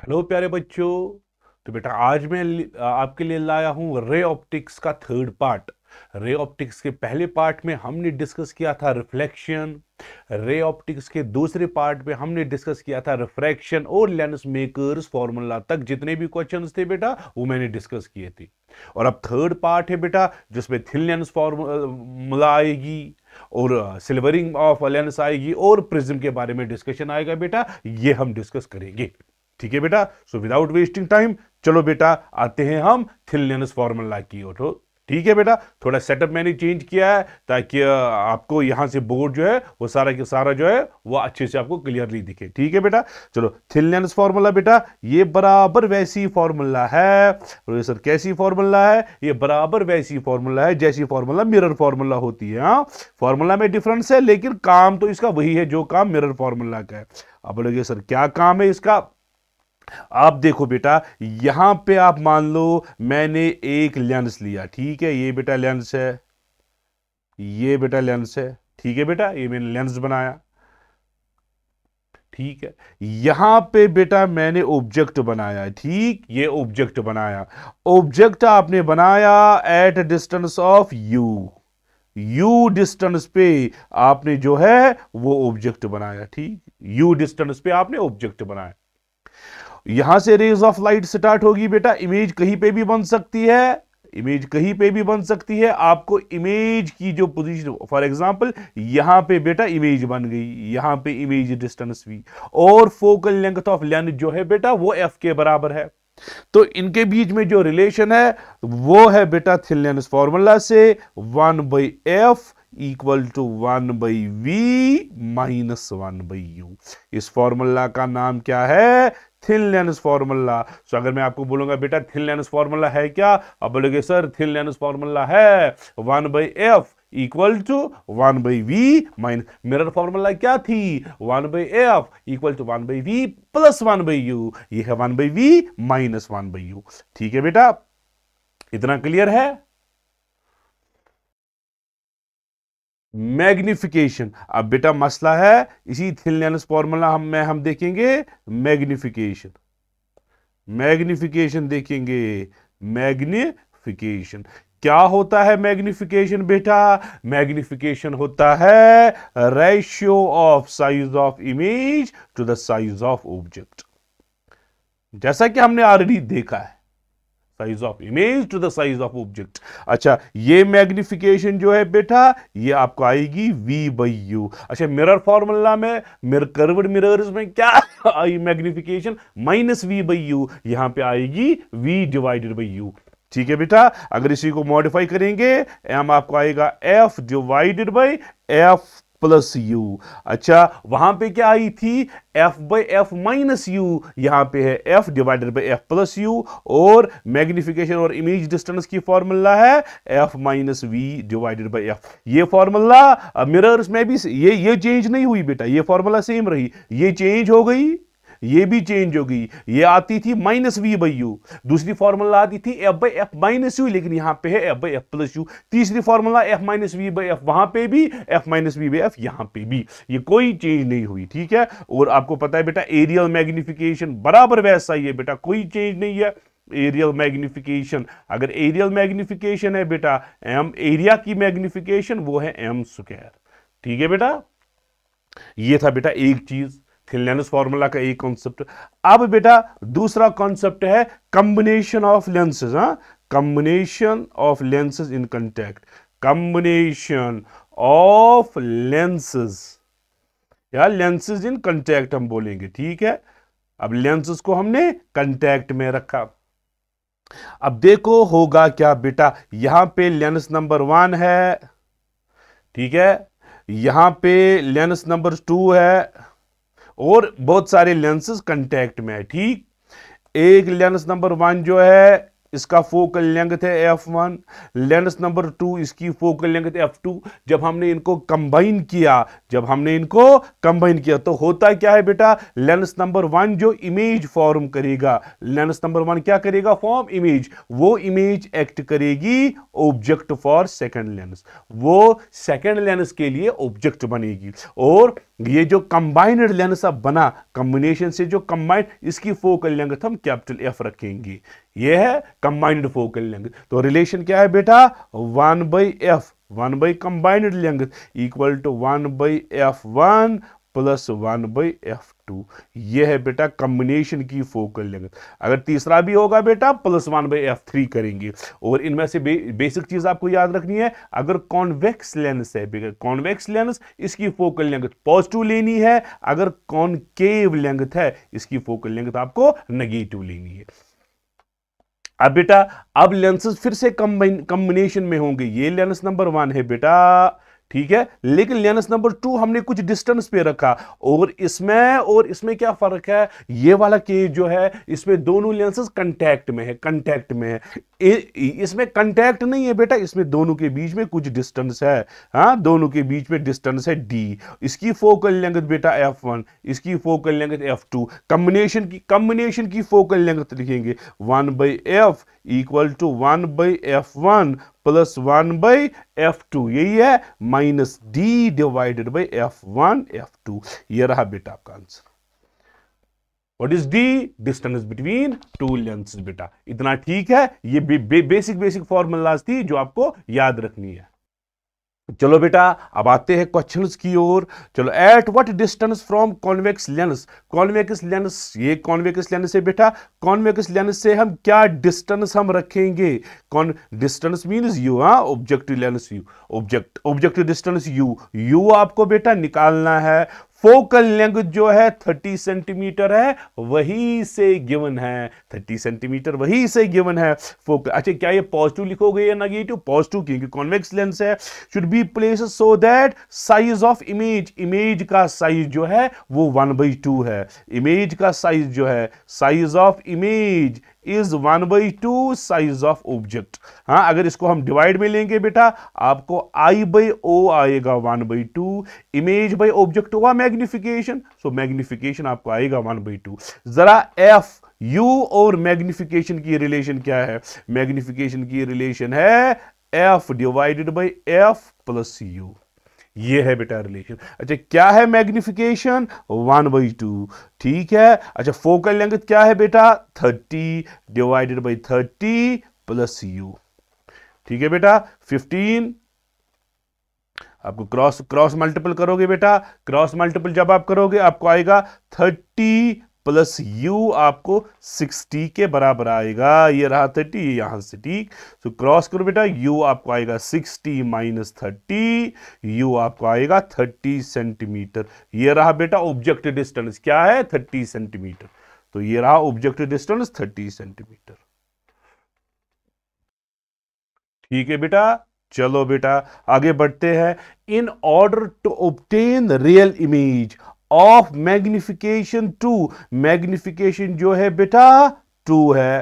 Hello प्यारे बच्चों तो बेटा आज मैं आपके लिए लाया हूँ रे ऑप्टिक्स का थर्ड पार्ट रे ऑप्टिक्स के पहले पार्ट में हमने डिस्कस किया था रिफ्लेक्शन रे ऑप्टिक्स के दूसरे पार्ट में हमने डिस्कस किया था रिफ्रैक्शन और लेंस मेकर्स फॉर्मूला तक जितने भी क्वेश्चन थे बेटा वो मैंने डिस्कस किए थे और अब थर्ड पार्ट है बेटा जिसमें थिन लेंस फॉर्मूला आएगी और सिल्वरिंग ऑफ लेंस आएगी और प्रिज्म के बारे में डिस्कशन आएगा बेटा ये हम डिस्कस करेंगे ठीक है बेटा सो विदाउट वेस्टिंग टाइम चलो बेटा आते हैं हम थिलियनस फॉर्मूला की ओर तो ठीक है बेटा थोड़ा सेटअप मैंने चेंज किया है ताकि आपको यहाँ से बोर्ड जो है वो सारा के सारा जो है वो अच्छे से आपको क्लियरली दिखे ठीक है बेटा चलो थिलियनस फॉर्मूला बेटा ये बराबर वैसी फार्मूला है प्रोफेसर कैसी फॉर्मूला है ये बराबर वैसी फॉर्मूला है जैसी फार्मूला मिरर फार्मूला होती है हाँ फॉर्मूला में डिफरेंस है लेकिन काम तो इसका वही है जो काम मिरर फॉर्मूला का है अब बोलोगे सर क्या काम है इसका आप देखो बेटा यहां पे आप मान लो मैंने एक लेंस लिया ठीक है ये बेटा लेंस है ये बेटा लेंस है ठीक है बेटा ये मैंने लेंस बनाया ठीक है यहां पे बेटा मैंने ऑब्जेक्ट बनाया ठीक ये ऑब्जेक्ट बनाया ऑब्जेक्ट आपने बनाया at distance of u u distance पे आपने जो है वो ऑब्जेक्ट बनाया ठीक यू डिस्टेंस पे आपने ऑब्जेक्ट बनाया यहां से रेज ऑफ लाइट स्टार्ट होगी बेटा इमेज कहीं पे भी बन सकती है इमेज कहीं पे भी बन सकती है आपको इमेज की जो पोजीशन फॉर एग्जांपल यहां पे बेटा इमेज बन गई यहां पे इमेज डिस्टेंस भी और फोकल लेंथ ऑफ लेंथ जो है बेटा वो एफ के बराबर है तो इनके बीच में जो रिलेशन है वो है बेटा थिलनेस फॉर्मूला से one by F equal to one by we minus one by u इस फॉर्मूला का नाम क्या है थिन लेंस फॉर्मूला सो अगर मैं आपको बोलूंगा बेटा थिन लेंस फॉर्मूला है क्या अब बोलोगे सर थिन लेंस फॉर्मूला है one by F equal to one by we minus mirror formula क्या थी one by F equal to one by we plus one by you ये है one by we minus one by u ठीक है बेटा इतना clear है magnification अब बेटा मसला है इसी थिलियनस फॉर्मूला हम में हम देखेंगे मैग्निफिकेशन मैग्निफिकेशन देखेंगे मैग्निफिकेशन क्या होता है मैग्निफिकेशन बेटा मैग्निफिकेशन होता है ratio of size of image to the size of object जैसा कि हमने ऑलरेडी देखा है size of image to the size of object अच्छा ये मैग्निफिकेशन जो है बेटा ये आपको आएगी वी बाई यू अच्छा मिरर फॉर्मूला में मिर कर्वड मिरर्स में क्या आई magnification minus v by u यहाँ पे आएगी वी डिवाइडेड बाई यू ठीक है बेटा अगर इसी को मॉडिफाई करेंगे एम आपको आएगा f divided by F plus u अच्छा वहां पे क्या आई थी f by F minus u यहां पे है f divided by F plus u और मैग्निफिकेशन और इमेज डिस्टेंस की फॉर्मूला है f minus v divided by F ये फॉर्मूला मिरर्स में भी ये ये चेंज नहीं हुई बेटा ये फॉर्मूला सेम रही ये चेंज हो गई ये भी चेंज हो गई ये आती थी माइनस वी बाई यू दूसरी फार्मूला आती थी f by F minus u लेकिन यहाँ पे है f by F plus u तीसरी formula f minus v by f वहाँ पे भी f minus v by f यहाँ पे भी ये कोई चेंज नहीं हुई ठीक है और आपको पता है बेटा एरियल मैग्निफिकेशन बराबर वैसा ही है बेटा कोई चेंज नहीं है एरियल मैग्निफिकेशन अगर एरियल मैग्निफिकेशन है बेटा एम एरिया की मैग्निफिकेशन वो है एम स्क्वायर ठीक है बेटा ये था बेटा एक चीज़ लेंस फॉर्मूला का एक कॉन्सेप्ट अब बेटा दूसरा कॉन्सेप्ट है कॉम्बिनेशन ऑफ लेंसेज हाँ combination of lenses in contact combination of lenses या लेंसेज इन कंटेक्ट हम बोलेंगे ठीक है अब लेंसेज को हमने कंटेक्ट में रखा अब देखो होगा क्या बेटा यहां पे लेंस नंबर वन है ठीक है यहां पे लेंस नंबर टू है और बहुत सारे लेंसेज कंटेक्ट में है ठीक एक लेंस नंबर वन जो है इसका फोकल लेंथ है f one lens number two इसकी फोकल लेंथ एफ टू जब हमने इनको कंबाइन किया जब हमने इनको कंबाइन किया तो होता क्या है बेटा लेंस नंबर वन जो इमेज फॉर्म करेगा लेंस नंबर वन क्या करेगा फॉर्म इमेज वो इमेज एक्ट करेगी ऑब्जेक्ट फॉर सेकंड लेंस वो सेकंड लेंस के लिए ऑब्जेक्ट बनेगी और ये जो कंबाइंड लेंस अब बना कम्बिनेशन से जो कंबाइंड इसकी फोकल लेंथ हम कैपिटल एफ रखेंगे ये है कंबाइंड फोकल लेंथ तो रिलेशन क्या है बेटा one by F one by combined length equal to one by F one plus one by F two ये है बेटा कम्बिनेशन की फोकल लेंथ अगर तीसरा भी होगा बेटा plus one by F three करेंगे और इनमें से बे, बेसिक चीज़ आपको याद रखनी है अगर कॉन्वेक्स लेंस है कॉन्वेक्स लेंस इसकी फोकल लेंथ पॉजिटिव लेनी है अगर कॉनकेव लेंथ है इसकी फोकल लेंथ आपको नेगेटिव लेनी है अब बेटा अब लेंसेज फिर से कम्बिनेशन में होंगे ये लेंस नंबर वन है बेटा ठीक है लेकिन लेंस नंबर टू हमने कुछ डिस्टेंस पे रखा और इसमें और इसमें क्या फर्क है ये वाला केस जो है इसमें दोनों लेंसेज कंटेक्ट में है कंटेक्ट में है इसमें कंटैक्ट नहीं है बेटा इसमें दोनों के बीच में कुछ डिस्टेंस है हाँ दोनों के बीच में डिस्टेंस है डी इसकी फोकल लेंगत बेटा एफ वन इसकी focal length f two combination की कम्बिनेशन की फोकल लेंगत लिखेंगे one by F equal to one by F one plus one by F two यही है minus d divided by F one f two यह रहा बेटा आपका answer what is d distance between two lens बेटा इतना ठीक है ये बे, बे, बेसिक बेसिक फॉर्मूलाज थी जो आपको याद रखनी है चलो बेटा अब आते हैं क्वेश्चन की ओर चलो at what distance from convex lens convex lens ये कॉन्वेक्स लेंस है बेटा कॉन्वेक्स लेंस से हम क्या डिस्टेंस हम रखेंगे कौन डिस्टेंस मीन्स यू हाँ objective lens u object objective distance u u आपको बेटा निकालना है फोकल लेंथ जो है थर्टी सेंटीमीटर है वही से गिवन है थर्टी सेंटीमीटर वही से गिवन है फोकल अच्छा क्या ये पॉजिटिव लिखोगे या नेगेटिव पॉजिटिव क्योंकि कॉन्वेक्स लेंस है should be place so that size of image image का साइज जो है वो वन बाई टू है इमेज का साइज जो है size of image is one by two size of object हाँ अगर इसको हम डिवाइड में लेंगे बेटा आपको आई बाई ओ आएगा one by two image by object हुआ मैग्निफिकेशन सो मैग्निफिकेशन आपको आएगा वन बाई टू जरा एफ यू और मैग्निफिकेशन की रिलेशन क्या है मैग्निफिकेशन की रिलेशन है f divided by F plus u ये है बेटा रिलेशन अच्छा क्या है मैग्निफिकेशन वन बाई टू ठीक है अच्छा फोकल लेंथ क्या है बेटा thirty divided by thirty plus u ठीक है बेटा फिफ्टीन आपको क्रॉस क्रॉस मल्टीपल करोगे बेटा क्रॉस मल्टीपल जब आप करोगे आपको आएगा थर्टी प्लस यू आपको सिक्सटी के बराबर आएगा ये रहा थर्टी ये यहां से ठीक तो क्रॉस करो बेटा यू आपको आएगा सिक्सटी माइनस थर्टी यू आपको आएगा थर्टी सेंटीमीटर ये रहा बेटा ऑब्जेक्ट डिस्टेंस क्या है थर्टी सेंटीमीटर तो ये रहा ऑब्जेक्ट डिस्टेंस थर्टी सेंटीमीटर ठीक है बेटा चलो बेटा आगे बढ़ते हैं in order to obtain real image of magnification two magnification जो है बेटा टू है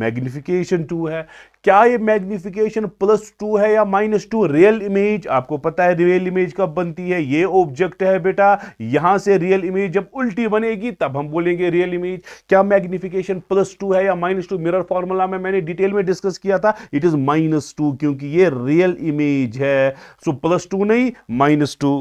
मैग्निफिकेशन टू है क्या ये मैग्निफिकेशन प्लस टू है या माइनस टू रियल इमेज आपको पता है रियल इमेज कब बनती है ये ऑब्जेक्ट है बेटा यहां से रियल इमेज जब उल्टी बनेगी तब हम बोलेंगे रियल इमेज क्या मैग्निफिकेशन प्लस टू है या माइनस टू मिरर फॉर्मूला में मैंने डिटेल में डिस्कस किया था इट इज माइनस टू क्योंकि ये रियल इमेज है सो प्लस टू नहीं माइनस टू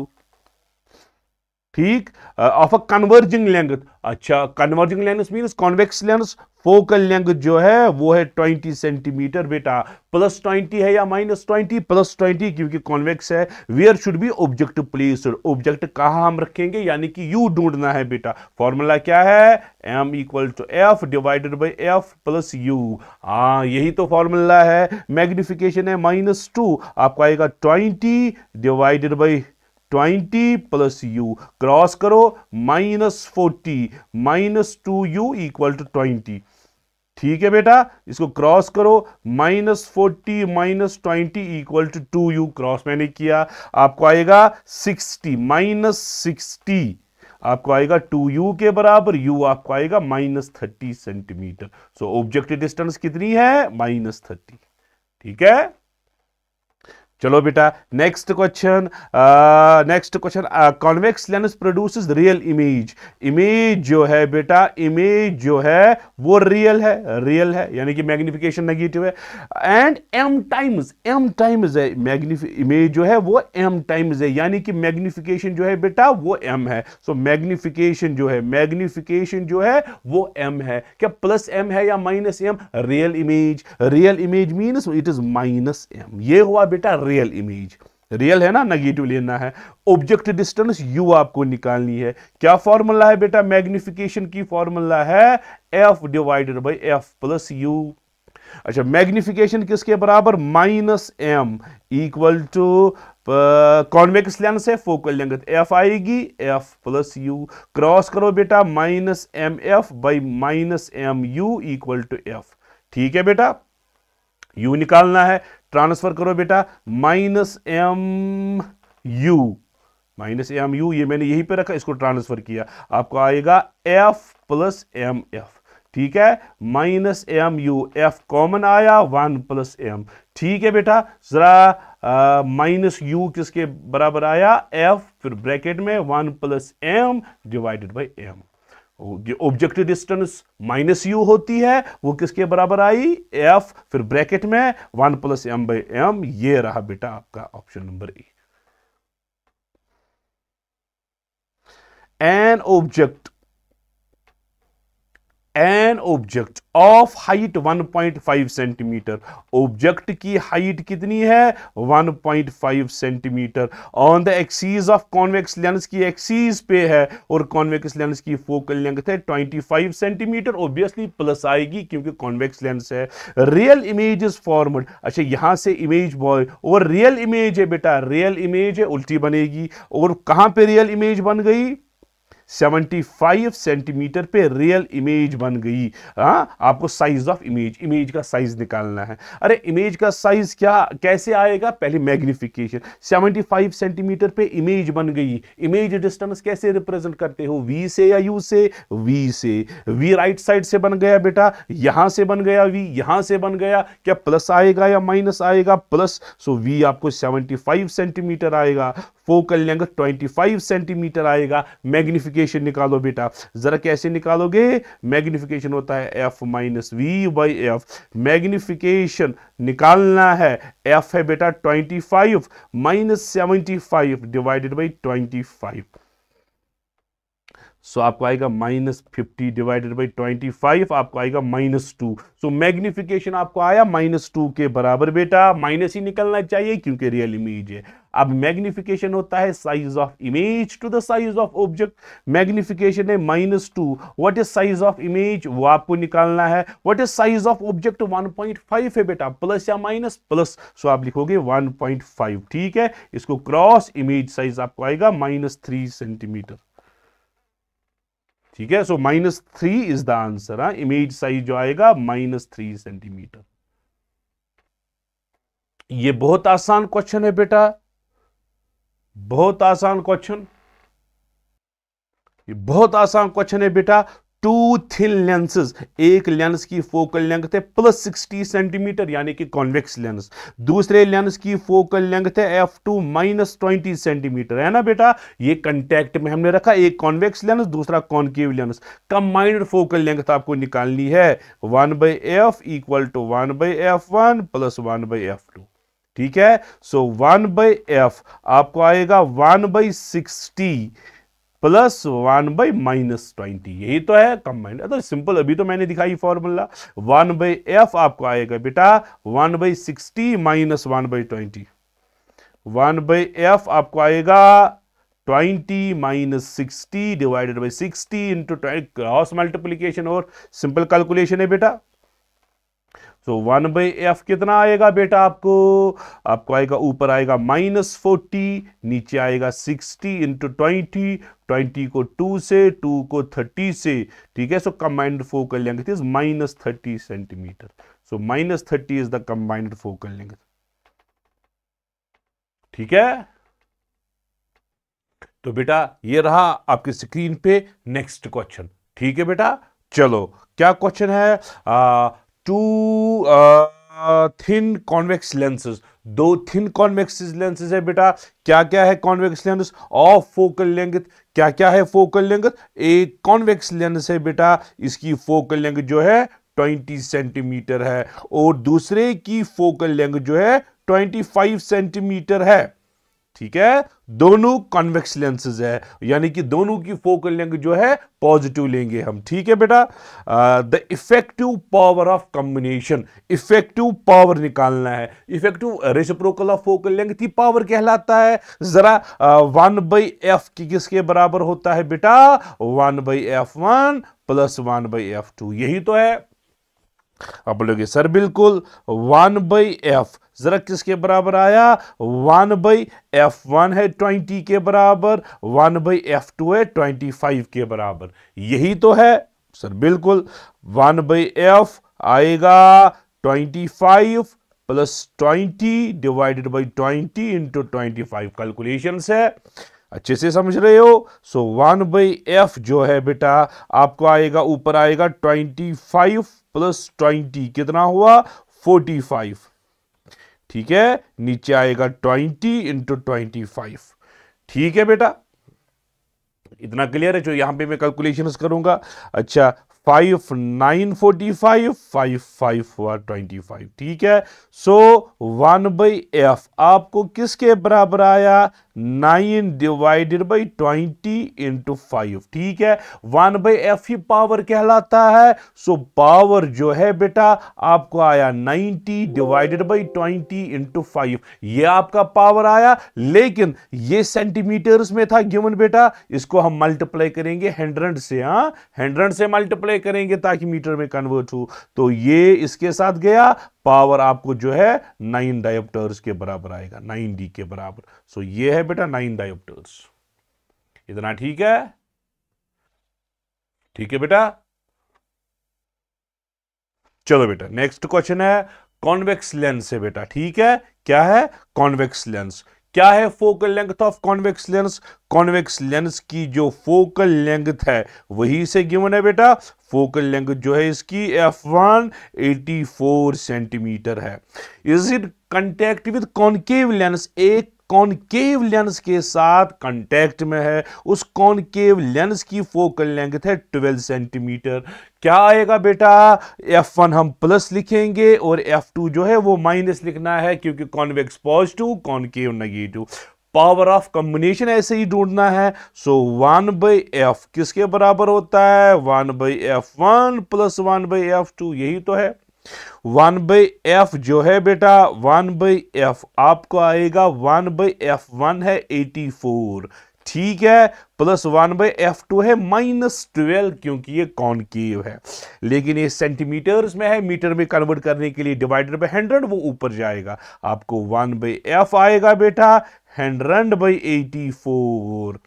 ठीक ऑफ अ कन्वर्जिंग लेंथ अच्छा converging lens means convex lens focal length जो है वो है ट्वेंटी सेंटीमीटर बेटा प्लस ट्वेंटी है या माइनस ट्वेंटी प्लस ट्वेंटी क्योंकि कॉन्वेक्स है where should be object place object कहा हम रखेंगे यानी कि यू ढूंढना है बेटा फॉर्मूला क्या है m equal to f divided by F plus u हाँ यही तो फॉर्मूला है मैग्निफिकेशन है माइनस टू आपका आएगा twenty divided by twenty plus u cross करो minus forty minus two u equal to twenty ठीक है बेटा इसको क्रॉस करो minus forty minus twenty equal to two u cross मैंने किया आपको आएगा सिक्सटी माइनस सिक्सटी आपको आएगा टू यू के बराबर यू आपको आएगा minus thirty centimetre so objective distance कितनी है माइनस थर्टी ठीक है चलो बेटा next question next question convex lens produces real image image जो है बेटा इमेज जो है वो रियल है रियल है यानी कि मैग्निफिकेशन नेगेटिव है and m times m times है मैग्निफिक इमेज जो है वो एम टाइम्स है यानी कि मैग्निफिकेशन जो है बेटा वो एम है सो so, मैग्निफिकेशन जो है मैग्निफिकेशन जो है वो एम है क्या प्लस एम है या minus m real image real image means it is minus m ये हुआ बेटा रियल रियल इमेज रियल है ना नेगेटिव लेना है ऑब्जेक्ट डिस्टेंस यू आपको निकालनी है क्या फॉर्मूला है बेटा मैग्निफिकेशन की फॉर्मूला है f divided by F plus u अच्छा मैग्निफिकेशन किसके बराबर minus m equal to convex lens है फोकल लेंथ एफ आएगी एफ प्लस यू क्रॉस करो बेटा minus m f by minus m u equal to f ठीक है बेटा यू निकालना है ट्रांसफर करो बेटा minus m u minus m u ये मैंने यहीं पे रखा इसको ट्रांसफर किया आपको आएगा एफ प्लस एम एफ ठीक है minus m u f common आया वन प्लस एम ठीक है बेटा जरा माइनस यू किसके बराबर आया एफ फिर ब्रैकेट में one plus m divided by m objective distance minus u होती है वो किसके बराबर आई एफ फिर ब्रैकेट में one plus m by m ये रहा बेटा आपका option number A an object an object of height 1.5 centimetre object की हाइट कितनी है 1.5 centimetre on the axis of convex lens की एक्सीज पे है और कॉन्वेक्स लेंस की फोकल लेंथ है 25 सेंटीमीटर ऑब्वियसली प्लस आएगी क्योंकि कॉन्वेक्स लेंस है रियल इमेज इज फॉर्मड अच्छा यहां से इमेज बॉय और रियल इमेज है बेटा रियल इमेज है उल्टी बनेगी और कहां पे रियल इमेज बन गई 75 सेंटीमीटर पे रियल इमेज बन गई हाँ आपको साइज ऑफ इमेज इमेज का साइज निकालना है अरे इमेज का साइज क्या कैसे आएगा पहले मैग्निफिकेशन 75 सेंटीमीटर पे इमेज बन गई इमेज डिस्टेंस कैसे रिप्रेजेंट करते हो वी से या यू से वी से वी राइट साइड से बन गया बेटा यहां से बन गया वी यहां से बन गया क्या प्लस आएगा या माइनस आएगा प्लस सो वी आपको सेवेंटी सेंटीमीटर आएगा फोकल लेंथ 25 सेंटीमीटर आएगा मैग्निफिक मैग्नीफिकेशन निकालो बेटा ज़रा कैसे निकालोगे मैग्नीफिकेशन होता है f minus v by f magnification निकालना है एफ है बेटा twenty five minus seventy five divided by twenty five so so, आपको आएगा minus fifty divided by twenty five आपको आएगा माइनस टू सो मैग्निफिकेशन आपको आया माइनस टू के बराबर बेटा माइनस ही निकलना चाहिए क्योंकि रियल इमेज है अब मैग्निफिकेशन होता है size of image to the size of object magnification है minus two what is size of image वो आपको निकालना है what is size of object 1.5 है बेटा प्लस या माइनस प्लस सो आप लिखोगे 1.5 ठीक है इसको क्रॉस इमेज साइज आपको आएगा माइनस थ्री सेंटीमीटर ठीक है so minus three is the answer हाँ इमेज साइज जो आएगा माइनस थ्री सेंटीमीटर ये बहुत आसान क्वेश्चन है बेटा बहुत आसान क्वेश्चन ये बहुत आसान क्वेश्चन है बेटा टू थिन लेंसेज एक लेंस की फोकल लेंथ है प्लस 60 सेंटीमीटर यानी कि कॉन्वेक्स लेंस दूसरे लेंस की फोकल लेंथ है f two minus twenty centimetre है ना बेटा ये कंटेक्ट में हमने रखा एक कॉन्वेक्स लेंस दूसरा concave lens combined focal length आपको निकालनी है one by F equal to one by F one plus one by F two ठीक है सो वन बाई एफ आपको आएगा one by sixty plus one by minus twenty यही तो है कंबाइंड तो सिंपल अभी तो मैंने दिखाई फॉर्मूला वन बाई एफ आपको आएगा बेटा one by sixty minus one by twenty one by F आपको आएगा twenty minus sixty divided by sixty into twenty cross multiplication और सिंपल कैलकुलेशन है बेटा सो वन बाई एफ कितना आएगा बेटा आपको आपको आएगा ऊपर आएगा माइनस फोर्टी नीचे आएगा सिक्सटी इंटू ट्वेंटी ट्वेंटी को टू से टू को थर्टी से ठीक है so combined focal length is minus thirty centimetre so minus thirty is the combined focal length ठीक है तो बेटा ये रहा आपकी स्क्रीन पे नेक्स्ट क्वेश्चन ठीक है बेटा चलो क्या क्वेश्चन है आ, टू थिन कॉन्वेक्स लेंसेज दो थिन कॉन्वेक्स लेंसेज है बेटा क्या क्या है convex lens of focal length क्या क्या है फोकल लेंथ एक कॉन्वेक्स लेंस है बेटा इसकी फोकल लेंथ जो है 20 सेंटीमीटर है और दूसरे की फोकल लेंथ जो है 25 सेंटीमीटर है ठीक है दोनों कॉन्वेक्स लेंसेज है यानी कि दोनों की फोकल लेंथ जो है पॉजिटिव लेंगे हम ठीक है बेटा the effective power of combination effective power निकालना है effective reciprocal of focal length ही पावर कहलाता है जरा वन बाई एफ की किसके बराबर होता है बेटा one by F one plus one by F two यही तो है आप बोलोगे सर बिल्कुल वन बाई एफ ज़रा किसके बराबर आया वन बाई एफ वन है ट्वेंटी के बराबर वन बाई एफ टू है ट्वेंटी फाइव के बराबर यही तो है सर बिल्कुल वन बाई एफ आएगा twenty five plus twenty divided by twenty into twenty five calculation है अच्छे से समझ रहे हो सो वन बाई एफ जो है बेटा आपको आएगा ऊपर आएगा ट्वेंटी फाइव प्लस ट्वेंटी कितना हुआ फोर्टी फाइव ठीक है नीचे आएगा ट्वेंटी इंटू ट्वेंटी फाइव ठीक है बेटा इतना क्लियर है जो यहां पे मैं कैलकुलेशन करूंगा अच्छा five nine forty five five five four twenty five ठीक है सो वन बाई एफ आपको किसके बराबर आया nine divided by twenty into five ठीक है वन बाई एफ ही पावर कहलाता है सो पावर जो है बेटा आपको आया ninety divided by twenty into five ये आपका पावर आया लेकिन ये सेंटीमीटर्स में था गिवन बेटा इसको हम मल्टीप्लाई करेंगे हंड्रेड से हाँ हंड्रेड से मल्टीप्लाई मल्टीप्लाई करेंगे ताकि मीटर में कन्वर्ट हो तो ये इसके साथ गया पावर आपको जो है नाइन डायोप्टर्स के बराबर आएगा नाइन डी के बराबर सो so ये है बेटा नाइन डायोप्टर्स इतना ठीक है ठीक है बेटा चलो बेटा नेक्स्ट क्वेश्चन है कॉन्वेक्स लेंस है बेटा ठीक है क्या है कॉन्वेक्स लेंस क्या है focal length of convex lens convex lens की जो फोकल लेंथ है वही से गिवन है बेटा फोकल लेंथ जो है इसकी F one eighty four centimetre है is it contact with concave lens एक कॉन्केव लेंस के साथ कांटेक्ट में है उस कॉन्केव लेंस की फोकल लेंथ है ट्वेल्व सेंटीमीटर क्या आएगा बेटा F1 हम प्लस लिखेंगे और F2 जो है वो माइनस लिखना है क्योंकि convex positive concave negative power of combination ऐसे ही ढूंढना है सो वन बाई एफ किसके बराबर होता है one by F one plus one by F two यही तो है वन बाई एफ जो है बेटा वन बाई एफ आपको आएगा वन बाई एफ वन है एटी फोर ठीक है plus one by F two है माइनस ट्वेल्व क्योंकि ये कॉनकेव है लेकिन ये सेंटीमीटर्स में है मीटर में कन्वर्ट करने के लिए डिवाइडेड बाई हंड्रेड वो ऊपर जाएगा आपको वन बाई एफ आएगा बेटा hundred by eighty four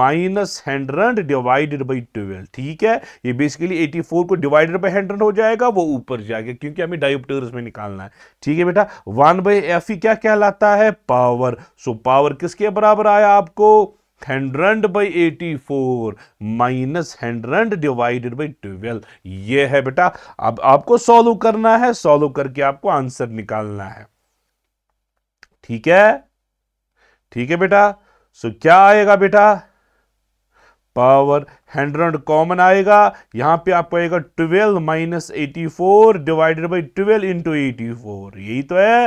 minus hundred divided by twelve ठीक है ये बेसिकली एटी फोर को डिवाइडेड बाई हंड्रेड हो जाएगा वो ऊपर जाएगा क्योंकि हमें डायोप्टर्स में निकालना है ठीक है बेटा वन बाई एफ ई क्या कहलाता है पावर सो पावर किसके बराबर आया आपको hundred by eighty four minus hundred divided by twelve ये है बेटा अब आपको सॉल्व करना है सॉल्व करके आपको आंसर निकालना है ठीक है ठीक है बेटा सो so, क्या आएगा बेटा पावर हंड्रेड कॉमन आएगा यहां पे आपको आएगा twelve minus eighty four divided by twelve into eighty four यही तो है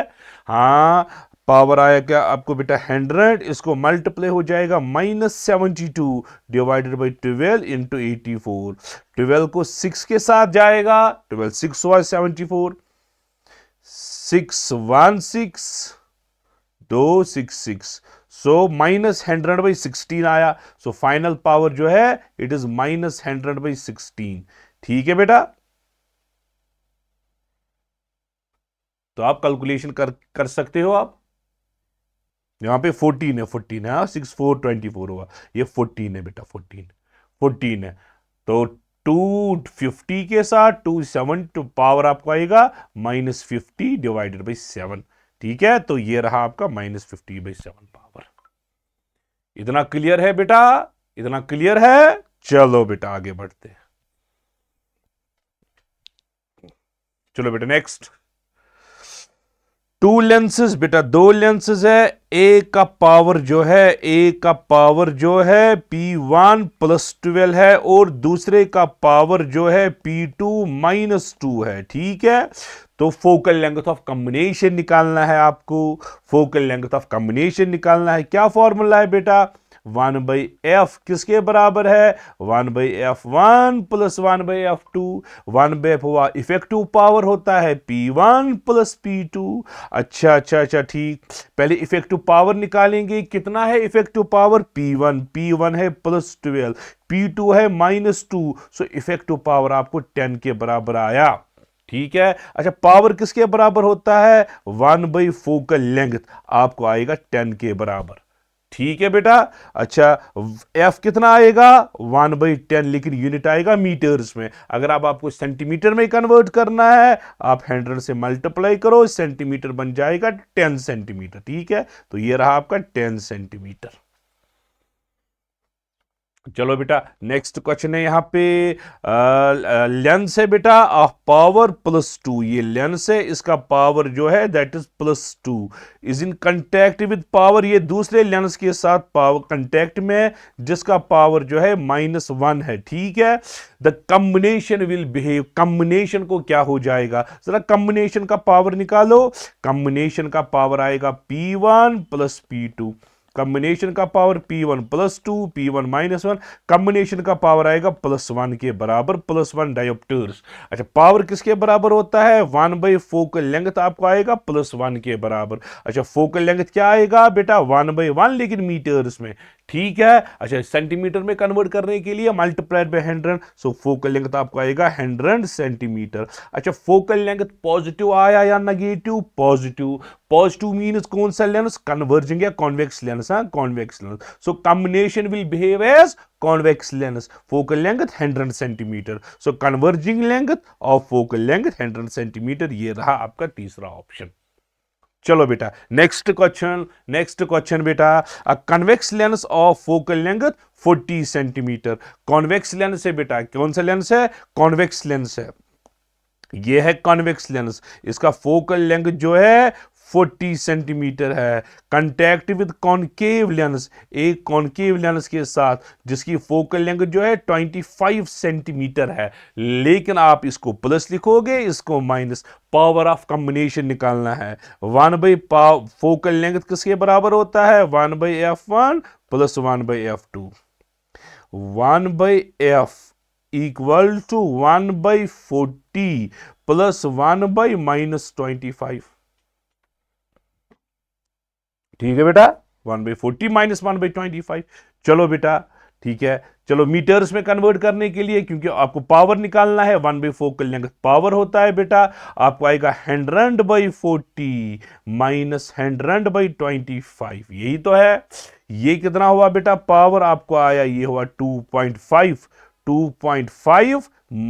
हाँ पावर आया क्या आपको बेटा हंड्रेड इसको मल्टीप्लाई हो जाएगा minus seventy two divided by twelve into eighty four twelve को सिक्स के साथ जाएगा ट्वेल्व सिक्स हुआ seventy four six one six दो six six so minus hundred by sixteen आया सो फाइनल पावर जो है it is minus hundred by sixteen ठीक है बेटा तो आप कैलकुलेशन कर कर सकते हो आप यहां पे 14 है 14 है सिक्स फोर ट्वेंटी फोर होगा ये 14 है बेटा 14 14 है तो 250 के साथ टू सेवन टू पावर आपको आएगा minus fifty divided by seven ठीक है तो ये रहा आपका minus fifty by seven power इतना क्लियर है बेटा इतना क्लियर है चलो बेटा आगे बढ़ते चलो बेटा नेक्स्ट टू लेंसेज बेटा दो लेंसेज है ए का पावर जो है ए का पावर जो है पी वन प्लस ट्वेल्व है और दूसरे का पावर जो है पी टू माइनस टू है ठीक है तो फोकल लेंथ ऑफ कॉम्बिनेशन निकालना है आपको फोकल लेंथ ऑफ कॉम्बिनेशन निकालना है क्या फॉर्मूला है बेटा वन बाई एफ किसके बराबर है one by F one plus one by F two one by F effective power होता है P one plus P two अच्छा अच्छा अच्छा ठीक पहले इफेक्टिव पावर निकालेंगे कितना है effective power P one P one है प्लस ट्वेल्व पी टू है minus two so effective power आपको टेन के बराबर आया ठीक है अच्छा पावर किसके बराबर होता है वन बाई फोकल लेंथ आपको आएगा टेन के बराबर ठीक है बेटा अच्छा एफ कितना आएगा वन बाई टेन लेकिन यूनिट आएगा मीटर्स में अगर आप आपको सेंटीमीटर में कन्वर्ट करना है आप हंड्रेड से मल्टीप्लाई करो सेंटीमीटर बन जाएगा टेन सेंटीमीटर ठीक है तो ये रहा आपका टेन सेंटीमीटर चलो बेटा नेक्स्ट क्वेश्चन है यहाँ पे लेंस है बेटा ऑफ पावर प्लस टू ये लेंस है इसका पावर जो है that is plus two is in contact with power ये दूसरे लेंस के साथ पावर कंटेक्ट में है जिसका पावर जो है माइनस वन है ठीक है the combination will behave combination को क्या हो जाएगा जरा कम्बिनेशन का पावर निकालो कम्बिनेशन का पावर आएगा P one plus P two combination का power P one plus two P one minus one combination का पावर आएगा प्लस वन के बराबर प्लस वन डायोप्टर्स अच्छा पावर किसके बराबर होता है वन बाई फोकल लेंथ आपको आएगा प्लस वन के बराबर अच्छा फोकल लेंथ क्या आएगा बेटा वन बाई वन लेकिन मीटर्स में ठीक है अच्छा सेंटीमीटर में कन्वर्ट करने के लिए multiplied by hundred so focal length आपको आएगा हंड्रेड सेंटीमीटर अच्छा फोकल लेंथ पॉजिटिव आया या नेगेटिव पॉजिटिव पॉजिटिव मीन्स कौन सा लेंस कन्वर्जिंग या कॉन्वेक्स लेंस हाँ convex lens so combination will behave as convex lens focal length hundred centimetre so converging length और फोकल लेंथ हंड्रेड सेंटीमीटर ये रहा आपका तीसरा ऑप्शन चलो बेटा नेक्स्ट क्वेश्चन नेक्स्ट क्वेश्चन बेटा a convex lens of focal length 40 centimetre convex lens है बेटा कौन सा लेंस है कॉन्वेक्स लेंस है यह है कॉन्वेक्स लेंस इसका फोकल लेंथ जो है 40 सेंटीमीटर है कंटैक्ट विद कॉन्केव लेंस एक कॉन्केव लेंस के साथ जिसकी फोकल लेंथ जो है 25 सेंटीमीटर है लेकिन आप इसको प्लस लिखोगे इसको माइनस पावर ऑफ कॉम्बिनेशन निकालना है वन बाई फोकल लेंथ किसके बराबर होता है one by F one plus one by F two one by F equal to one by forty plus one by minus twenty five ठीक है बेटा one by forty minus one by twenty five चलो बेटा ठीक है चलो metres में convert करने के लिए क्योंकि आपको पावर निकालना है वन बाई फोर कल्याण पावर होता है बेटा आपको आएगा hundred by forty minus hundred by twenty five यही तो है ये कितना हुआ बेटा पावर आपको आया ये हुआ two point five two point five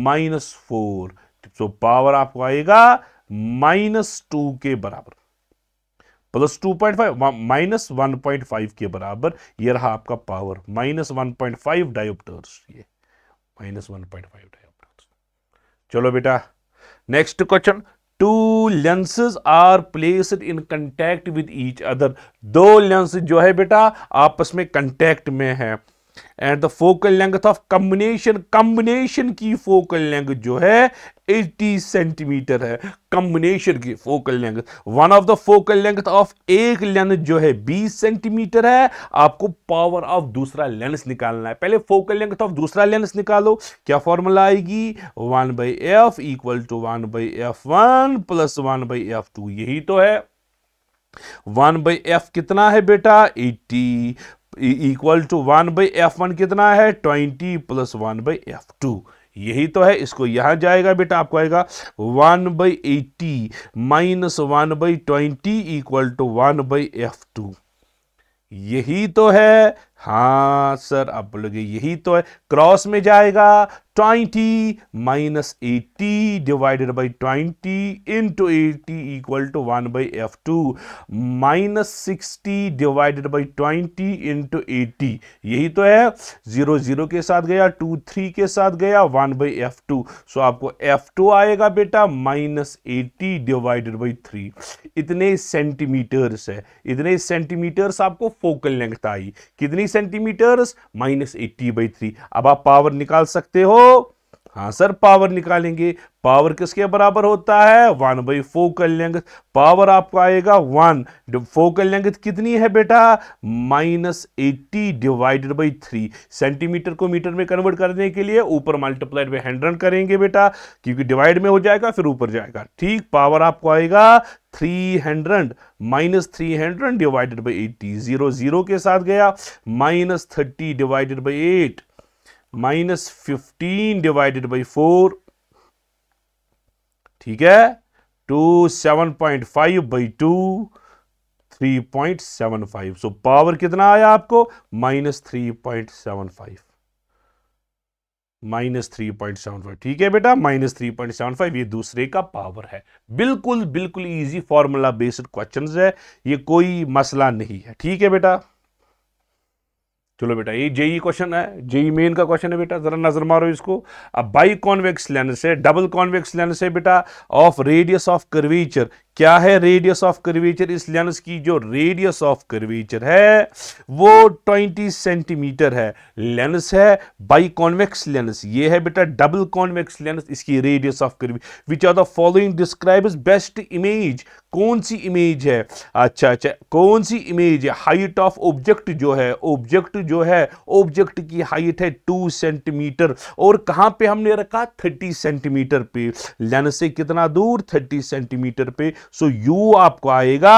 minus four so तो पावर आपको आएगा माइनस टू के बराबर plus two point five minus one point five के बराबर ये रहा आपका power minus one point five dioptres ये minus one point five dioptres चलो बेटा next question two lenses are placed in contact with each other दो लेंस जो है बेटा आपस में कंटैक्ट में है and the focal length of combination combination की फोकल लेंथ जो है 80 सेंटीमीटर है कम्बिनेशन की focal length one of the focal length of एक लेंस जो है 20 सेंटीमीटर है आपको पावर ऑफ दूसरा लेंस निकालना है पहले फोकल लेंथ ऑफ दूसरा लेंस निकालो क्या फॉर्मूला आएगी one by F equal to one by F one plus one by F two यही तो है वन बाई एफ कितना है बेटा 80 equal to one by F one कितना है twenty plus one by F two यही तो है इसको यहां जाएगा बेटा आपको आएगा one by eighty minus one by twenty equal to one by F two यही तो है हाँ सर आप बोलोगे यही तो है क्रॉस में जाएगा 20 minus eighty divided by twenty into eighty equal to one by F two minus sixty divided by twenty into eighty यही तो है जीरो जीरो के साथ गया टू थ्री के साथ गया one by F two so आपको एफ टू आएगा बेटा minus eighty divided by three इतने सेंटीमीटर्स है इतने सेंटीमीटर्स आपको फोकल लेंथ आई कितनी centimetre centimetres minus eighty by three अब आप पावर निकाल सकते हो हाँ सर पावर निकालेंगे पावर किसके बराबर होता है one by focal length power आपको आएगा वन फोकल लेंथ कितनी है बेटा minus eighty divided by three centimetre को मीटर में कन्वर्ट करने के लिए ऊपर मल्टीप्लाइड बाई हंड्रेड करेंगे बेटा क्योंकि डिवाइड में हो जाएगा फिर ऊपर जाएगा ठीक पावर आपको आएगा three hundred minus three hundred divided by eighty zero zero के साथ गया minus thirty divided by eight minus fifteen divided by four ठीक है two seven point five by two three point seven five so power कितना आया आपको minus three point seven five minus three point seven five ठीक है बेटा minus three point seven five ये दूसरे का पावर है बिल्कुल बिल्कुल इजी फॉर्मूला बेस्ड क्वेश्चंस है ये कोई मसला नहीं है ठीक है बेटा चलो बेटा ये जेई क्वेश्चन है जेई मेन का क्वेश्चन है बेटा जरा नजर मारो इसको अब बाई कॉन्वेक्स लेंस है डबल कॉन्वेक्स लेंस है बेटा ऑफ रेडियस ऑफ कर्वेचर क्या है रेडियस ऑफ कर्वेचर इस लेंस की जो रेडियस ऑफ कर्वेचर है वो 20 सेंटीमीटर है लेंस है बाई कॉन्वेक्स लेंस ये है बेटा डबल कॉन्वेक्स लेंस इसकी radius of curvature which are the following describes best image कौन सी इमेज है अच्छा अच्छा कौन सी इमेज है हाइट ऑफ ऑब्जेक्ट जो है ऑब्जेक्ट जो है ऑब्जेक्ट की हाइट है टू सेंटीमीटर और कहाँ पे हमने रखा थर्टी सेंटीमीटर पे लेंस से कितना दूर थर्टी सेंटीमीटर पे सो यू आपको आएगा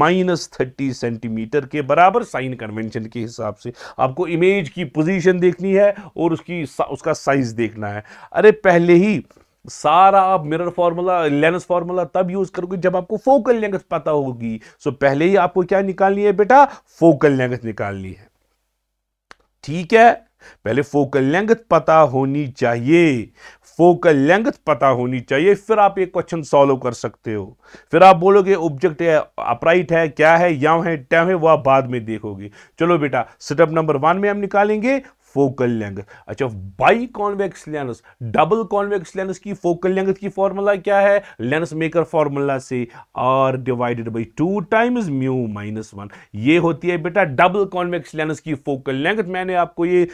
माइनस थर्टी सेंटीमीटर के बराबर साइन कन्वेंशन के हिसाब से आपको इमेज की पोजीशन देखनी है और उसकी उसका साइज देखना है अरे पहले ही सारा आप मिरर फार्मूला लेंस फार्मूला तब यूज करोगे जब आपको फोकल लेंथ पता होगी सो पहले ही आपको क्या निकालनी है बेटा फोकल लेंथ निकालनी है ठीक है पहले फोकल लेंथ पता होनी चाहिए फोकल लेंथ पता होनी चाहिए फिर आप ये क्वेश्चन सॉल्व कर सकते हो फिर आप बोलोगे ऑब्जेक्ट है अपराइट है क्या है याव है टैम है वो आप बाद में देखोगे चलो बेटा स्टेप नंबर वन में हम निकालेंगे फोकल लेंथ अच्छा by convex lens double convex lens की फोकल लेंथ की फॉर्मूला क्या है लेंस मेकर फॉर्मूला से R divided by two times mu minus one ये होती है बेटा डबल कॉन्वेक्स लेंस की फोकल लेंथ मैंने आपको ये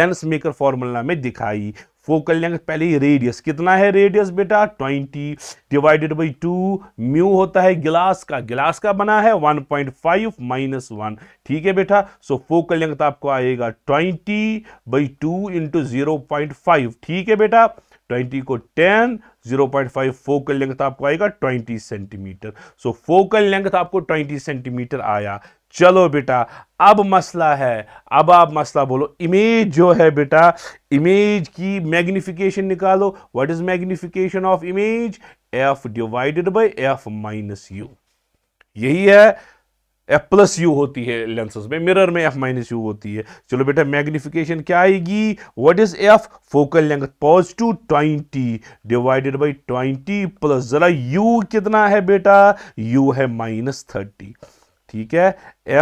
लेंस मेकर फॉर्मूला में दिखाई फोकल लेंथ पहले ही रेडियस कितना है रेडियस बेटा 20 डिवाइडेड बाई 2 म्यू होता है गिलास का गिलास का बना है 1.5 पॉइंट माइनस वन ठीक है बेटा सो फोकल लेंथ आपको आएगा 20 बाई 2 इंटू जीरो ठीक है बेटा 20 को 10 0.5 फोकल लेंथ आपको आएगा 20 सेंटीमीटर सो फोकल लेंथ आपको 20 सेंटीमीटर आया चलो बेटा अब मसला है अब आप मसला बोलो इमेज जो है बेटा इमेज की मैग्निफिकेशन निकालो what is magnification of image F divided by F minus U यही है एफ प्लस यू होती है लेंसेज में मिरर में एफ माइनस यू होती है चलो बेटा मैग्निफिकेशन क्या आएगी what is F focal length positive twenty divided by twenty plus जरा यू कितना है बेटा यू है माइनस थर्टी ठीक है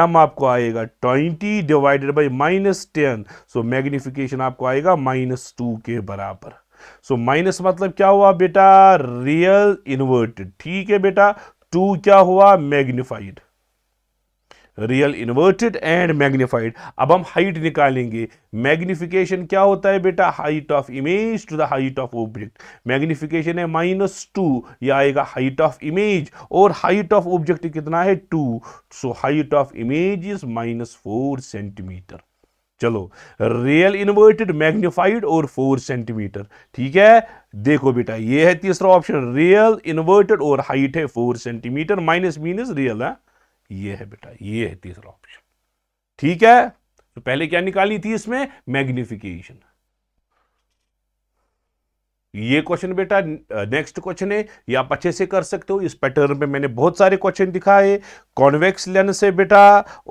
एम आपको आएगा twenty divided by minus ten so magnification आपको आएगा माइनस टू के बराबर सो so, माइनस मतलब क्या हुआ बेटा रियल इन्वर्टेड ठीक है बेटा टू क्या हुआ magnified real inverted and magnified अब हम हाइट निकालेंगे मैग्नीफिकेशन क्या होता है बेटा height of image to the height of object magnification है माइनस टू यह आएगा हाइट ऑफ इमेज और हाइट ऑफ ऑब्जेक्ट कितना है two so height of image is minus four centimetre चलो रियल इन्वर्टेड मैग्निफाइड और फोर सेंटीमीटर ठीक है देखो बेटा ये है तीसरा ऑप्शन रियल इन्वर्टेड और हाइट है four centimetre minus minus real है ये है बेटा ये है तीसरा ऑप्शन ठीक है तो पहले क्या निकाली थी इसमें मैग्निफिकेशन ये क्वेश्चन बेटा नेक्स्ट क्वेश्चन है ये आप अच्छे से कर सकते हो इस पैटर्न में मैंने बहुत सारे क्वेश्चन दिखाए कॉन्वेक्स लेंस से बेटा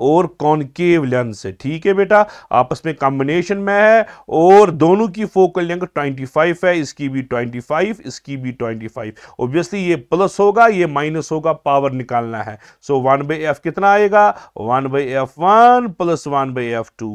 और कॉनकेव लेंस से ठीक है बेटा आपस में कॉम्बिनेशन में है और दोनों की फोकल लेंथ 25 है इसकी भी 25 इसकी भी 25 ऑब्वियसली ये प्लस होगा ये माइनस होगा पावर निकालना है सो वन बाई एफ कितना आएगा one by F one plus one by F two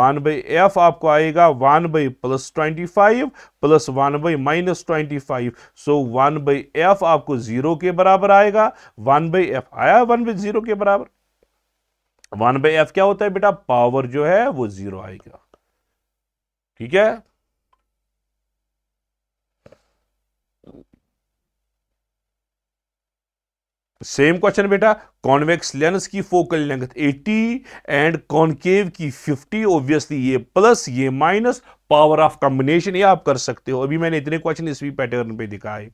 one by F आपको आएगा one by plus twenty five plus one by minus twenty five so one by F आपको zero के बराबर आएगा one by F आया one by zero के बराबर one by F क्या होता है बेटा पावर जो है वो जीरो आएगा ठीक है सेम क्वेश्चन बेटा कॉन्वेक्स लेंस की फोकल लेंथ 80 एंड कॉन्केव की 50 ऑब्वियसली ये प्लस ये माइनस पावर ऑफ कॉम्बिनेशन ये आप कर सकते हो अभी मैंने इतने क्वेश्चन इस भी पैटर्न पे दिखाए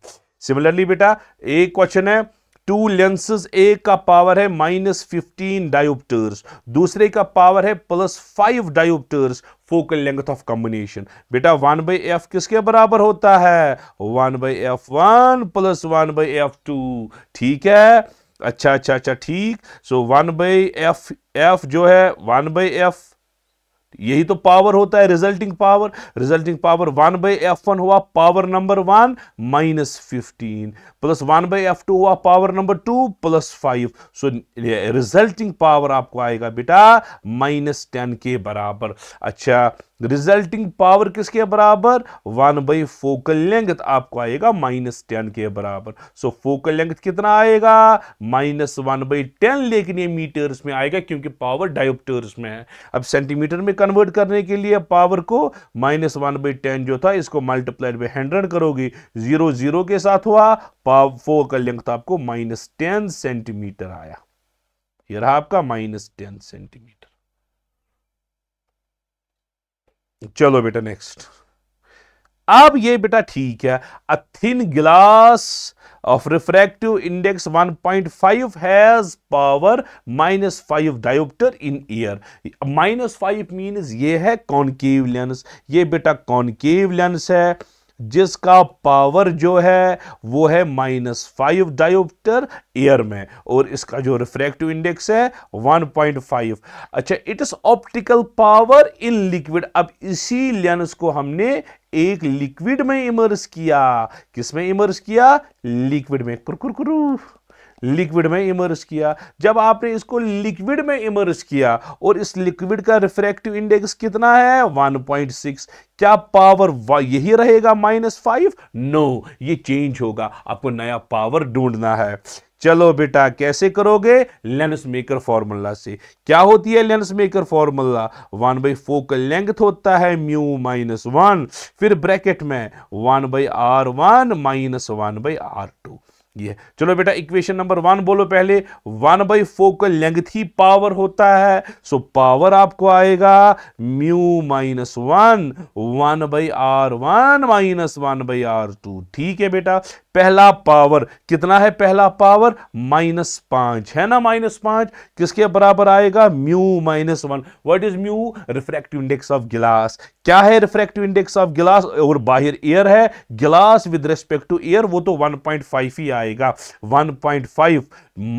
सिमिलरली बेटा एक क्वेश्चन है टू लेंसेज ए का पावर है माइनस फिफ्टीन डायोप्टर्स दूसरे का पावर है plus five dioptres focal length of combination बेटा वन बाई एफ किसके बराबर होता है one by F one plus one by F two ठीक है अच्छा अच्छा अच्छा ठीक so one by F F जो है वन बाई एफ यही तो पावर होता है resulting power resulting power one by F one हुआ power number one minus fifteen plus one by F two हुआ power number two plus five so resulting power आपको आएगा बेटा माइनस टेन के बराबर अच्छा रिजल्टिंग पावर किसके बराबर वन बाई फोकल लेंथ आपको आएगा माइनस टेन के बराबर सो फोकल लेंथ कितना आएगा माइनस वन बाई टेन लेकिन ये मीटर्स में आएगा क्योंकि पावर डायोप्टर्स में है अब सेंटीमीटर में कन्वर्ट करने के लिए पावर को माइनस वन बाई टेन जो था इसको मल्टीप्लाइड बाई हंड्रेड करोगी जीरो जीरो के साथ हुआ पाव फोकल लेंथ आपको माइनस टेन सेंटीमीटर आया ये रहा आपका माइनस टेन सेंटीमीटर चलो बेटा नेक्स्ट अब ये बेटा ठीक है a thin glass of refractive index 1.5 has power minus five dioptre in air minus five means ये है कॉन्केव लेंस ये बेटा कॉन्केव लेंस है जिसका पावर जो है वो है माइनस फाइव डायोप्टर एयर में और इसका जो रिफ्रैक्टिव इंडेक्स है 1.5 अच्छा it is optical power in liquid अब इसी लेंस को हमने एक लिक्विड में इमर्स किया किसमें इमर्स किया लिक्विड में कुरकुरकुरू लिक्विड में इमर्स किया जब आपने इसको लिक्विड में इमर्स किया और इस लिक्विड का रिफ्रैक्टिव इंडेक्स कितना है 1.6 क्या पावर यही रहेगा माइनस फाइव नो ये चेंज होगा आपको नया पावर ढूंढना है चलो बेटा कैसे करोगे लेंस मेकर फॉर्मूला से क्या होती है lens maker formula one by focal length होता है म्यू माइनस वन फिर ब्रैकेट में one by R one minus one by R two ये चलो बेटा इक्वेशन नंबर वन बोलो पहले वन बाई फोकल लेंथ ही पावर होता है सो पावर आपको आएगा mu minus one one by R one minus one by R two ठीक है बेटा पहला पावर कितना है पहला पावर माइनस पांच है ना माइनस पांच किसके बराबर आएगा mu minus one what is mu refractive index of glass क्या है रिफ्रैक्टिव इंडेक्स ऑफ गिलास और बाहर एयर है गिलास विद रेस्पेक्ट टू एयर वो तो 1.5 ही आएगा 1.5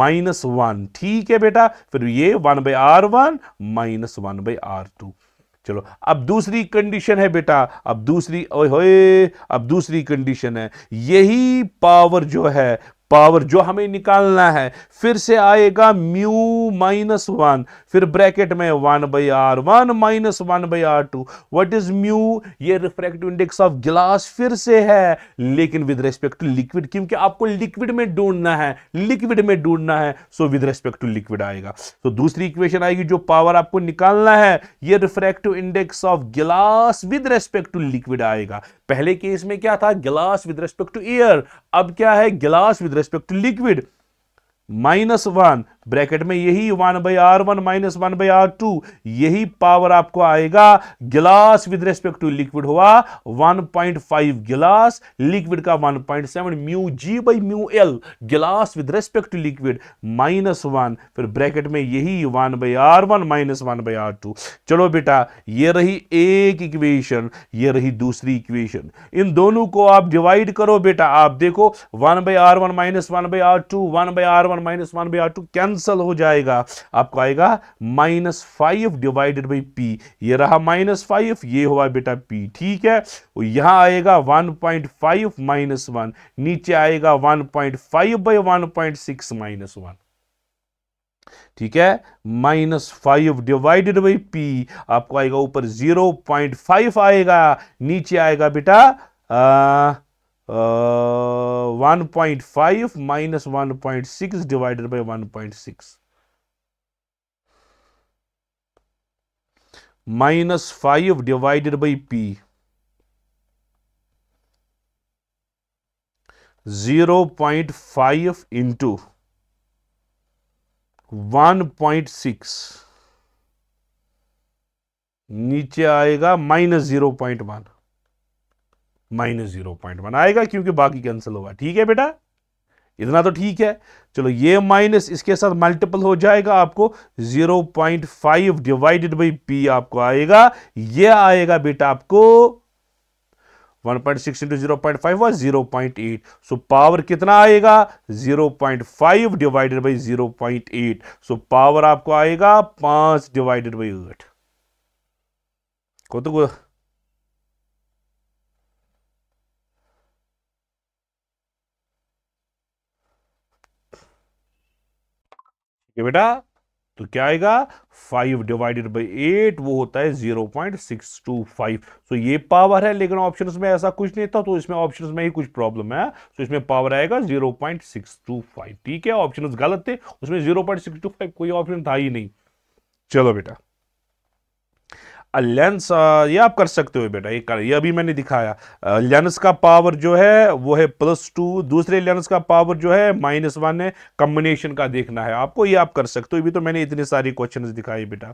माइनस वन ठीक है बेटा फिर ये one by R one minus one by R two चलो अब दूसरी कंडीशन है बेटा अब दूसरी ओए होए अब दूसरी कंडीशन है यही पावर जो है पावर जो हमें निकालना है फिर से आएगा म्यू माइनस वन फिर ब्रैकेट में one by R one minus one by R two what is mu ये रिफ्रैक्टिव इंडेक्स ऑफ ग्लास फिर से है लेकिन विद रेस्पेक्ट टू लिक्विड क्योंकि आपको लिक्विड में ढूंढना है लिक्विड में ढूंढना है so with respect to liquid आएगा तो so, दूसरी इक्वेशन आएगी जो पावर आपको निकालना है ये refractive index of glass with respect to liquid आएगा पहले केस में क्या था glass with respect to air अब क्या है glass with respect to liquid minus 1 bracket में यही one by R one minus one by R two यही पावर आपको आएगा गिलास विद रेस्पेक्ट टू लिक्विड हुआ 1.5 गिलास लिक्विड का 1.7 mu G by mu L glass with respect to liquid minus one फिर ब्रैकेट में यही one by R one minus one by R two चलो बेटा ये रही एक इक्वेशन ये रही दूसरी इक्वेशन इन दोनों को आप डिवाइड करो बेटा आप देखो one by R one minus one by R two one by R one minus one by R two क्या कैंसल हो जाएगा आपको आएगा minus five divided by P ये रहा माइनस फाइव ये हुआ बेटा पी ठीक है और यहां आएगा one point five minus one नीचे आएगा one point five by one point six minus one ठीक है minus five divided by P आपको आएगा ऊपर जीरो पॉइंट फाइव आएगा नीचे आएगा बेटा आ, one point five minus one point six divided by one point six minus five divided by P zero point five into one point six नीचे आएगा minus zero point one minus zero point one आएगा क्योंकि बाकी cancel होगा ठीक है बेटा इतना तो ठीक है चलो ये माइनस इसके साथ मल्टीपल हो जाएगा आपको 0.5 डिवाइडेड बाई पी आपको आएगा ये आएगा बेटा आपको 1.6 point six into zero point five और zero point eight so power कितना आएगा zero point five divided by zero point eight so power आपको आएगा पांच डिवाइडेड बाई एट को तो कि बेटा तो क्या आएगा फाइव डिवाइडेड बाई एट वो होता है zero point six two five so ये पावर है लेकिन ऑप्शंस में ऐसा कुछ नहीं था तो इसमें ऑप्शंस में ही कुछ प्रॉब्लम है तो इसमें पावर आएगा zero point six two five ठीक है ऑप्शंस गलत थे उसमें zero point six two five कोई ऑप्शन था ही नहीं चलो बेटा लेंस ये आप कर सकते हो बेटा ये कर ये अभी मैंने दिखाया लेंस का पावर जो है वो है प्लस टू दूसरे लेंस का पावर जो है माइनस वन है कम्बिनेशन का देखना है आपको ये आप कर सकते हो अभी तो मैंने इतने सारे क्वेश्चन दिखाए बेटा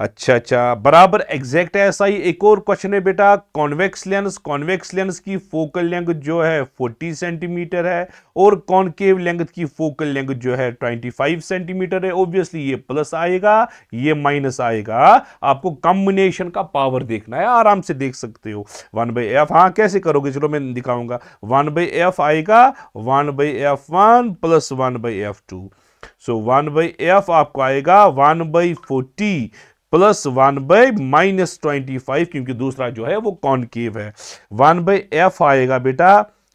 अच्छा अच्छा बराबर एग्जैक्ट है ऐसा ही एक और क्वेश्चन है बेटा कॉन्वेक्स लेंस कॉन्वेक्स लेंस की फोकल लेंथ जो है 40 सेंटीमीटर है और कॉन्केव लेंथ की फोकल लेंथ जो है 25 सेंटीमीटर है ओब्वियसली ये प्लस आएगा ये माइनस आएगा आपको कॉम्बिनेशन का पावर देखना है आराम से देख सकते हो वन बाई एफ हाँ कैसे करोगे चलो मैं दिखाऊंगा वन बाई एफ आएगा one by F one plus one by F two so one by F आपको आएगा one by forty plus one by minus twenty five क्योंकि दूसरा जो है वो कॉनकेव है वन बाई एफ आएगा बेटा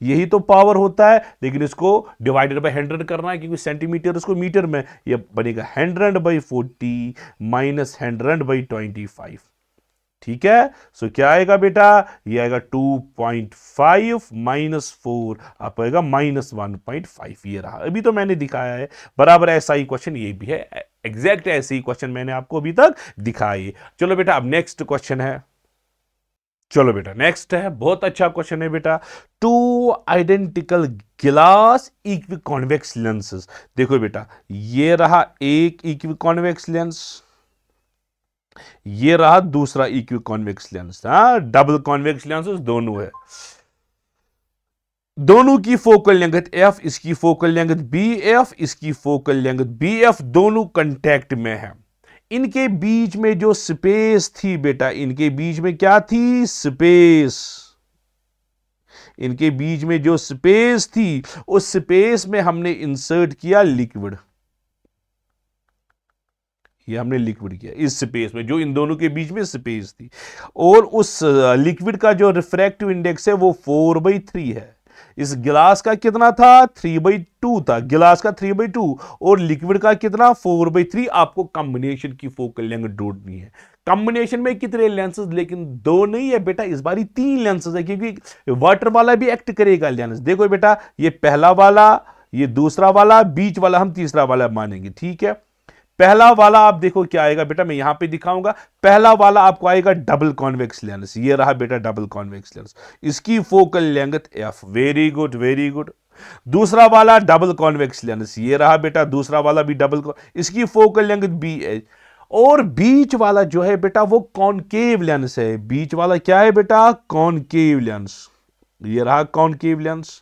यही तो पावर होता है लेकिन इसको डिवाइडेड बाय हंड्रेड करना है क्योंकि सेंटीमीटर इसको मीटर में ये बनेगा hundred by forty minus hundred by twenty five ठीक है सो क्या आएगा बेटा ये आएगा 2.5 माइनस फोर आप आएगा माइनस वन ये रहा अभी तो मैंने दिखाया है बराबर ऐसा ही क्वेश्चन ये भी है एग्जैक्ट ऐसे ही क्वेश्चन मैंने आपको अभी तक दिखाए चलो बेटा अब नेक्स्ट क्वेश्चन है चलो बेटा नेक्स्ट है बहुत अच्छा क्वेश्चन है बेटा two identical glass equiconvex lenses देखो बेटा ये रहा एक इक्वी कॉन्वेक्स लेंस ये रहा दूसरा इक्वी कॉन्वेक्स लेंस हाँ डबल कॉन्वेक्स लेंस दोनों है दोनों की फोकल लेंगथ एफ इसकी फोकल लेंगथ बी एफ इसकी फोकल लेंगथ बी एफ दोनों कंटेक्ट में है इनके बीच में जो स्पेस थी बेटा इनके बीच में क्या थी स्पेस इनके बीच में जो स्पेस थी उस स्पेस में हमने इंसर्ट किया लिक्विड ये हमने लिक्विड किया इस स्पेस में जो इन दोनों के बीच में स्पेस थी और उस लिक्विड का जो रिफ्रैक्टिव इंडेक्स है वो फोर बाई थ्री है इस गिलास का कितना था थ्री बाई टू था गिलास का थ्री बाई टू और लिक्विड का कितना फोर बाई थ्री आपको कॉम्बिनेशन की फोकल लेंथ ढूंढनी है कॉम्बिनेशन में कितने लेंसेज लेकिन दो नहीं है बेटा इस बार तीन लेंसेज है क्योंकि वाटर वाला भी एक्ट करेगा लेंस देखो बेटा ये पहला वाला ये दूसरा वाला बीच वाला हम तीसरा वाला मानेंगे ठीक है पहला वाला आप देखो क्या आएगा बेटा मैं यहां पे दिखाऊंगा पहला वाला आपको आएगा डबल कॉन्वेक्स लेंस ये रहा बेटा डबल कॉन्वेक्स लेंस इसकी focal length F very good very good दूसरा वाला डबल कॉन्वेक्स लेंस ये रहा बेटा दूसरा वाला भी डबल इसकी फोकल लेंथ बी एच और बीच वाला जो है बेटा वो कॉनकेव लेंस है बीच वाला क्या है बेटा कॉनकेव लेंस ये रहा कॉनकेव लेंस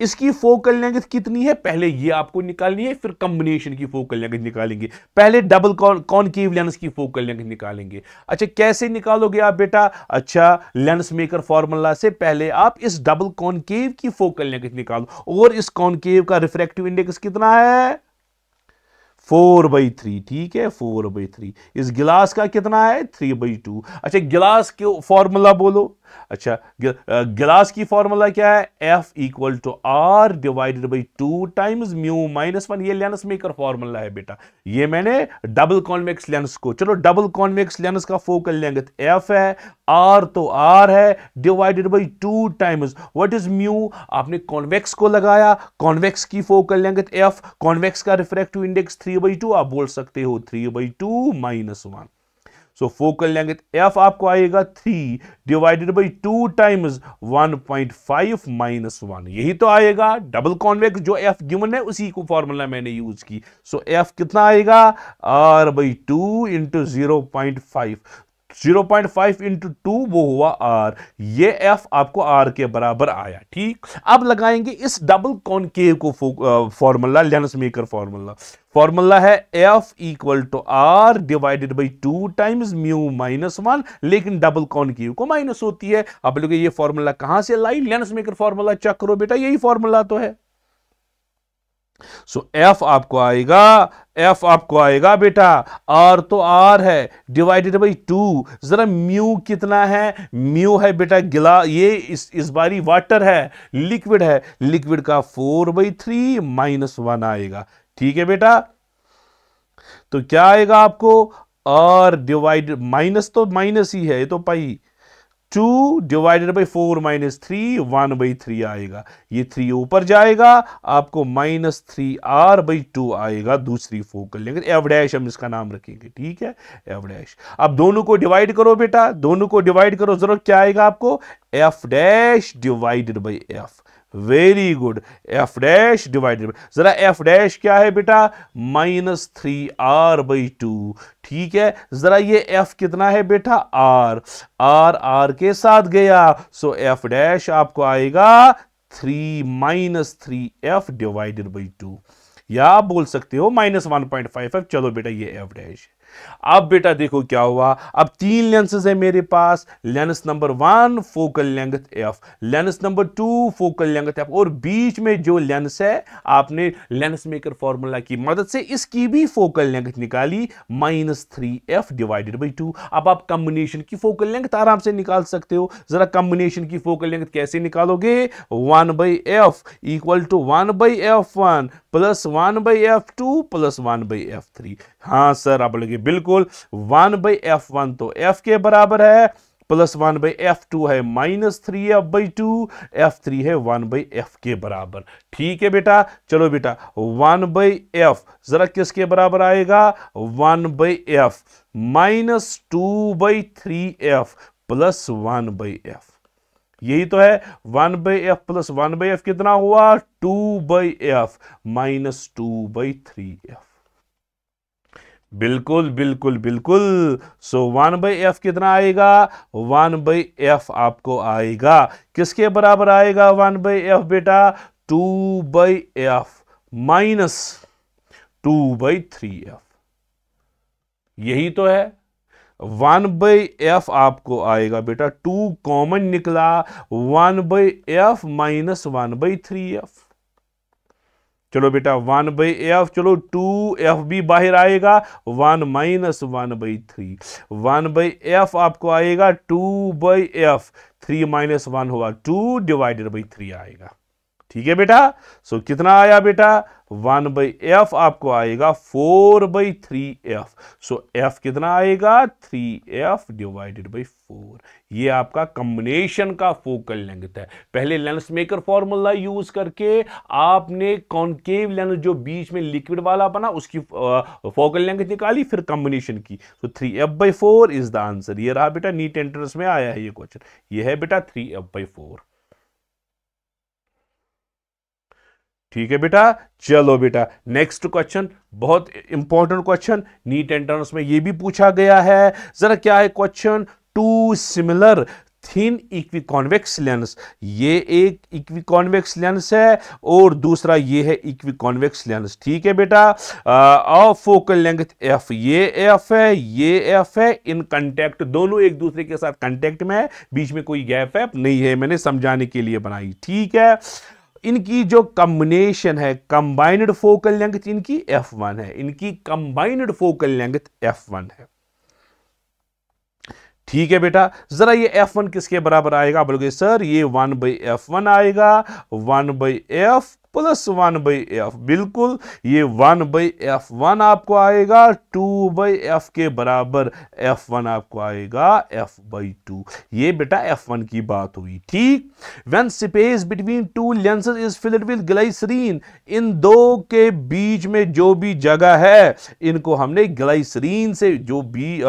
इसकी फोकल लेंथ कितनी है पहले ये आपको निकालनी है फिर कॉम्बिनेशन की फोकल लेंथ निकालेंगे पहले डबल कॉनकेव लेंस की फोकल लेंथ निकालेंगे अच्छा कैसे निकालोगे आप बेटा अच्छा लेंस मेकर फॉर्मूला से पहले आप इस डबल कॉनकेव की फोकल लेंथ निकालो और इस कॉनकेव का रिफ्रैक्टिव इंडेक्स कितना है फोर बाई थ्री ठीक है फोर बाई थ्री इस गिलास का कितना है थ्री बाई टू अच्छा गिलास के फॉर्मूला बोलो अच्छा गिलास की फॉर्मूला क्या है F equal to R divided by two times mu minus one ये लेंस मेकर फॉर्मूला है बेटा ये मैंने डबल कॉन्वेक्स लेंस को चलो डबल कॉन्वेक्स लेंस का फोकल लेंगत एफ है आर तो आर है divided by two times what is mu आपने कॉन्वेक्स को लगाया कॉन्वेक्स की फोकल लेंगत एफ कॉन्वेक्स का refractive index three by two आप बोल सकते हो three by two minus one so focal length F आपको आएगा three divided by two times one point five minus one यही तो आएगा डबल कॉन्वेक्स जो एफ गिवन है उसी को फॉर्मूला मैंने यूज की सो so, एफ कितना आएगा R by two into zero point five zero point five into two वो हुआ आर ये एफ आपको आर के बराबर आया ठीक अब लगाएंगे इस डबल के को formula lens maker formula formula है F equal to R divided by two times mu minus one लेकिन डबल कॉनकेव को माइनस होती है अब लोग ये फॉर्मूला कहां से लाई लेंस मेकर फॉर्मूला चेक करो बेटा यही फॉर्मूला तो है सो so, एफ आपको आएगा एफ आपको आएगा बेटा आर तो आर है डिवाइडेड बाई टू ज़रा म्यू कितना है म्यू है बेटा गिला ये इस इस बारी वाटर है लिक्विड है लिक्विड का four by three minus one आएगा ठीक है बेटा तो क्या आएगा आपको आर डिवाइडेड माइनस तो माइनस ही है ये तो pi two divided by four minus three one by three आएगा ये थ्री ऊपर जाएगा आपको minus three R by two आएगा दूसरी फोकल लेंगे तो एव डैश हम इसका नाम रखेंगे ठीक है एव डैश अब दोनों को डिवाइड करो बेटा दोनों को डिवाइड करो जरूर क्या आएगा आपको F dash divided by F very good F dash divided जरा एफ डैश क्या है बेटा minus three R by two ठीक है जरा ये एफ कितना है बेटा आर आर आर के साथ गया सो एफ डैश आपको आएगा three minus three F divided by two या आप बोल सकते हो minus one point five F चलो बेटा ये एफ डैश है अब बेटा देखो क्या हुआ अब तीन लेंसेज है मेरे पास lens number one focal length F lens number two focal length F और बीच में जो लेंस है आपने लेंस मेकर फॉर्मूला की मदद से इसकी भी फोकल लेंथ निकाली minus three F divided by two अब आप कंबिनेशन की फोकल लेंथ आराम से निकाल सकते हो जरा कंबिनेशन की फोकल लेंथ कैसे निकालोगे one by F equal to one by F one plus one by F two plus one by F three हाँ सर आप बोलेंगे बिल्कुल वन बाई एफ वन तो एफ के बराबर है plus one by F two है minus three F by two F three है वन बाई एफ के बराबर ठीक है बेटा चलो बेटा वन बाई एफ जरा किसके बराबर आएगा one by F minus two by three F plus one by F यही तो है one by F plus one by F कितना हुआ two by F minus two by three F बिल्कुल बिल्कुल बिल्कुल सो वन बाई एफ कितना आएगा वन बाई एफ आपको आएगा किसके बराबर आएगा वन बाई एफ बेटा two by F minus two by three F यही तो है वन बाई एफ आपको आएगा बेटा टू कॉमन निकला one by F minus one by three F चलो बेटा वन बाई एफ चलो टू एफ भी बाहर आएगा one minus one by three one by F आपको आएगा two by F three minus one हुआ टू डिवाइडेड बाई थ्री आएगा ठीक है बेटा सो so, कितना आया बेटा वन बाई एफ आपको आएगा four by three F so F कितना आएगा three F divided by four ये आपका कंबिनेशन का फोकल लेंथ है पहले लेंस मेकर फॉर्मूला यूज करके आपने कॉन्केव लेंस जो बीच में लिक्विड वाला बना उसकी फोकल लेंथ निकाली फिर कंबिनेशन की so three F by four is the answer ये रहा बेटा नीट एंट्रेंस में आया है ये क्वेश्चन ये है बेटा थ्री एफ बाई फोर ठीक है बेटा चलो बेटा नेक्स्ट क्वेश्चन बहुत इंपॉर्टेंट क्वेश्चन नीट एंट्रेंस में ये भी पूछा गया है जरा क्या है question two similar thin equiconvex lens ये एक इक्विकॉन्वेक्स लेंस है और दूसरा ये है इक्विकॉन्वेक्स लेंस ठीक है बेटा ऑफ फोकल लेंथ एफ ये एफ है ये एफ है इन कंटेक्ट दोनों एक दूसरे के साथ कंटेक्ट में है बीच में कोई गैप ऐप नहीं है मैंने समझाने के लिए बनाई ठीक है इनकी जो कम्बिनेशन है कंबाइंड फोकल लेंथ इनकी एफ़ वन है इनकी कंबाइंड फोकल लेंथ वन है ठीक है बेटा ज़रा ये एफ वन किसके बराबर आएगा बोलोगे सर ये वन बाई एफ वन आएगा one by F plus one by F बिल्कुल ये वन बाई एफ वन आपको आएगा टू बाई एफ के बराबर एफ वन आपको आएगा एफ बाई टू ये बेटा एफ वन की बात हुई ठीक when space between two lenses is filled with glycerine इन दो के बीच में जो भी जगह है इनको हमने ग्लाइसरीन से जो बी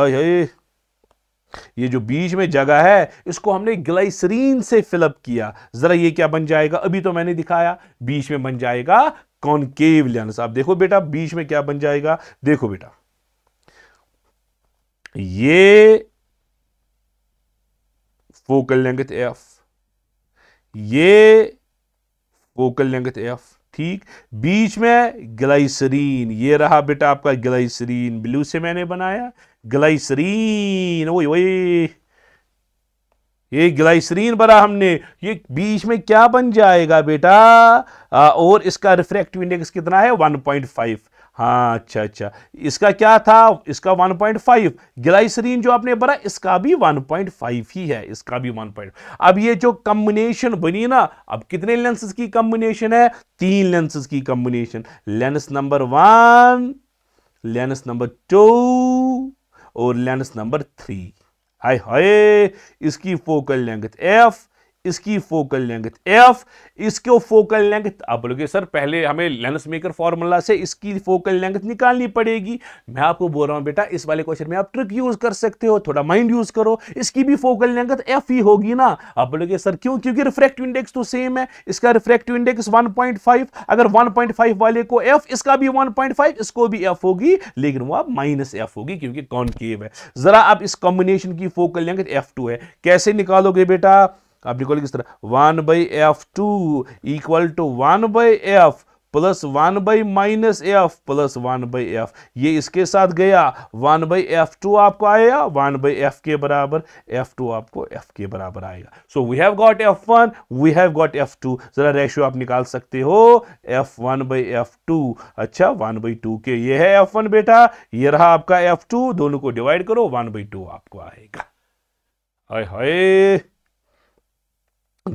ये जो बीच में जगह है इसको हमने ग्लाइसरीन से फिलअप किया ज़रा ये क्या बन जाएगा अभी तो मैंने दिखाया बीच में बन जाएगा कॉनकेव लेंस आप देखो बेटा बीच में क्या बन जाएगा देखो बेटा ये फोकल लेंथ एफ ये फोकल लेंथ एफ ठीक बीच में ग्लाइसरीन ये रहा बेटा आपका ग्लाइसरीन ब्लू से मैंने बनाया ग्लाइसरीन ओ वही ये ग्लाइसरीन भरा हमने ये बीच में क्या बन जाएगा बेटा आ, और इसका रिफ्रैक्टिव इंडेक्स कितना है 1.5 हाँ अच्छा अच्छा इसका क्या था इसका 1.5 ग्लाइसरीन जो आपने बरा इसका भी 1.5 ही है इसका भी 1.5 अब ये जो कम्बिनेशन बनी ना अब कितने लेंसेज की कम्बिनेशन है तीन लेंसेज की combination lens number one lens number two और लेंस नंबर थ्री हाय हाय इसकी फोकल लेंथ एफ इसकी फोकल लेंथ एफ इसको फोकल लेंथ आप बोलोगे सर पहले हमें लेंस मेकर फॉर्मूला से इसकी फोकल लेंथ निकालनी पड़ेगी मैं आपको बोल रहा हूं बेटा इस वाले क्वेश्चन में आप ट्रिक यूज कर सकते हो थोड़ा माइंड यूज करो इसकी भी फोकल लेंथ एफ ही होगी ना आप बोलोगे सर क्यों क्योंकि रिफ्रैक्टिव इंडेक्स तो सेम है इसका रिफ्रैक्टिव इंडेक्स वन अगर वन वाले को एफ इसका भी वन इसको भी एफ होगी लेकिन वो आप माइनस एफ होगी क्योंकि कॉन्केव है जरा आप इस कॉम्बिनेशन की फोकल लेंगे एफ है कैसे निकालोगे बेटा तो आप निकल किस तरह one by F two equal to one by F plus one by minus F plus one by F ये इसके साथ गया वन बाई एफ टू आपको आया वन बाई एफ के बराबर एफ टू आपको एफ के बराबर आएगा so we have got F one we have got F two जरा रेशियो आप निकाल सकते हो F one by F two अच्छा वन बाई टू के ये है एफ वन बेटा ये रहा आपका एफ टू दोनों को डिवाइड करो वन बाई टू आपको आएगा हाय हाय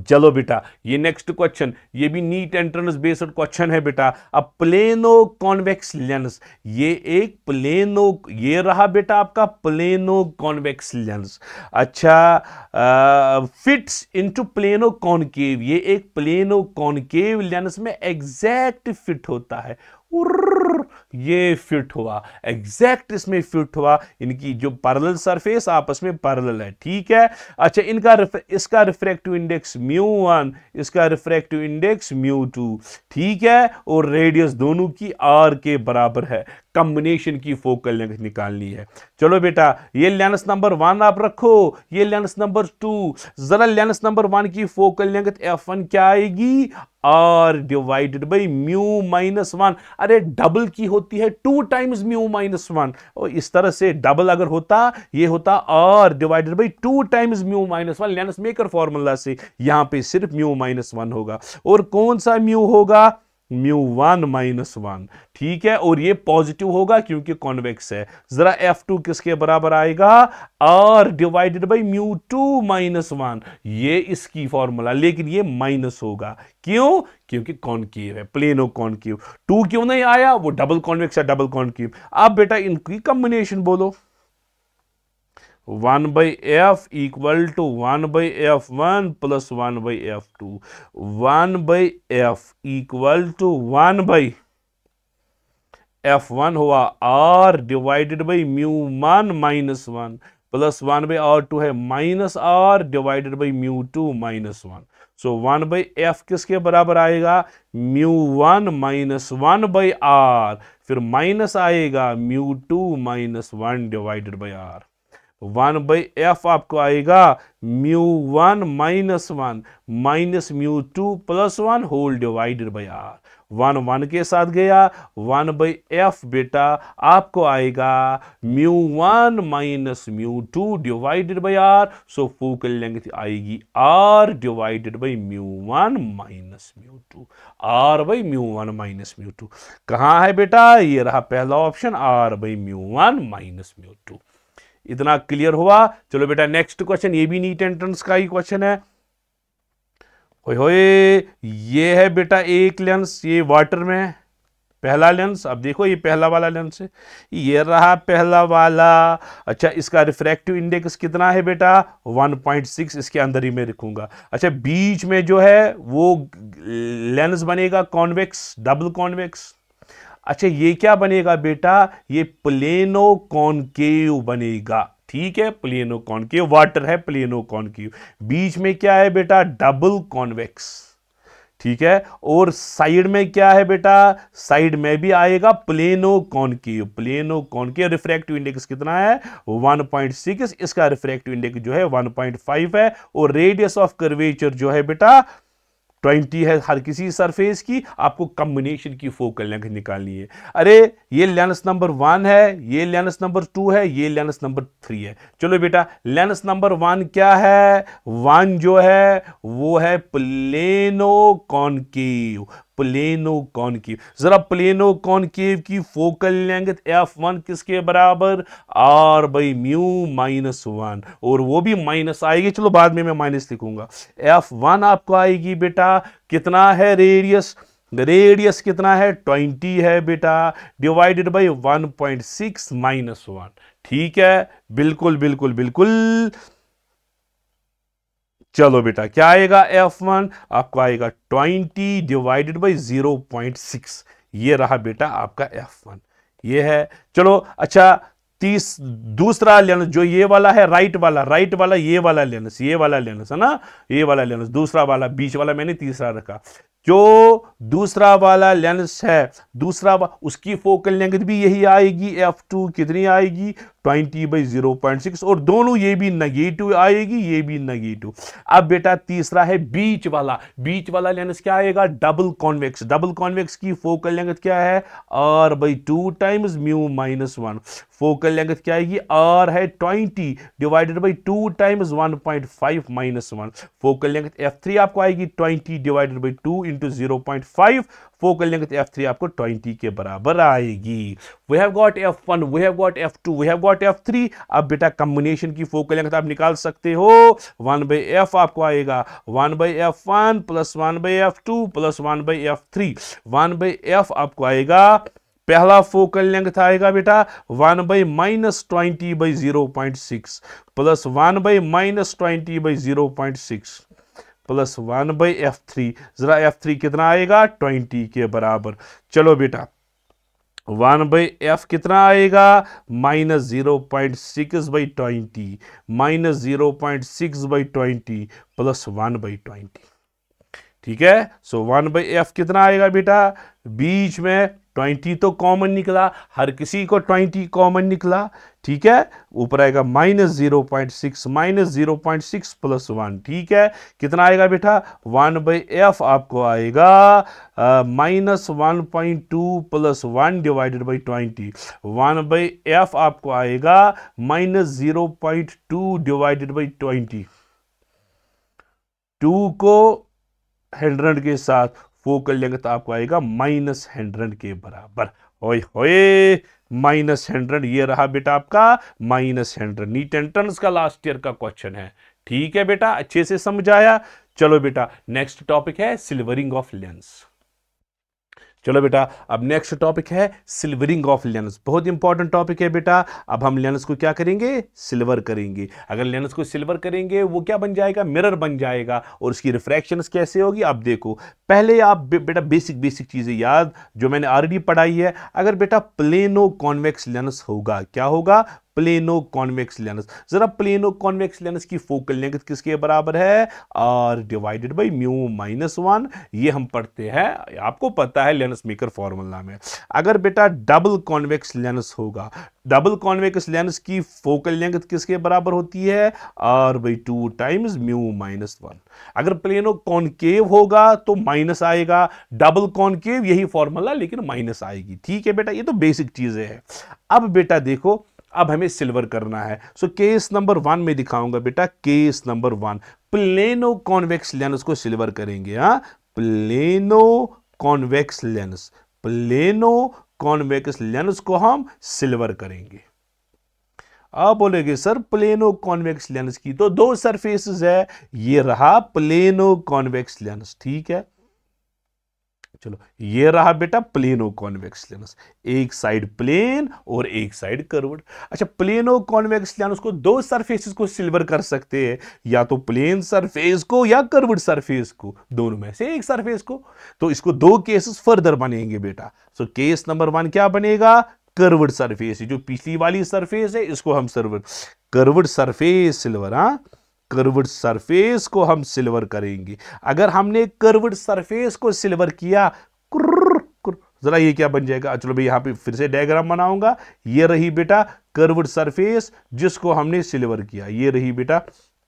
चलो बेटा ये नेक्स्ट क्वेश्चन ये भी नीट एंट्रेंस बेस्ड क्वेश्चन है बेटा अब प्लेनो कॉन्वेक्स लेंस ये एक प्लेनो ये रहा बेटा आपका प्लेनो कॉन्वेक्स लेंस अच्छा फिट्स इनटू प्लेनो कॉनकेव ये एक प्लेनो कॉनकेव लेंस में एग्जैक्ट फिट होता है उर्र, ये फिट हुआ एग्जैक्ट इसमें फिट हुआ इनकी जो पैरेलल सरफेस आपस में पैरेलल है ठीक है अच्छा इनका इसका रिफ्रैक्टिव इंडेक्स म्यू वन इसका रिफ्रैक्टिव इंडेक्स म्यू टू ठीक है और रेडियस दोनों की आर के बराबर है कम्बिनेशन की फोकल लेंथ निकालनी है चलो बेटा ये लेंस नंबर वन आप रखो ये लेंस नंबर टू जरा लेंस नंबर वन की फोकल लेंथ एफ वन क्या आएगी R divided by mu minus one अरे डबल की होती है two times mu minus one और इस तरह से डबल अगर होता ये होता R divided by two times mu minus one lens maker formula से यहां पे सिर्फ म्यू माइनस वन होगा और कौन सा म्यू होगा म्यू वन माइनस वन ठीक है और ये पॉजिटिव होगा क्योंकि कॉन्वेक्स है जरा एफ टू किसके बराबर आएगा R divided by mu two minus one ये इसकी फॉर्मूला लेकिन ये माइनस होगा क्यों क्योंकि कॉनकेव है प्लेनो कॉनकेव टू क्यों नहीं आया वो डबल कॉन्वेक्स है डबल कॉनकेव अब बेटा इनकी कॉम्बिनेशन बोलो one by F equal to one by F one plus one by F two one by F equal to one by F one हुआ R divided by mu one minus one plus one by R two है minus R divided by mu two minus one so one by F किसके बराबर आएगा mu one minus one by R फिर minus आएगा mu two minus one divided by R one by F आपको आएगा mu one minus one minus mu two plus one whole divided by R one one के साथ गया one by F बेटा आपको आएगा mu one minus mu two divided by R so focal length आएगी R divided by mu one minus mu two R by mu one minus mu two कहाँ है बेटा ये रहा पहला option R by mu one minus mu two इतना clear हुआ चलो बेटा नेक्स्ट क्वेश्चन ये भी नीट एंट्रेंस का ही क्वेश्चन है होए होए ये है बेटा एक लेंस ये वाटर में पहला लेंस अब देखो ये पहला वाला लेंस है ये रहा पहला वाला अच्छा इसका रिफ्रैक्टिव इंडेक्स कितना है बेटा 1.6 इसके अंदर ही मैं रखूंगा अच्छा बीच में जो है वो लेंस बनेगा कॉन्वेक्स डबल कॉन्वेक्स अच्छा ये क्या बनेगा बेटा ये प्लेनो कॉनकेव बनेगा ठीक है प्लेनो कॉनकेव वाटर है प्लेनो कॉनकेव बीच में क्या है बेटा डबल कॉन्वेक्स ठीक है और साइड में क्या है बेटा साइड में भी आएगा plano concave plano concave refractive index कितना है 1.6 इसका रिफ्रैक्टिव इंडेक्स जो है 1.5 है और रेडियस ऑफ कर्वेचर जो है बेटा ट्वेंटी है हर किसी सरफेस की आपको कम्बिनेशन की फोकल लेंथ निकालनी है अरे ये लेंस नंबर वन है ये लेंस नंबर टू है ये लेंस नंबर थ्री है चलो बेटा लेंस नंबर वन क्या है वन जो है वो है प्लेनो कॉन्केव प्लेनो कॉनकेव ज़रा प्लेनो कॉनकेव की फोकल लेंथ एफ वन किसके बराबर R by mu minus one और वो भी माइनस आएगी चलो बाद में मैं माइनस लिखूंगा एफ वन आपको आएगी बेटा कितना है रेडियस रेडियस कितना है 20 है बेटा डिवाइडेड बाय 1.6 माइनस वन ठीक है बिल्कुल बिल्कुल बिल्कुल चलो बेटा क्या आएगा एफ वन आपको आएगा 20 डिवाइडेड बाई 0.6 ये रहा बेटा आपका एफ वन ये है चलो अच्छा तीस दूसरा लेंस जो ये वाला है राइट वाला राइट वाला ये वाला लेंस ये वाला लेंस है ना ये वाला लेंस दूसरा वाला बीच वाला मैंने तीसरा रखा जो दूसरा वाला लेंस है दूसरा वा, उसकी फोकल लेंथ भी यही आएगी एफ टू कितनी आएगी twenty by zero point six और दोनों ये भी नेगेटिव आएगी ये भी नेगेटिव अब बेटा तीसरा है बीच वाला बीच वाला लेंस क्या आएगा डबल कॉन्वेक्स डबल कॉन्वेक्स की फोकल लेंथ क्या है R by two times mu minus one focal length क्या आएगी आर है twenty divided by two times one point five minus one focal length F three आपको आएगी twenty divided by two into zero point five four कर लेंगे तो F three आपको twenty के बराबर आएगी we have got F one we have got F two we have got F three अब बेटा कॉम्बिनेशन की फोर कर लेंगे तो आप निकाल सकते हो वन बाई एफ आपको आएगा one by F one plus one by F two plus one by F three one by F आपको आएगा पहला फोकल लेंथ तो आएगा बेटा one by minus twenty by zero point six plus one by minus twenty by zero point six plus one by F three ज़रा F three कितना आएगा twenty के बराबर चलो बेटा वन बाई एफ कितना आएगा minus zero point six by twenty minus zero point six by twenty plus one by twenty ठीक है सो वन बाई एफ कितना आएगा बेटा बीच में ट्वेंटी तो कॉमन निकला हर किसी को ट्वेंटी कॉमन निकला ठीक है ऊपर आएगा minus zero point six minus zero point six plus one ठीक है कितना आएगा बेटा वन बाई एफ आपको आएगा minus one point two plus one divided by twenty one by F आपको आएगा minus zero point two divided by twenty two को हंड्रेड के साथ वो कर लेंगे तो आपको आएगा माइनस हंड्रेड के बराबर ओए होए माइनस हंड्रेड ये रहा बेटा आपका माइनस हंड्रेड नीट एंट्रेंस का लास्ट ईयर का क्वेश्चन है ठीक है बेटा अच्छे से समझाया चलो बेटा नेक्स्ट टॉपिक है सिल्वरिंग ऑफ लेंस चलो बेटा अब नेक्स्ट टॉपिक है सिल्वरिंग ऑफ लेंस बहुत इंपॉर्टेंट टॉपिक है बेटा अब हम लेंस को क्या करेंगे सिल्वर करेंगे अगर लेंस को सिल्वर करेंगे वो क्या बन जाएगा मिरर बन जाएगा और उसकी रिफ्रैक्शन कैसे होगी आप देखो पहले आप बेटा बेसिक बेसिक चीज़ें याद जो मैंने ऑलरेडी पढ़ाई है अगर बेटा प्लेनो कॉन्वेक्स लेंस होगा क्या होगा प्लेनो कॉन्वेक्स लेंस जरा प्लेनो कॉन्वेक्स लेंस की फोकल लेंथ किसके बराबर है R divided by mu minus one ये हम पढ़ते हैं आपको पता है लेंस मेकर फॉर्मूला में अगर बेटा डबल कॉन्वेक्स लेंस होगा डबल कॉन्वेक्स लेंस की फोकल लेंथ किसके बराबर होती है R by two times mu minus one अगर प्लेनो कॉनकेव होगा तो माइनस आएगा डबल कॉनकेव यही फॉर्मूला लेकिन माइनस आएगी ठीक है बेटा ये तो बेसिक चीज़ें हैं अब बेटा देखो अब हमें सिल्वर करना है सो केस नंबर वन में दिखाऊंगा बेटा case number one plano convex lens को सिल्वर करेंगे हाँ plano convex lens plano convex lens को हम सिल्वर करेंगे आप बोलेंगे सर प्लेनो कॉन्वेक्स लेंस की तो दो सरफेसेस है ये रहा प्लेनो कॉन्वेक्स लेंस ठीक है चलो ये रहा बेटा प्लेनो कॉन्वेक्स लेंस एक साइड प्लेन और एक साइड कर्वड अच्छा प्लेनो कॉन्वेक्स लेंस को दो सरफेसिस को सिल्वर कर सकते हैं या तो प्लेन सरफेस को या कर्वड सरफेस को दोनों में से एक सरफेस को तो इसको दो केसेस फर्दर बनेंगे बेटा सो केस नंबर वन क्या बनेगा कर्वड सरफेस जो पिछली वाली सरफेस है इसको हम सर्वर कर्वड सरफेस सिल्वर हाँ कर्वड सरफेस को हम सिल्वर करेंगे अगर हमने कर्वड सरफेस को सिल्वर किया ज़रा ये क्या बन जाएगा चलो भाई यहाँ पे फिर से डायग्राम बनाऊंगा ये रही बेटा कर्वड सरफेस जिसको हमने सिल्वर किया ये रही बेटा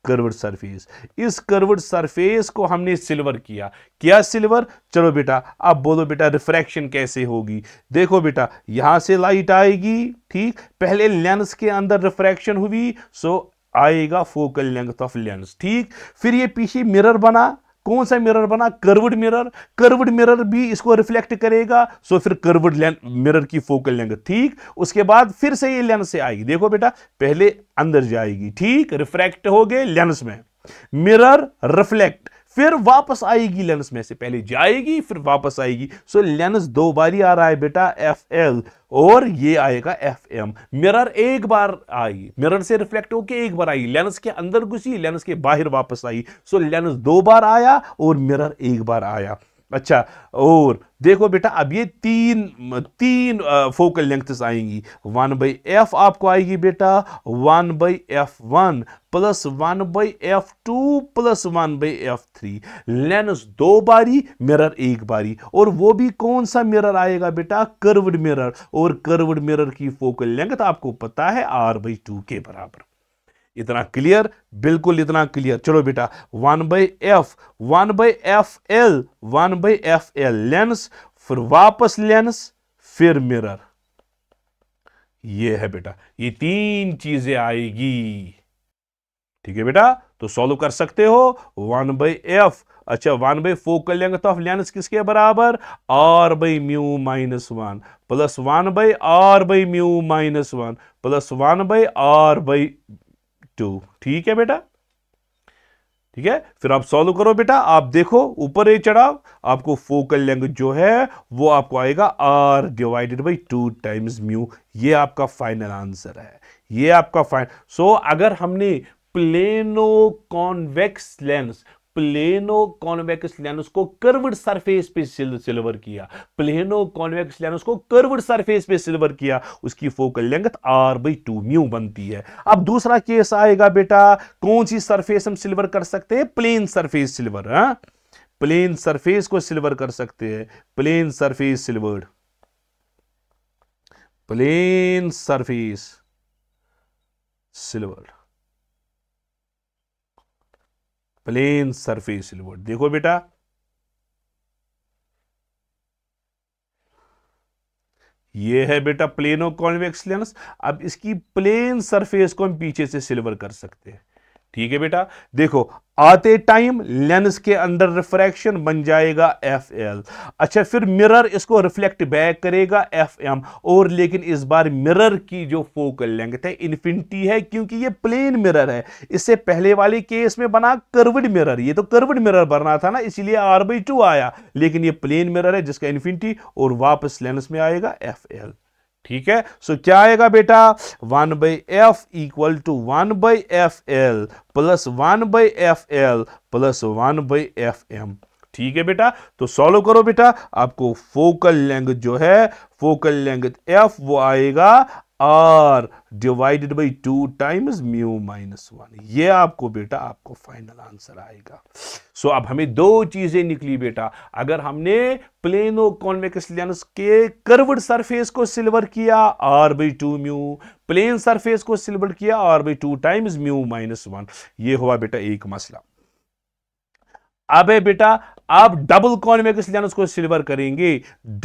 कर्वड सरफेस इस कर्वड सरफेस को हमने सिल्वर किया क्या सिल्वर चलो बेटा अब बोलो बेटा रिफ्रैक्शन कैसे होगी देखो बेटा यहाँ से लाइट आएगी ठीक पहले लेंस के अंदर रिफ्रैक्शन हुई सो आएगा फोकल लेंथ ऑफ लेंस ठीक फिर ये पीछे मिरर बना कौन सा मिरर बना कर्वड मिरर कर्वड मिरर भी इसको रिफ्लेक्ट करेगा सो फिर कर्वड मिरर की फोकल लेंथ ठीक उसके बाद फिर से ये लेंस से आएगी देखो बेटा पहले अंदर जाएगी ठीक रिफ्रैक्ट हो गए लेंस में मिरर रिफ्लेक्ट फिर वापस आएगी लेंस में से पहले जाएगी फिर वापस आएगी सो so, लेंस दो बारी आ रहा है बेटा एफ एल और ये आएगा एफ एम मिरर एक बार आई मिरर से रिफ्लेक्ट होके एक बार आई लेंस के अंदर घुसी लेंस के बाहर वापस आई सो so, लेंस दो बार आया और मिरर एक बार आया अच्छा और देखो बेटा अब ये तीन तीन फोकल लेंथ्स आएंगी वन बाई एफ आपको आएगी बेटा one by F one plus one by F two plus one by F three lens दो बारी मिरर एक बारी और वो भी कौन सा मिरर आएगा बेटा कर्वड मिरर और कर्वड मिरर की फोकल लेंथ आपको पता है आर बाई टू के बराबर इतना क्लियर बिल्कुल इतना क्लियर चलो बेटा one by F one by F L one by F L lens फिर वापस लेंस फिर मिरर ये है बेटा ये तीन चीजें आएगी ठीक है बेटा तो सॉल्व कर सकते हो वन बाई एफ अच्छा one by focal length of lens किसके बराबर R by mu minus one plus one by R by mu minus one plus one by R by two ठीक है बेटा ठीक है फिर आप सॉल्व करो बेटा आप देखो ऊपर ये चढ़ाव आपको फोकल लेंथ जो है वो आपको आएगा R divided by two times mu ये आपका फाइनल आंसर है ये आपका फाइनल सो so, अगर हमने plano convex lens plano convex lens को कर्वड सरफेस पे सिल्वर किया प्लेनो कॉन्वेक्स लेंस को कर्वड सरफेस पे सिल्वर किया उसकी focal length R by two mu बनती है अब दूसरा केस आएगा बेटा कौन सी सरफेस हम सिल्वर कर सकते हैं प्लेन सरफेस सिल्वर हा? प्लेन सरफेस को सिल्वर कर सकते हैं plane surface silvered plane surface silvered plane surface silvered देखो बेटा ये है बेटा ऑफ कॉन्वेक्स लेंस अब इसकी प्लेन सरफेस को हम पीछे से सिल्वर कर सकते हैं ठीक है बेटा देखो आते टाइम लेंस के अंदर रिफ्रैक्शन बन जाएगा एफ एल अच्छा फिर मिरर इसको रिफ्लेक्ट बैक करेगा एफ एम और लेकिन इस बार मिरर की जो फोकल लेंथ है इन्फिनिटी है क्योंकि ये प्लेन मिरर है इससे पहले वाले केस में बना कर्वड मिरर ये तो कर्वड मिरर बना था ना इसीलिए आर बाई टू आया लेकिन ये प्लेन मिरर है जिसका इन्फिनिटी और वापस लेंस में आएगा एफ एल ठीक है सो so, क्या आएगा बेटा one by F equal to one by F L plus one by F L plus one by F M ठीक है बेटा तो सॉल्व करो बेटा आपको फोकल लेंथ जो है फोकल लेंथ एफ वो आएगा R divided by two times mu minus one ये आपको बेटा आपको फाइनल आंसर आएगा सो so, अब हमें दो चीज़ें निकली बेटा अगर हमने प्लेनो कॉन्वेक्स लेंस के कर्वड सरफेस को सिल्वर किया R by two mu plane surface को सिल्वर किया R by two times mu minus one ये हुआ बेटा एक मसला अब है बेटा आप डबल कॉन्वेक्स लेंस को सिल्वर करेंगे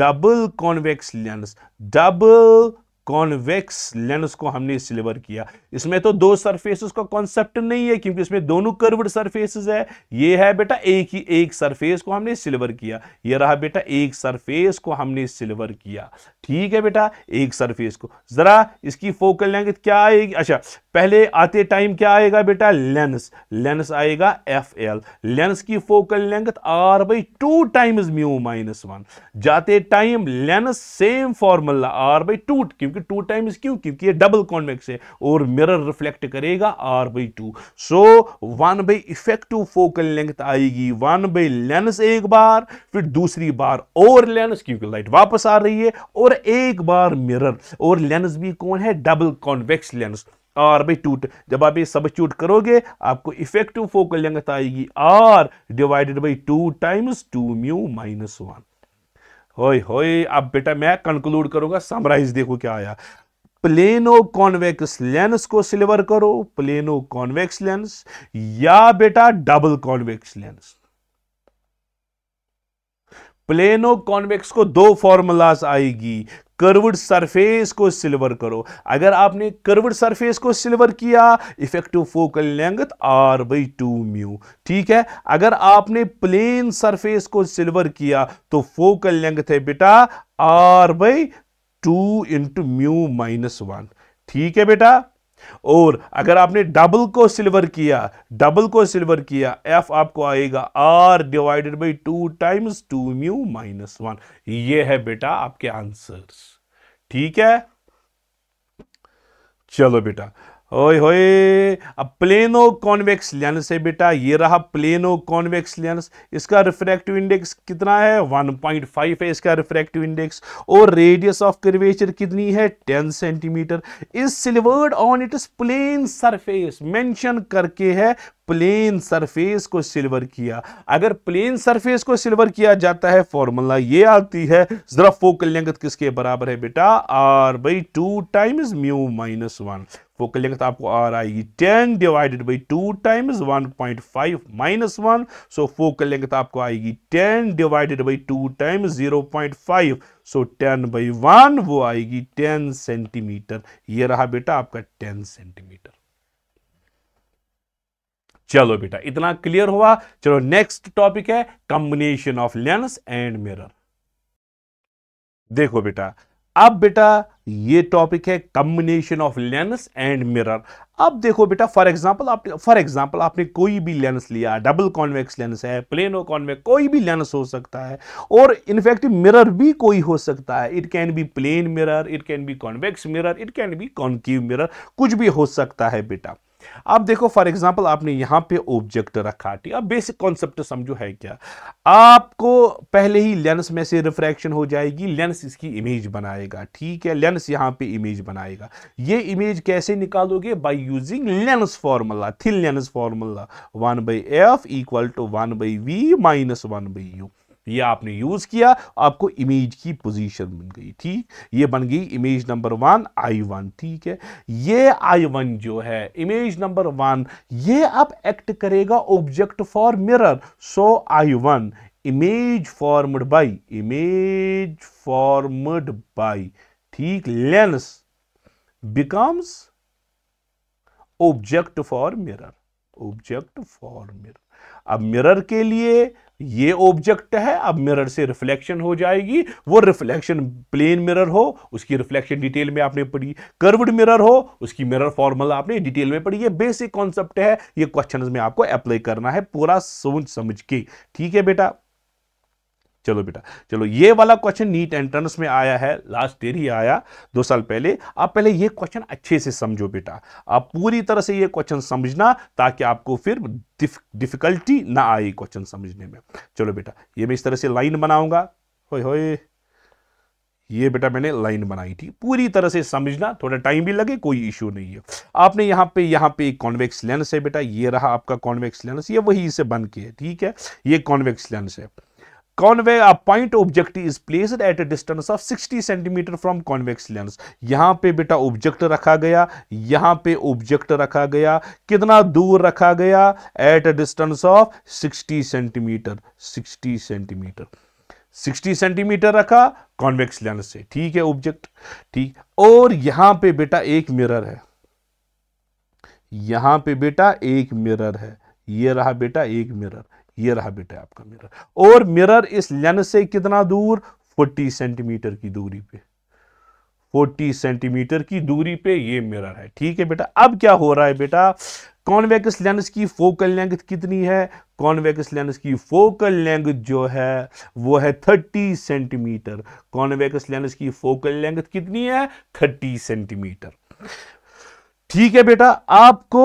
double convex lens double convex lens को हमने सिलेवर किया इसमें तो दो सरफेसेस का कॉन्सेप्ट नहीं है क्योंकि इसमें दोनों कर्व्ड सरफेसेस है ये है बेटा एक ही एक सरफेस को हमने सिलेवर किया ये रहा बेटा एक सरफेस को हमने सिलेवर किया ठीक है बेटा एक सरफेस को ज़रा इसकी फोकल लेंथ क्या आएगी अच्छा पहले आते टाइम क्या आएगा बेटा लेंस लेंस आएगा एफ एल लेंस की focal length R by two times mu minus one जाते time lens same formula R by two क्योंकि क्योंकि टू टाइम्स क्यों क्योंकि ये डबल कॉन्वेक्स है और मिरर रिफ्लेक्ट करेगा R by two so one by effective focal length आएगी वन बाई लेंस एक बार फिर दूसरी बार और लेंस क्योंकि लाइट वापस आ रही है और एक बार मिरर और लेंस भी कौन है double convex lens R by two जब आप ये सब चूट करोगे आपको इफेक्टिव फोकल लेंथ आएगी R divided by two times two mu minus one होय होय अब बेटा मैं कंक्लूड करूंगा समराइज देखो क्या आया प्लेनो कॉन्वेक्स लेंस को सिल्वर करो प्लेनो कॉन्वेक्स लेंस या बेटा double convex lens plano convex को दो फॉर्मूलाज आएगी कर्वड सरफेस को सिल्वर करो अगर आपने कर्वड सरफेस को सिल्वर किया effective focal length R by two mu ठीक है अगर आपने प्लेन सरफेस को सिल्वर किया तो फोकल लेंथ है बेटा R by two into mu minus one ठीक है बेटा और अगर आपने डबल को सिल्वर किया डबल को सिल्वर किया एफ आपको आएगा R divided by two times two mu minus one ये है बेटा आपके आंसर्स ठीक है चलो बेटा ओए होए अब प्लेनो कॉन्वेक्स लेंस है बेटा ये रहा प्लेनो कॉन्वेक्स लेंस इसका रिफ्रैक्टिव इंडेक्स कितना है 1.5 है इसका रिफ्रैक्टिव इंडेक्स और रेडियस ऑफ कर्वेचर कितनी है 10 centimetre is silvered on its plane surface mention करके है प्लेन सरफेस को सिल्वर किया अगर प्लेन सरफेस को सिल्वर किया जाता है फॉर्मूला ये आती है जरा फोकल लेंथ किसके बराबर है बेटा R by two times mu minus one focal length तो आपको आर आएगी ten divided by two times one point five minus one so focal length आपको आएगी ten divided by two times zero point five so ten by one वो आएगी ten centimetre ये रहा बेटा आपका टेन सेंटीमीटर चलो बेटा इतना क्लियर हुआ चलो नेक्स्ट टॉपिक है combination of lens and mirror देखो बेटा अब बेटा ये टॉपिक है combination of lens and mirror अब देखो बेटा फॉर एग्जांपल आप फॉर एग्जांपल आपने कोई भी लेंस लिया डबल कॉन्वेक्स लेंस है प्लेन और कॉन्वेक्स कोई भी लेंस हो सकता है और इनफैक्ट मिरर भी कोई हो सकता है it can be plane mirror it can be convex mirror it can be concave mirror कुछ भी हो सकता है बेटा अब देखो फॉर एग्जाम्पल आपने यहाँ पे ऑब्जेक्ट रखा ठीक अब बेसिक कॉन्सेप्ट समझो है क्या आपको पहले ही लेंस में से रिफ्रैक्शन हो जाएगी लेंस इसकी इमेज बनाएगा ठीक है लेंस यहां पे इमेज बनाएगा ये इमेज कैसे निकालोगे by using lens formula thin lens formula one by F equal to one by we minus one by you ये आपने यूज किया आपको इमेज की पोजीशन बन गई ठीक ये बन गई image number one I one ठीक है ये आई वन जो है इमेज नंबर वन ये अब एक्ट करेगा object for mirror so I one image formed by image formed by ठीक lens becomes object for mirror object for mirror अब मिरर के लिए ये ऑब्जेक्ट है अब मिरर से रिफ्लेक्शन हो जाएगी वो रिफ्लेक्शन प्लेन मिरर हो उसकी रिफ्लेक्शन डिटेल में आपने पढ़ी कर्व्ड मिरर हो उसकी मिरर फॉर्मूला आपने डिटेल में पढ़ी ये बेसिक कॉन्सेप्ट है ये क्वेश्चन में आपको अप्लाई करना है पूरा सोच समझ के ठीक है बेटा चलो बेटा चलो ये वाला क्वेश्चन नीट एंट्रेंस में आया है लास्ट ईयर ही आया दो साल पहले आप पहले ये क्वेश्चन अच्छे से समझो बेटा आप पूरी तरह से ये क्वेश्चन समझना ताकि आपको फिर डिफिकल्टी ना आए क्वेश्चन समझने में चलो बेटा ये मैं इस तरह से लाइन बनाऊंगा होए ये बेटा मैंने लाइन बनाई थी पूरी तरह से समझना थोड़ा टाइम भी लगे कोई इश्यू नहीं है आपने यहाँ पे यहाँ पे एक कॉन्वेक्स लेंस है बेटा ये रहा आपका कॉन्वेक्स लेंस ये वही इसे बन के है ठीक है ये कॉन्वेक्स लेंस है convex point object is placed at a distance of 60 centimetre from convex lens यहां पे बेटा ऑब्जेक्ट रखा गया यहां पे ऑब्जेक्ट रखा गया कितना दूर रखा गया at a distance of 60 centimetre 60 centimetre 60 centimetre रखा कॉन्वेक्स लेंस से ठीक है ऑब्जेक्ट ठीक और यहां पे बेटा एक मिरर है यहां पे बेटा एक मिरर है ये रहा बेटा एक मिरर ये रहा बेटा आपका मिरर और मिरर इस लेंस से कितना दूर 40 सेंटीमीटर की दूरी पे 40 सेंटीमीटर की दूरी पे ये मिरर है ठीक है बेटा अब क्या हो रहा है बेटा कॉन्वेक्स लेंस की फोकल लेंथ कितनी है कॉन्वेक्स लेंस की फोकल लेंथ जो है वो है 30 सेंटीमीटर कॉन्वेक्स लेंस की फोकल लेंथ कितनी है 30 सेंटीमीटर ठीक है बेटा आपको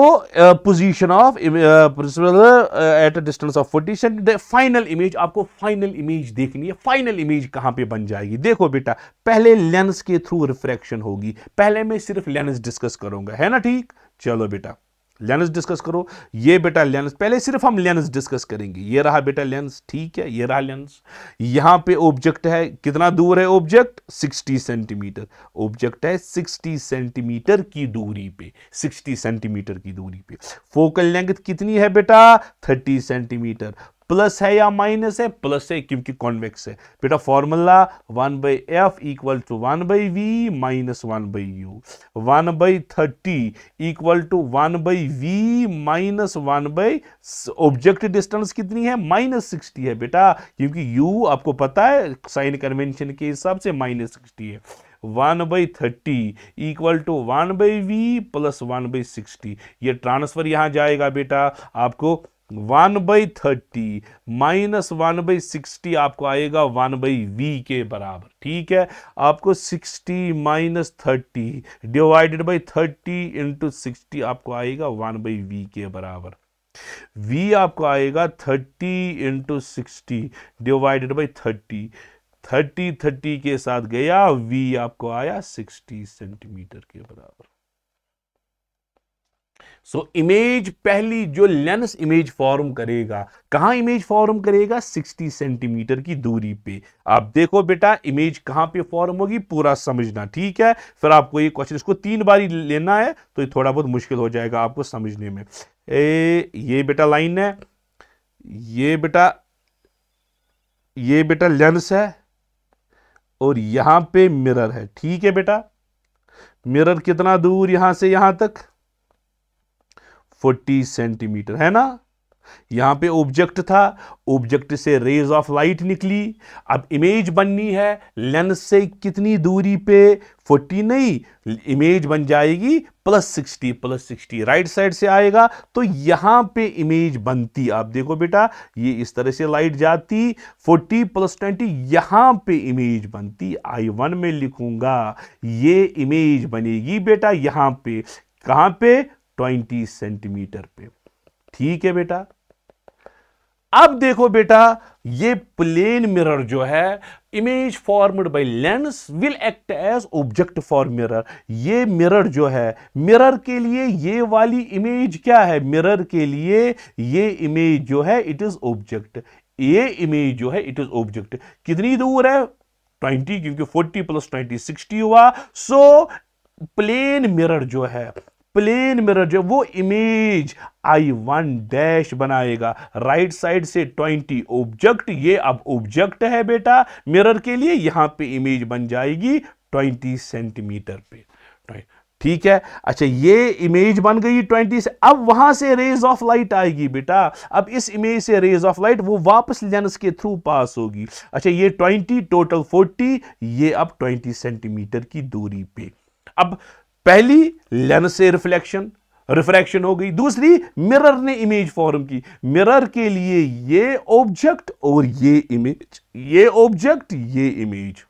position of at a distance of forty final image आपको फाइनल इमेज देखनी है फाइनल इमेज कहाँ पे बन जाएगी देखो बेटा पहले लेंस के थ्रू रिफ्रैक्शन होगी पहले मैं सिर्फ लेंस डिस्कस करूंगा है ना ठीक चलो बेटा लेंस डिस्कस करो ये बेटा लेंस पहले सिर्फ हम लेंस डिस्कस करेंगे ये रहा बेटा लेंस ठीक है ये रहा लेंस यहां पे ऑब्जेक्ट है कितना दूर है ऑब्जेक्ट 60 सेंटीमीटर ऑब्जेक्ट है 60 सेंटीमीटर की दूरी पे 60 सेंटीमीटर की दूरी पे फोकल लेंथ कितनी है बेटा 30 सेंटीमीटर प्लस है या माइनस है प्लस है क्योंकि कॉन्वेक्स है बेटा formula one by F equal to one by we minus one by U one by thirty equal to one by we minus one by object distance कितनी है minus sixty है बेटा क्योंकि यू आपको पता है साइन कन्वेंशन के हिसाब से माइनस सिक्सटी है one by thirty equal to one by we plus one by sixty ये ट्रांसफर यहाँ जाएगा बेटा आपको one by thirty minus one by sixty आपको आएगा वन बाई वी के बराबर ठीक है आपको sixty minus thirty divided by thirty into sixty आपको आएगा वन बाई वी के बराबर वी आपको आएगा thirty into sixty divided by thirty thirty thirty के साथ गया वी आपको आया सिक्सटी सेंटीमीटर के बराबर सो so, इमेज पहली जो लेंस इमेज फॉर्म करेगा कहाँ इमेज फॉर्म करेगा 60 सेंटीमीटर की दूरी पे आप देखो बेटा इमेज कहाँ पे फॉर्म होगी पूरा समझना ठीक है फिर आपको ये क्वेश्चन इसको तीन बारी लेना है तो ये थोड़ा बहुत मुश्किल हो जाएगा आपको समझने में ए, ये बेटा लाइन है ये बेटा ये बेटा लेंस है और यहां पे मिरर है ठीक है बेटा मिरर कितना दूर यहां से यहां तक 40 सेंटीमीटर है ना यहाँ पे ऑब्जेक्ट था ऑब्जेक्ट से रेज ऑफ लाइट निकली अब इमेज बननी है लेंस से कितनी दूरी पे 40 नहीं इमेज बन जाएगी प्लस 60 प्लस 60 राइट साइड से आएगा तो यहाँ पे इमेज बनती आप देखो बेटा ये इस तरह से लाइट जाती 40 प्लस 20 यहाँ पे इमेज बनती आई वन में लिखूंगा ये इमेज बनेगी बेटा यहाँ पे कहां पे ट्वेंटी सेंटीमीटर पे ठीक है बेटा अब देखो बेटा ये प्लेन मिरर जो है image formed by lens will act as object for mirror ये मिरर जो है मिरर के लिए ये वाली इमेज क्या है मिरर के लिए ये इमेज जो है इट इज ऑब्जेक्ट ये इमेज जो है इट इज ऑब्जेक्ट कितनी दूर है 20 क्योंकि 40 प्लस 20 60 हुआ सो प्लेन मिरर जो है प्लेन मिरर जो वो इमेज आई वन डैश बनाएगा राइट साइड से ट्वेंटी ऑब्जेक्ट ये अब ऑब्जेक्ट है बेटा मिरर के लिए यहां पे इमेज बन जाएगी ट्वेंटी सेंटीमीटर पे ठीक है अच्छा ये इमेज बन गई ट्वेंटी से अब वहां से रेज ऑफ लाइट आएगी बेटा अब इस इमेज से रेज ऑफ लाइट वो वापस लेंस के थ्रू पास होगी अच्छा ये ट्वेंटी टोटल फोर्टी ये अब ट्वेंटी सेंटीमीटर की दूरी पे अब पहली लेंस से रिफ्लेक्शन रिफ्रैक्शन हो गई दूसरी मिरर ने इमेज फॉर्म की मिरर के लिए ये ऑब्जेक्ट और ये इमेज ये ऑब्जेक्ट ये इमेज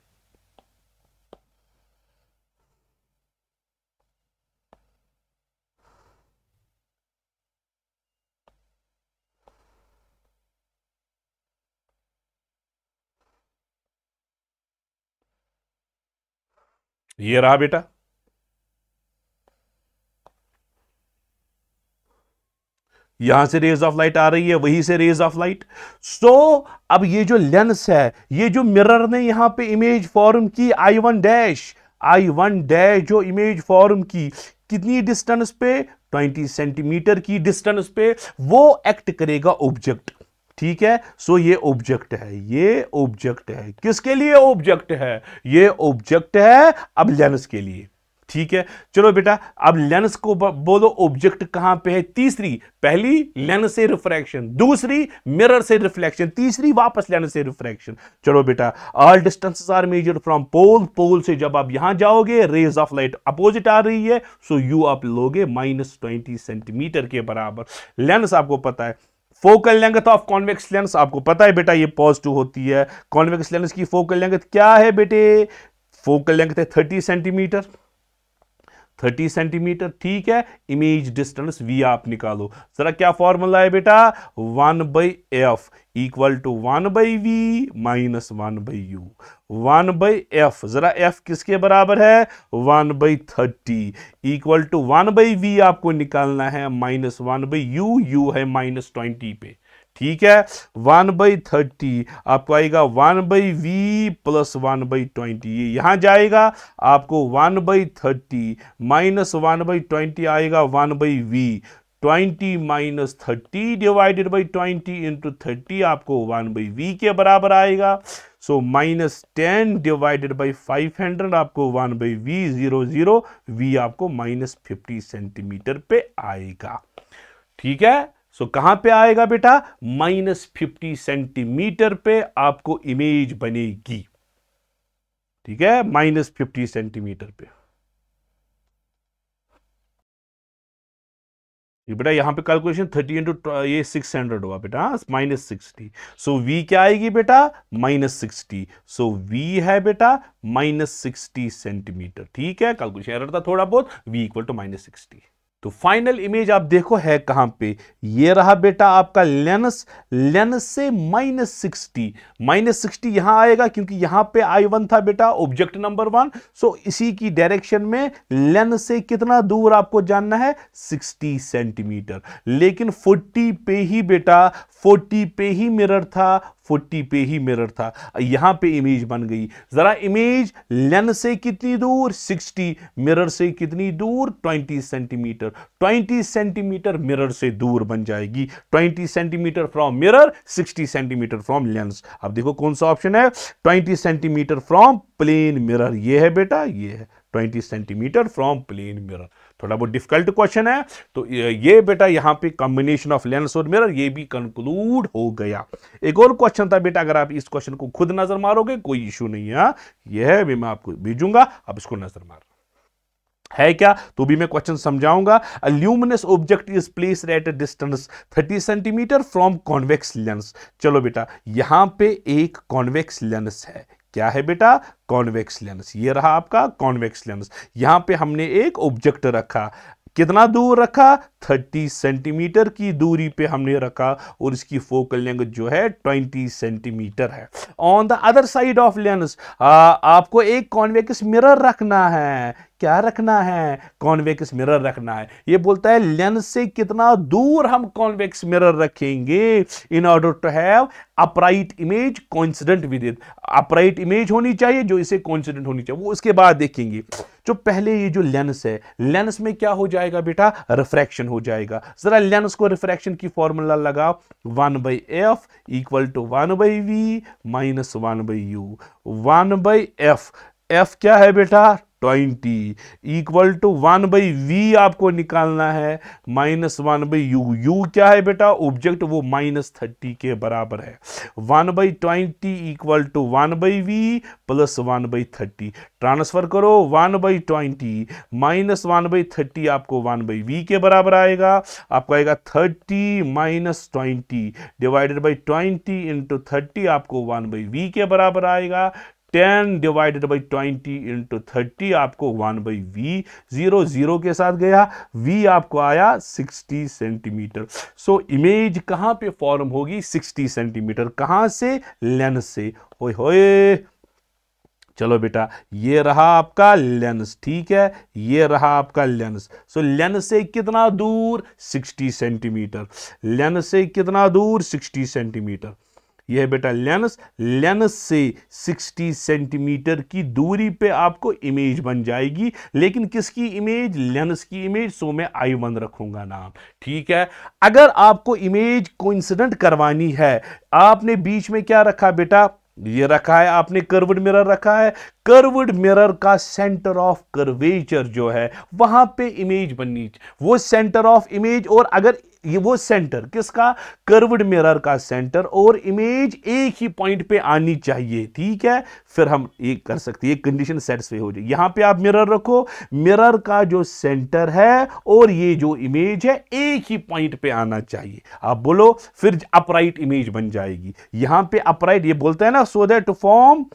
ये रहा बेटा यहां से रेज ऑफ लाइट आ रही है वहीं से रेज ऑफ लाइट सो अब ये जो लेंस है ये जो मिरर ने यहां पे इमेज फॉर्म की I one dash I one dash जो इमेज फॉर्म की कितनी डिस्टेंस पे 20 सेंटीमीटर की डिस्टेंस पे वो एक्ट करेगा ऑब्जेक्ट ठीक है सो ये ऑब्जेक्ट है ये ऑब्जेक्ट है किसके लिए ऑब्जेक्ट है ये ऑब्जेक्ट है अब लेंस के लिए ठीक है चलो बेटा अब लेंस को बोलो ऑब्जेक्ट कहां पे है तीसरी पहली लेंस से रिफ्रैक्शन दूसरी मिरर से रिफ्लेक्शन तीसरी वापस लेंस से रिफ्रैक्शन चलो बेटा all distances are measured from pole pole से जब आप यहां जाओगे रेज ऑफ लाइट अपोजिट आ रही है सो यू आप लोगे माइनस ट्वेंटी सेंटीमीटर के बराबर लेंस आपको पता है focal length of convex lens आपको पता है बेटा ये पॉजिटिव होती है कॉन्वेक्स लेंस की फोकल लेंथ क्या है बेटे फोकल लेंथ है थर्टी सेंटीमीटर 30 सेंटीमीटर ठीक है इमेज डिस्टेंस वी आप निकालो जरा क्या फॉर्मूला है बेटा one by F equal to one by we minus one by U one by F ज़रा एफ किसके बराबर है one by thirty equal to one by V आपको निकालना है minus one by U U है माइनस ट्वेंटी पे ठीक है वन बाई थर्टी आपको आएगा one by we plus one by twenty ये यहाँ जाएगा आपको one by thirty minus one by twenty आएगा one by V twenty minus thirty divided by twenty into thirty आपको वन बाई वी के बराबर आएगा so minus ten divided by five hundred आपको one by V zero zero V आपको minus fifty centimetre पे आएगा ठीक है सो कहां पे आएगा बेटा माइनस फिफ्टी सेंटीमीटर पे आपको इमेज बनेगी ठीक है माइनस फिफ्टी सेंटीमीटर पे ये बेटा यहां पे कैलकुलेशन थर्टी इंटू ये सिक्स हंड्रेड हुआ बेटा माइनस सिक्सटी सो वी क्या आएगी बेटा माइनस सिक्सटी सो वी है बेटा माइनस सिक्सटी सेंटीमीटर ठीक है कैलकुलेशन एरर था थोड़ा बहुत V equal to minus sixty तो फाइनल इमेज आप देखो है कहां पे ये रहा बेटा आपका लेंस लेनस से माइनस सिक्सटी माइनस सिक्सटी यहां आएगा क्योंकि यहां पे आई वन था बेटा ऑब्जेक्ट नंबर वन सो इसी की डायरेक्शन में लेंस से कितना दूर आपको जानना है सिक्सटी सेंटीमीटर लेकिन फोर्टी पे ही बेटा फोर्टी पे ही मिरर था फोर्टी पे ही मिरर था यहाँ पे इमेज बन गई ज़रा इमेज लेन से कितनी दूर सिक्सटी मिरर से कितनी दूर twenty centimetre twenty centimetre mirror से दूर बन जाएगी twenty centimetre from mirror sixty centimetre from lens अब देखो कौन सा ऑप्शन है twenty centimetre from plane mirror ये है बेटा ये है twenty centimetre from plane mirror थोड़ा बहुत डिफिकल्ट क्वेश्चन है तो ये बेटा यहाँ पे कॉम्बिनेशन ऑफ लेंस और मिरर ये भी कंक्लूड हो गया एक और क्वेश्चन था बेटा अगर आप इस क्वेश्चन को खुद नजर मारोगे कोई इशू नहीं है यह भी मैं आपको भेजूंगा आप इसको नजर मार है क्या तो भी मैं क्वेश्चन समझाऊंगा a luminous object is place at a distance 30 centimetre from convex lens चलो बेटा यहां पे एक कॉन्वेक्स लेंस है क्या है बेटा कॉन्वेक्स लेंस ये रहा आपका कॉन्वेक्स लेंस यहाँ पे हमने एक ऑब्जेक्ट रखा कितना दूर रखा 30 सेंटीमीटर की दूरी पे हमने रखा और इसकी फोकल लेंथ जो है 20 सेंटीमीटर है on the other side of lens आपको एक कॉन्वेक्स मिरर रखना है क्या रखना है कॉन्वेक्स मिरर रखना है ये बोलता है लेंस से कितना दूर हम कॉन्वेक्स मिरर रखेंगे in order to have upright image coincident with it upright image होनी चाहिए जो इसे कॉन्सिडेंट होनी चाहिए वो उसके बाद देखेंगे जो पहले ये जो लेंस है लेंस में क्या हो जाएगा बेटा रिफ्रैक्शन हो जाएगा जरा लेंस को रिफ्रैक्शन की फॉर्मूला लगाओ one by F equal to one by we minus one by U one by F F क्या है बेटा twenty equal to one by V आपको निकालना है minus one by U U क्या है बेटा ऑब्जेक्ट वो माइनस थर्टी के बराबर है one by twenty equal to one by we plus one by thirty transfer करो one by twenty minus one by thirty आपको वन बाई वी के बराबर आएगा आपको आएगा thirty minus twenty divided by twenty into thirty आपको one by V के बराबर आएगा ten divided by twenty into thirty आपको one by V zero zero के साथ गया वी आपको आया सिक्सटी सेंटीमीटर सो इमेज कहाँ पे फॉर्म होगी सिक्सटी सेंटीमीटर कहाँ से लेंस से होए होए चलो बेटा ये रहा आपका लेंस ठीक है ये रहा आपका लेंस सो लेंस से कितना दूर 60 सेंटीमीटर लेंस से कितना दूर 60 सेंटीमीटर यह है बेटा लेंस लेंस से 60 सेंटीमीटर की दूरी पे आपको इमेज बन जाएगी लेकिन किसकी इमेज लेंस की इमेज सो मैं आई वन रखूंगा नाम ठीक है अगर आपको इमेज कोइंसिडेंट करवानी है आपने बीच में क्या रखा बेटा ये रखा है आपने कर्वड मिरर रखा है कर्वड मिरर का सेंटर ऑफ कर्वेचर जो है वहां पे इमेज बननी वो सेंटर ऑफ इमेज और अगर ये वो सेंटर किसका कर्वड मिरर का सेंटर और इमेज एक ही पॉइंट पे आनी चाहिए ठीक है फिर हम ये कर सकते हैं कंडीशन सेटिस्फे हो जाए यहां पे आप मिरर रखो मिरर का जो सेंटर है और ये जो इमेज है एक ही पॉइंट पे आना चाहिए आप बोलो फिर अपराइट इमेज बन जाएगी यहाँ पे अपराइट ये बोलते हैं ना so that to form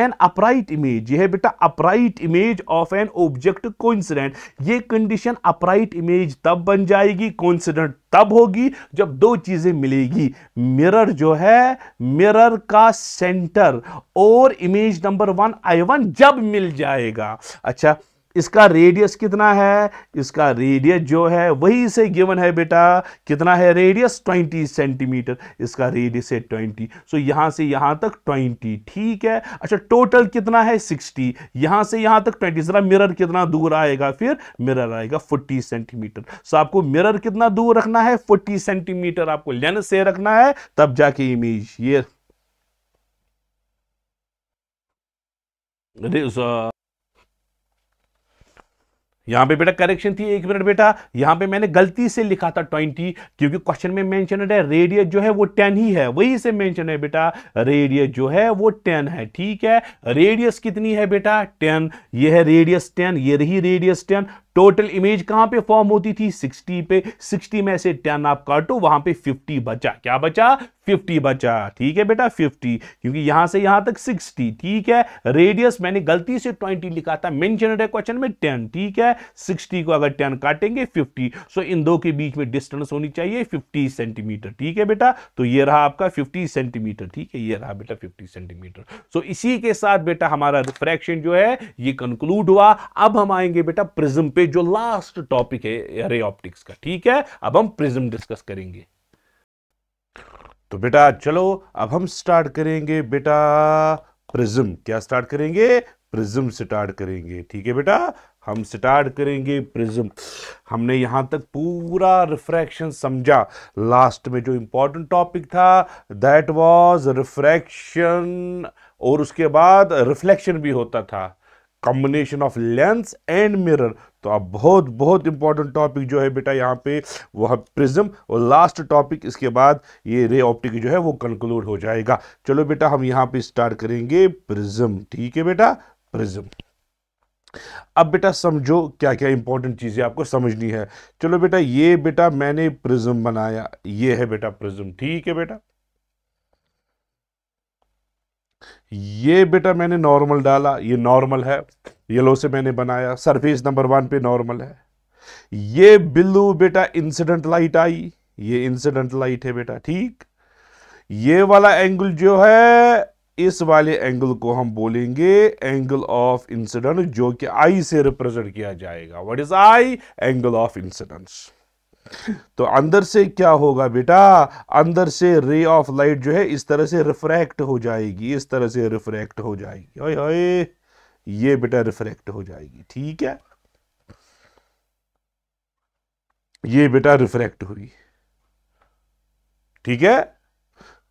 an upright image ये है बेटा upright image of an object coincident ये कंडीशन अपराइट इमेज तब बन जाएगी कोइंसिडेंट तब होगी जब दो चीज़ें मिलेगी मिरर जो है मिरर का सेंटर और image number one I one जब मिल जाएगा अच्छा इसका रेडियस कितना है इसका रेडियस जो है वही से गिवन है बेटा कितना है रेडियस 20 सेंटीमीटर इसका रेडियस है 20 सो यहां से यहां तक 20 ठीक है अच्छा टोटल कितना है 60 यहां से यहां तक 20 ज़रा मिरर कितना दूर आएगा फिर मिरर आएगा 40 सेंटीमीटर सो आपको मिरर कितना दूर रखना है 40 सेंटीमीटर आपको लेंस से रखना है तब जाके इमेज ये यहाँ पे बेटा करेक्शन थी एक मिनट बेटा यहाँ पे मैंने गलती से लिखा था ट्वेंटी क्योंकि क्वेश्चन में मेंशन है रेडियस जो है वो टेन ही है वही से मेंशन है बेटा रेडियस जो है वो टेन है ठीक है रेडियस कितनी है बेटा टेन ये है रेडियस टेन ये रही रेडियस टेन टोटल इमेज कहां पे फॉर्म होती थी 60 पे 60 में से 10 आप काटो वहां पे 50 बचा क्या बचा 50 बचा ठीक है बेटा 50 क्योंकि यहां से यहां तक 60 ठीक है रेडियस मैंने गलती से 20 लिखा था मेंशन है क्वेश्चन में 10 ठीक है 60 को अगर 10 काटेंगे 50 सो इन दो के बीच में डिस्टेंस होनी चाहिए 50 सेंटीमीटर ठीक है बेटा तो ये रहा आपका 50 सेंटीमीटर ठीक है ये रहा बेटा 50 सेंटीमीटर सो इसी के साथ बेटा हमारा रिफ्रैक्शन जो है ये कंक्लूड हुआ अब हम आएंगे बेटा प्रिज्म पे जो लास्ट टॉपिक है अरे ऑप्टिक्स का ठीक है अब हम प्रिज्म डिस्कस करेंगे तो बेटा चलो अब हम स्टार्ट करेंगे बेटा प्रिज्म क्या स्टार्ट करेंगे प्रिज्म स्टार्ट करेंगे ठीक है बेटा हम स्टार्ट करेंगे प्रिज्म हमने यहां तक पूरा रिफ्रैक्शन समझा लास्ट में जो इंपॉर्टेंट टॉपिक था दैट वाज रिफ्रैक्शन और उसके बाद रिफ्लेक्शन भी होता था combination of lens and mirror तो अब बहुत बहुत इंपॉर्टेंट टॉपिक जो है बेटा यहाँ पे वह प्रिज्म और लास्ट टॉपिक इसके बाद ये रे ऑप्टिक जो है वो कंक्लूड हो जाएगा चलो बेटा हम यहाँ पे स्टार्ट करेंगे प्रिज्म ठीक है बेटा प्रिज्म अब बेटा समझो क्या क्या इंपॉर्टेंट चीज़ें आपको समझनी है चलो बेटा ये बेटा मैंने प्रिज्म बनाया ये है बेटा प्रिज्म ठीक है बेटा ये बेटा मैंने नॉर्मल डाला ये नॉर्मल है येलो से मैंने बनाया सरफेस नंबर वन पे नॉर्मल है ये बिल्लू बेटा इंसिडेंट लाइट आई ये इंसिडेंट लाइट है बेटा ठीक ये वाला एंगल जो है इस वाले एंगल को हम बोलेंगे एंगल ऑफ इंसिडेंट जो कि आई से रिप्रेजेंट किया जाएगा what is I angle of incidence तो अंदर से क्या होगा बेटा अंदर से रे ऑफ लाइट जो है इस तरह से रिफ्रैक्ट हो जाएगी इस तरह से रिफ्रैक्ट हो जाएगी ओए ओए ये बेटा रिफ्रैक्ट हो जाएगी ठीक है ये बेटा रिफ्रैक्ट हुई ठीक है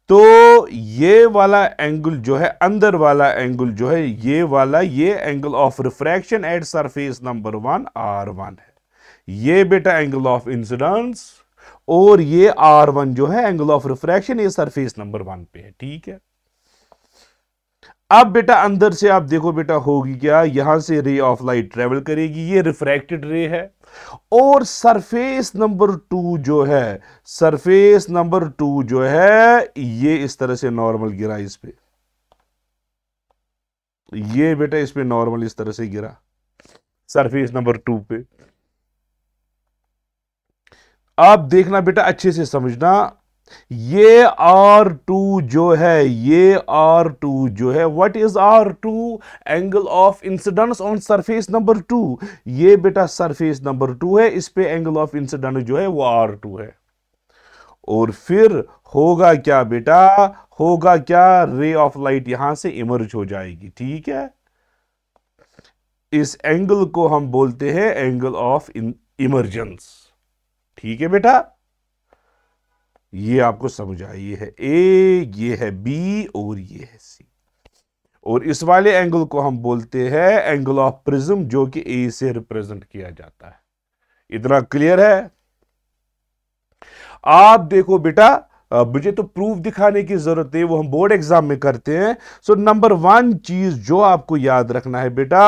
तो ये वाला एंगल जो है अंदर वाला एंगल जो है ये वाला ये angle of refraction at surface number one R one है ये बेटा एंगल ऑफ इंसिडेंस और ये आर वन जो है एंगल ऑफ रिफ्रैक्शन ये सरफेस नंबर वन पे है ठीक है अब बेटा अंदर से आप देखो बेटा होगी क्या यहां से रे ऑफ लाइट ट्रेवल करेगी ये रिफ्रैक्टेड रे है और सरफेस नंबर टू जो है सरफेस नंबर टू जो है ये इस तरह से नॉर्मल गिरा इस पे ये बेटा इस पे नॉर्मल इस तरह से गिरा सरफेस नंबर टू पे अब देखना बेटा अच्छे से समझना ये आर टू जो है ये आर टू जो है what is R two angle of incidence on surface number two ये बेटा सरफेस नंबर टू है इस पे एंगल ऑफ इंसिडेंस जो है वो आर टू है और फिर होगा क्या बेटा होगा क्या रे ऑफ लाइट यहां से इमर्ज हो जाएगी ठीक है इस एंगल को हम बोलते हैं एंगल ऑफ इमर्जेंस ठीक है बेटा ये आपको समझ आई है ए ये है बी और ये है सी और इस वाले एंगल को हम बोलते हैं एंगल ऑफ प्रिज्म जो कि ए से रिप्रेजेंट किया जाता है इतना क्लियर है आप देखो बेटा मुझे तो प्रूफ दिखाने की ज़रूरत है वो हम बोर्ड एग्ज़ाम में करते हैं सो नंबर वन चीज़ जो आपको याद रखना है बेटा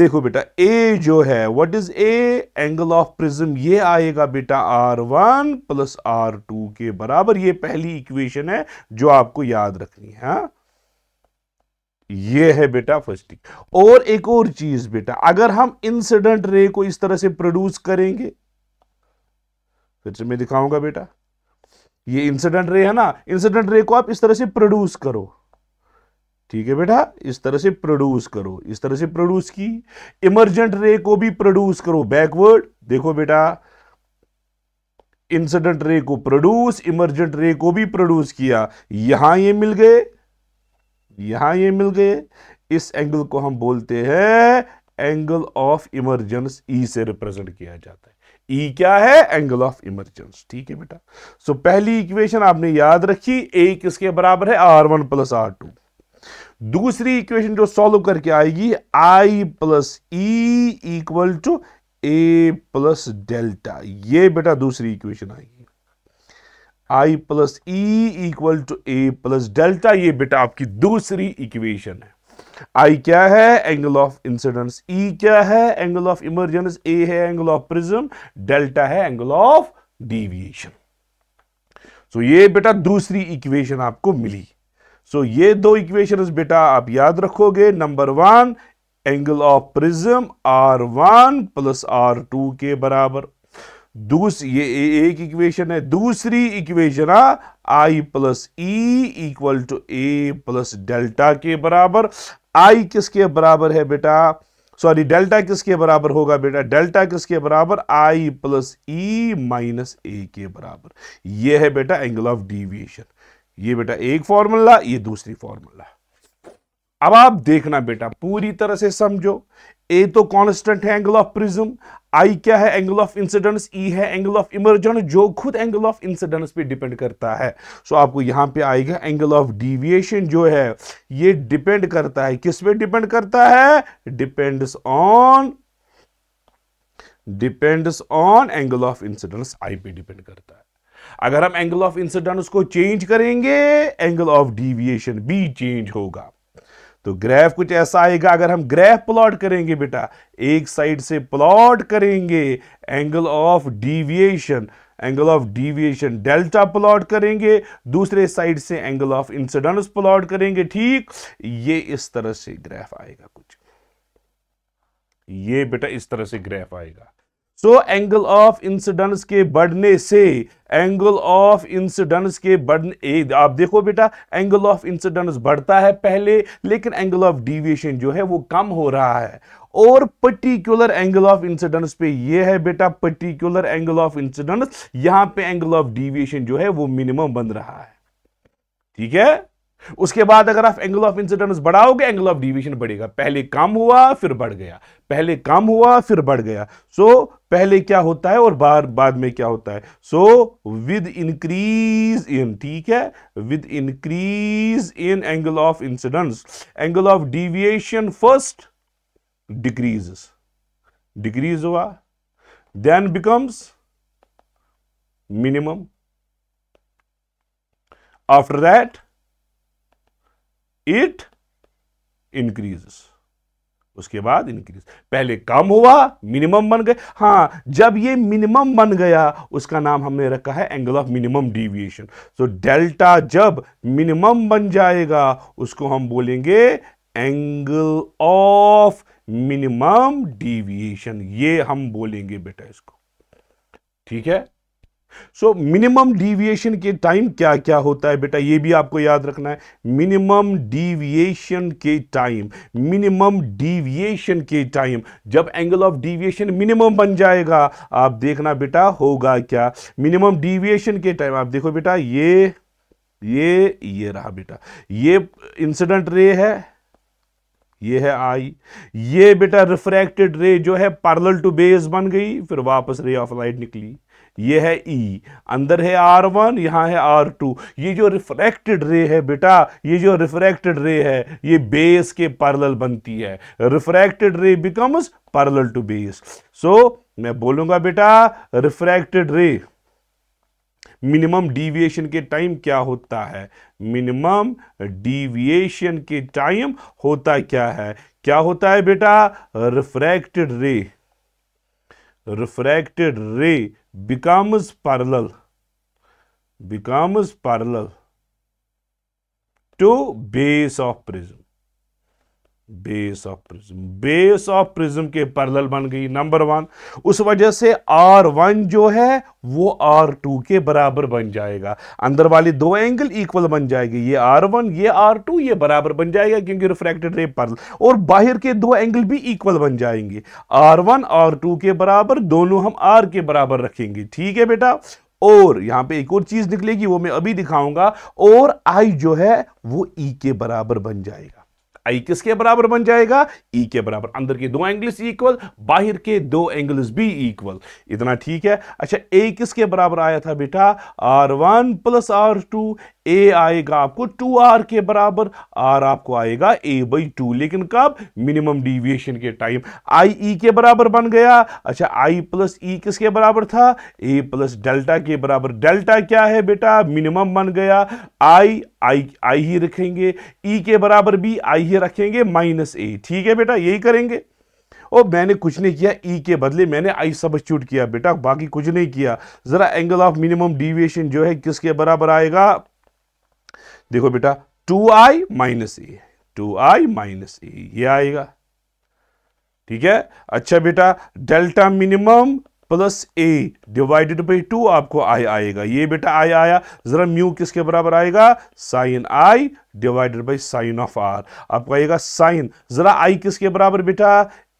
देखो बेटा ए जो है what is A angle of prism ये आएगा बेटा are one plus are two के बराबर ये पहली इक्वेशन है जो आपको याद रखनी है हाँ? ये है बेटा फर्स्ट और एक और चीज़ बेटा अगर हम इंसिडेंट रे को इस तरह से प्रोड्यूस करेंगे फिर से मैं दिखाऊंगा बेटा ये इंसिडेंट रे है ना इंसिडेंट रे को आप इस तरह से प्रोड्यूस करो ठीक है बेटा इस तरह से प्रोड्यूस करो इस तरह से प्रोड्यूस की इमरजेंट रे को भी प्रोड्यूस करो बैकवर्ड देखो बेटा इंसिडेंट रे को प्रोड्यूस इमरजेंट रे को भी प्रोड्यूस किया यहां ये मिल गए यहां ये मिल गए इस एंगल को हम बोलते हैं एंगल ऑफ इमरजेंस ई से रिप्रेजेंट किया जाता है ई e क्या है एंगल ऑफ इमरजेंस ठीक है बेटा सो so, पहली इक्वेशन आपने याद रखी ए किसके बराबर है are one plus are two दूसरी इक्वेशन जो सॉल्व करके आएगी I plus E equal to A plus delta ये बेटा दूसरी इक्वेशन आएगी I plus E equal to A plus delta ये बेटा आपकी दूसरी इक्वेशन है आई क्या है एंगल ऑफ इंसिडेंस ई क्या है एंगल ऑफ इमरजेंस ए है एंगल ऑफ प्रिज्म डेल्टा है एंगल ऑफ डिविएशन सो ये बेटा दूसरी इक्वेशन आपको मिली सो so, ये दो इक्वेशन बेटा आप याद रखोगे number one angle of prism R one plus are two के बराबर दूसरी ये एक इक्वेशन है दूसरी equation I plus E equal to A plus delta के बराबर आई किसके बराबर है बेटा सॉरी डेल्टा किसके बराबर होगा बेटा डेल्टा किसके बराबर आई प्लस ई माइनस ए के बराबर ये है बेटा एंगल ऑफ डिविएशन ये बेटा एक फॉर्मूला ये दूसरी फॉर्मूला अब आप देखना बेटा पूरी तरह से समझो ए तो कांस्टेंट है एंगल ऑफ प्रिज्म आई क्या है एंगल ऑफ इंसिडेंस ई है एंगल ऑफ इमर्जन जो खुद एंगल ऑफ इंसिडेंस पे डिपेंड करता है सो so, आपको यहां पे आएगा एंगल ऑफ डिविएशन जो है ये डिपेंड करता है किस पे डिपेंड करता है depends on depends on angle of incidence I पे डिपेंड करता है अगर हम एंगल ऑफ इंसिडेंस को चेंज करेंगे एंगल ऑफ डिविएशन भी चेंज होगा तो ग्राफ कुछ ऐसा आएगा अगर हम ग्राफ प्लॉट करेंगे बेटा एक साइड से प्लॉट करेंगे angle of deviation angle of deviation delta plot करेंगे दूसरे साइड से एंगल ऑफ इंसिडेंस प्लॉट करेंगे ठीक ये इस तरह से ग्राफ आएगा कुछ ये बेटा इस तरह से ग्राफ आएगा सो एंगल ऑफ इंसिडेंस के बढ़ने से एंगल ऑफ इंसिडेंस के बढ़ने आप देखो बेटा एंगल ऑफ इंसिडेंस बढ़ता है पहले लेकिन एंगल ऑफ डिविएशन जो है वो कम हो रहा है और पर्टिकुलर एंगल ऑफ इंसिडेंस पे ये है बेटा पर्टिकुलर एंगल ऑफ इंसिडेंस यहां पे एंगल ऑफ डिविएशन जो है वो मिनिमम बन रहा है ठीक है उसके बाद अगर आप एंगल ऑफ इंसिडेंस बढ़ाओगे एंगल ऑफ डिविएशन बढ़ेगा पहले कम हुआ फिर बढ़ गया पहले कम हुआ फिर बढ़ गया सो so, पहले क्या होता है और बार बाद में क्या होता है सो विद इंक्रीज इन ठीक है with increase in angle of incidence angle of deviation first decrease decrease हुआ then becomes minimum after that it increase उसके बाद इंक्रीज पहले कम हुआ मिनिमम बन गए हाँ जब ये मिनिमम बन गया उसका नाम हमने रखा है angle of minimum deviation so delta जब मिनिमम बन जाएगा उसको हम बोलेंगे एंगल ऑफ मिनिमम डिविएशन ये हम बोलेंगे बेटा इसको ठीक है सो मिनिमम डिविएशन के टाइम क्या क्या होता है बेटा ये भी आपको याद रखना है मिनिमम डिविएशन के टाइम मिनिमम डिविएशन के टाइम जब एंगल ऑफ डिविएशन मिनिमम बन जाएगा आप देखना बेटा होगा क्या मिनिमम डिविएशन के टाइम आप देखो बेटा ये ये ये रहा बेटा ये इंसिडेंट रे है ये है आई ये बेटा रिफ्रैक्टेड रे जो है पार्लर टू बेस बन गई फिर वापस रे ऑफ लाइट निकली ये है ई e. अंदर है आर वन यहाँ है आर टू ये जो रिफ्रैक्टेड रे है बेटा ये जो रिफ्रैक्टेड रे है ये बेस के पैरेलल बनती है refracted ray becomes parallel to base so मैं बोलूंगा बेटा रिफ्रैक्टेड रे मिनिमम डिविएशन के टाइम क्या होता है मिनिमम डिविएशन के टाइम होता क्या है क्या होता है बेटा रिफ्रैक्टेड रे refracted ray becomes parallel becomes parallel to base of prism base of prism base of prism के पैरेलल बन गई नंबर वन उस वजह से आर वन जो है वो आर टू के बराबर बन जाएगा अंदर वाले दो एंगल इक्वल बन जाएगी ये आर वन ये आर टू ये बराबर बन जाएगा क्योंकि रिफ्रैक्टेड रे पर्ल और बाहर के दो एंगल भी इक्वल बन जाएंगे आर वन आर टू के बराबर दोनों हम आर के बराबर रखेंगे ठीक है बेटा और यहां पे एक और चीज़ निकलेगी वो मैं अभी दिखाऊंगा और आई जो है वो ई e के बराबर बन जाएगा आई किसके बराबर बन जाएगा ई e के बराबर अंदर के दो एंगल्स इक्वल बाहर के दो एंगल्स भी इक्वल इतना ठीक है अच्छा ए किसके बराबर आया था बेटा are one plus are two A आएगा आपको टू आर के बराबर आर आपको आएगा ए बाई टू लेकिन कब मिनिमम डिविएशन के टाइम आई ई के बराबर बन गया अच्छा आई प्लस ई किसके बराबर था ए प्लस डेल्टा के बराबर डेल्टा क्या है बेटा मिनिमम बन गया आई आई आई ही रखेंगे ई के बराबर भी आई ही रखेंगे माइनस ए ठीक है बेटा यही करेंगे और मैंने कुछ नहीं किया ई के बदले मैंने आई सब्स्टिट्यूट किया बेटा बाकी कुछ नहीं किया ज़रा एंगल ऑफ मिनिमम डिविएशन जो है किसके बराबर आएगा देखो बेटा two I minus A two I minus A ये आएगा ठीक है अच्छा बेटा delta minimum plus A divided by two आपको आई आएगा ये बेटा आई आया जरा म्यू किसके बराबर आएगा sine I divided by sine of R आपको आएगा साइन जरा आई किसके बराबर बेटा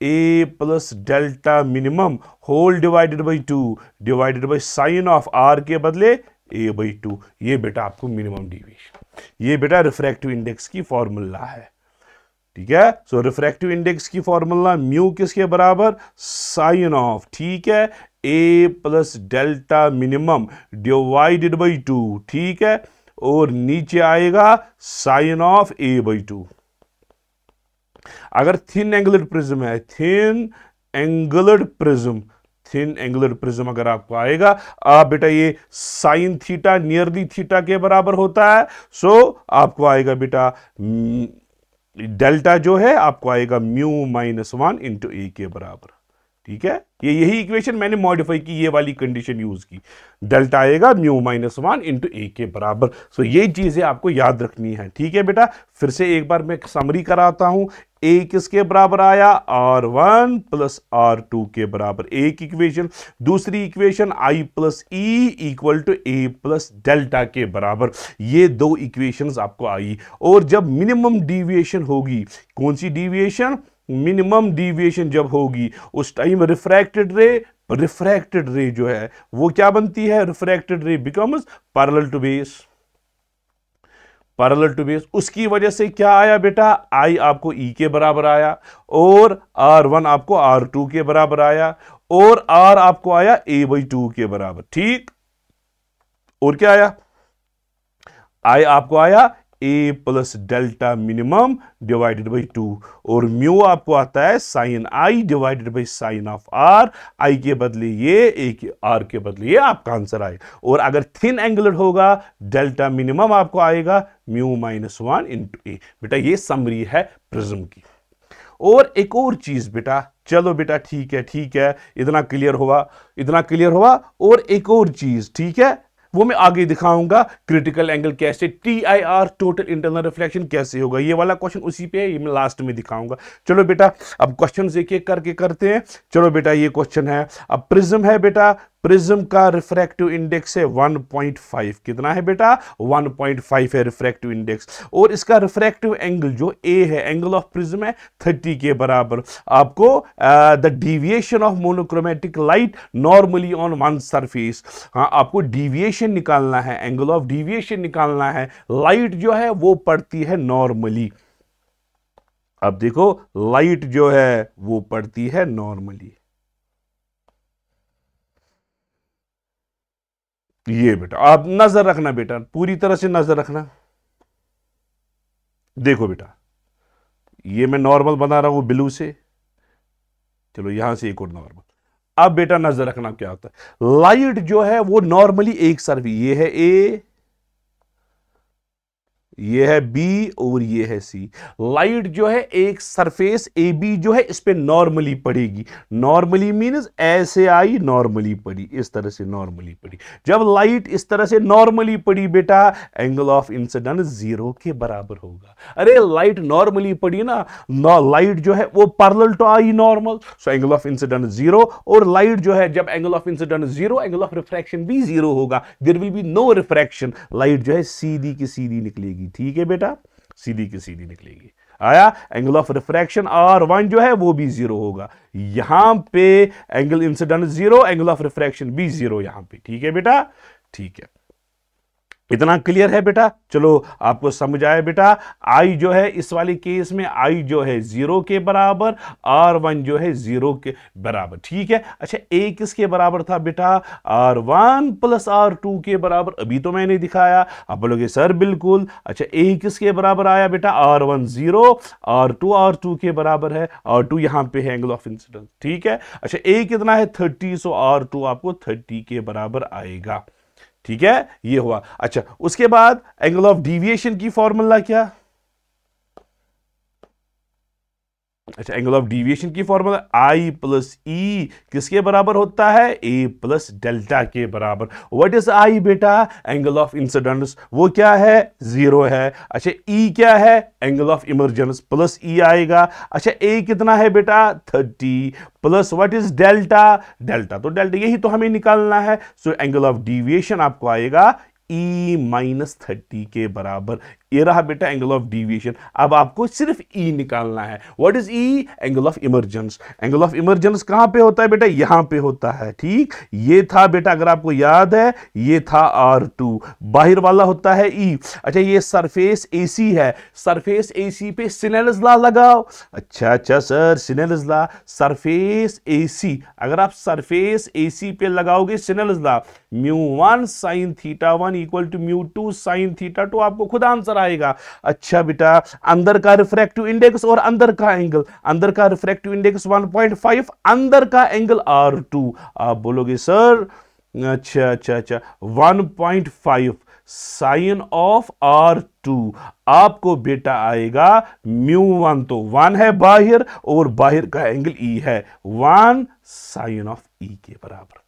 A plus delta minimum whole divided by two divided by sine of R के बदले ए बाई टू ये बेटा आपको मिनिमम डिवीजन ये बेटा रिफ्रैक्टिव इंडेक्स की फॉर्मूला है ठीक है सो रिफ्रैक्टिव इंडेक्स की फॉर्मूला म्यू किसके बराबर साइन ऑफ ठीक है A plus delta minimum divided by two ठीक है और नीचे आएगा sine of A by two अगर थिन एंगुलर प्रिज्म है thin angular prism thin angular prism अगर आपको आएगा आप बेटा ये साइन थीटा नियरली थीटा के बराबर होता है सो आपको आएगा बेटा डेल्टा जो है आपको आएगा mu minus one into A के बराबर ठीक है ये यही इक्वेशन मैंने मॉडिफाई की ये वाली कंडीशन यूज की डेल्टा आएगा mu minus one into A के बराबर सो ये चीज़ें आपको याद रखनी है ठीक है बेटा फिर से एक बार मैं समरी कराता हूँ ए किसके बराबर आया R one plus are two के बराबर एक इक्वेशन दूसरी equation I plus E equal to A plus delta के बराबर ये दो इक्वेशंस आपको आई और जब मिनिमम डिविएशन होगी कौन सी डिविएशन मिनिमम डिविएशन जब होगी उस टाइम रिफ्रैक्टेड रे रिफ्रैक्टेड रे जो है वो क्या बनती है refracted ray becomes parallel to base parallel to base उसकी वजह से क्या आया बेटा आई आपको ई e के बराबर आया और आर वन आपको आर टू के बराबर आया और आर आपको आया ए बाई टू के बराबर ठीक और क्या आया आई आपको आया A plus delta minimum divided by two और म्यू आपको आता है sine I divided by sine of R I के बदले ये ए के आर के बदले ये आपका आंसर आए और अगर थिन एंगुलर होगा डेल्टा मिनिमम आपको आएगा mu minus one into A बेटा ये समरी है प्रिज्म की और एक और चीज़ बेटा चलो बेटा ठीक है ठीक है इतना क्लियर हुआ इतना क्लियर हुआ और एक और चीज़ ठीक है वो मैं आगे दिखाऊंगा क्रिटिकल एंगल कैसे T I R total internal reflection कैसे होगा ये वाला क्वेश्चन उसी पे है ये मैं लास्ट में दिखाऊंगा चलो बेटा अब क्वेश्चन एक एक करके करते हैं चलो बेटा ये क्वेश्चन है अब प्रिज्म है बेटा प्रिज्म का रिफ्रैक्टिव इंडेक्स है 1.5 कितना है बेटा 1.5 है रिफ्रैक्टिव इंडेक्स और इसका रिफ्रैक्टिव एंगल जो ए है एंगल ऑफ प्रिज्म है 30 के बराबर आपको the deviation of monochromatic light normally on one surface हाँ आपको डिविएशन निकालना है एंगल ऑफ डिविएशन निकालना है लाइट जो है वो पड़ती है नॉर्मली अब देखो लाइट जो है वो पड़ती है नॉर्मली ये बेटा आप नजर रखना बेटा पूरी तरह से नजर रखना देखो बेटा ये मैं नॉर्मल बना रहा हूं ब्लू से चलो यहां से एक और नॉर्मल अब बेटा नजर रखना क्या होता है लाइट जो है वो नॉर्मली एक सर्व ये है ए ये है बी और ये है सी लाइट जो है एक सरफेस ए बी जो है इस पर नॉर्मली पड़ेगी नॉर्मली मीन्स ऐसे आई नॉर्मली पड़ी इस तरह से नॉर्मली पड़ी जब लाइट इस तरह से नॉर्मली पड़ी बेटा एंगल ऑफ इंसिडेंट जीरो के बराबर होगा अरे लाइट नॉर्मली पड़ी ना लाइट जो है वो parallel to I normal so angle of incident zero और लाइट जो है जब angle of incident zero angle of refraction भी जीरो होगा there will be no refraction light जो है सीधी की सीधी निकलेगी निकलेगी ठीक है बेटा सीधी की सीधी निकलेगी आया angle of refraction R one जो है वो भी जीरो होगा यहां पे angle incident zero angle of refraction भी जीरो यहां पे ठीक है बेटा ठीक है इतना क्लियर है बेटा चलो आपको समझ आया बेटा आई जो है इस वाले केस में आई जो है जीरो के बराबर आर वन जो है जीरो के बराबर ठीक है अच्छा ए किसके बराबर था बेटा are one plus are two के बराबर अभी तो मैंने दिखाया आप बोलोगे सर बिल्कुल अच्छा ए किसके बराबर आया बेटा are one zero R two R two के बराबर है आर टू यहाँ पे है एंगल ऑफ इंसिडेंस ठीक है अच्छा ए कितना है थर्टी सो आर टू आपको थर्टी के बराबर आएगा ठीक है ये हुआ अच्छा उसके बाद एंगल ऑफ डिविएशन की फॉर्मूला क्या अच्छा एंगल ऑफ डिविएशन की फॉर्मूला आई प्लस ई किसके बराबर होता है ए प्लस डेल्टा के बराबर व्हाट इज आई बेटा एंगल ऑफ इंसिडेंस वो क्या है जीरो है अच्छा ई e क्या है angle of emergence plus E आएगा अच्छा ए कितना है बेटा thirty plus what is delta delta तो डेल्टा यही तो हमें निकालना है सो एंगल ऑफ डिविएशन आपको आएगा ई e माइनस थर्टी के बराबर ये रहा बेटा एंगल ऑफ डिविएशन अब आपको सिर्फ ई e निकालना है what is e angle of emergence angle of emergence कहाँ पे होता है बेटा यहाँ पे होता है ठीक ये था बेटा अगर आपको याद है ये था आर टू बाहर वाला होता है ई e. अच्छा ये सरफेस ए सी है सरफेस ए सी पे सिनेलस ला लगाओ अच्छा अच्छा सर सिनेलस ला सरफेस ए सी अगर आप सरफेस ए सी पे लगाओगे Snell's law mu one sine theta one equal to mu two sine theta two आपको खुद आंसर आएगा अच्छा बेटा अंदर का रिफ्रैक्टिव इंडेक्स और अंदर का एंगल अंदर का रिफ्रैक्टिव इंडेक्स 1.5 अंदर का एंगल आर टू आप बोलोगे सर अच्छा अच्छा अच्छा 1.5 साइन ऑफ आर टू आपको बेटा आएगा म्यू वन तो वन है बाहर और बाहर का एंगल ई e है वन साइन ऑफ ई के बराबर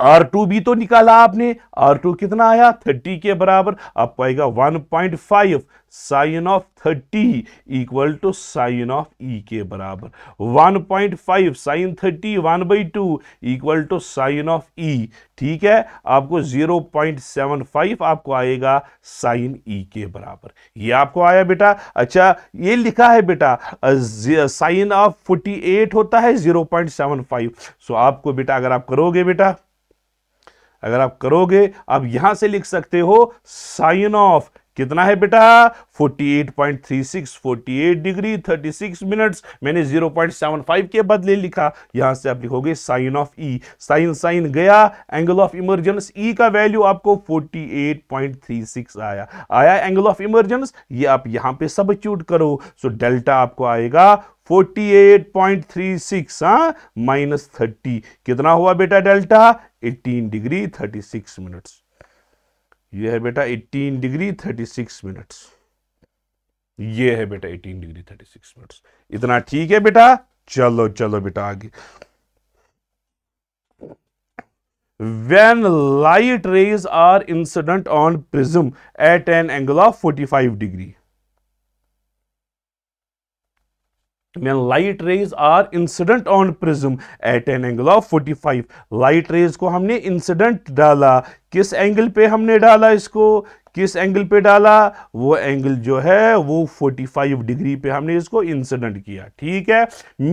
आर टू भी तो निकाला आपने आर टू कितना आया थर्टी के बराबर आपको आएगा one point five sine of thirty equal to sine of e e के बराबर one point five sine thirty one by two equal to sine of e e। ठीक है आपको जीरो पॉइंट सेवन फाइव आपको आएगा साइन ई e के बराबर ये आपको आया बेटा अच्छा ये लिखा है बेटा साइन ऑफ फोर्टी एट होता है zero point seven five so आपको बेटा अगर आप करोगे बेटा अगर आप करोगे आप यहां से लिख सकते हो साइन ऑफ कितना है बेटा 48.36 48 डिग्री 36 मिनट्स मैंने 0.75 के बदले लिखा यहां से आप लिखोगे sine of e e। Sine sine गया angle of emergence e e का वैल्यू आपको 48.36 आया आया एंगल ऑफ इमरजेंस ये आप यहां पे सब करो सो डेल्टा आपको आएगा forty eight point three six हाँ? माइनस थर्टी कितना हुआ बेटा delta eighteen degree thirty six minutes ये है बेटा eighteen degree thirty six minutes ये है बेटा eighteen degree thirty six minutes इतना ठीक है बेटा चलो चलो बेटा आगे when light rays are incident on prism at an angle of 45 degree when light rays are incident on prism at an angle of 45 light rays को हमने incident डाला किस angle पे हमने डाला इसको किस एंगल पे डाला वो एंगल जो है वो 45 डिग्री पे हमने इसको इंसिडेंट किया ठीक है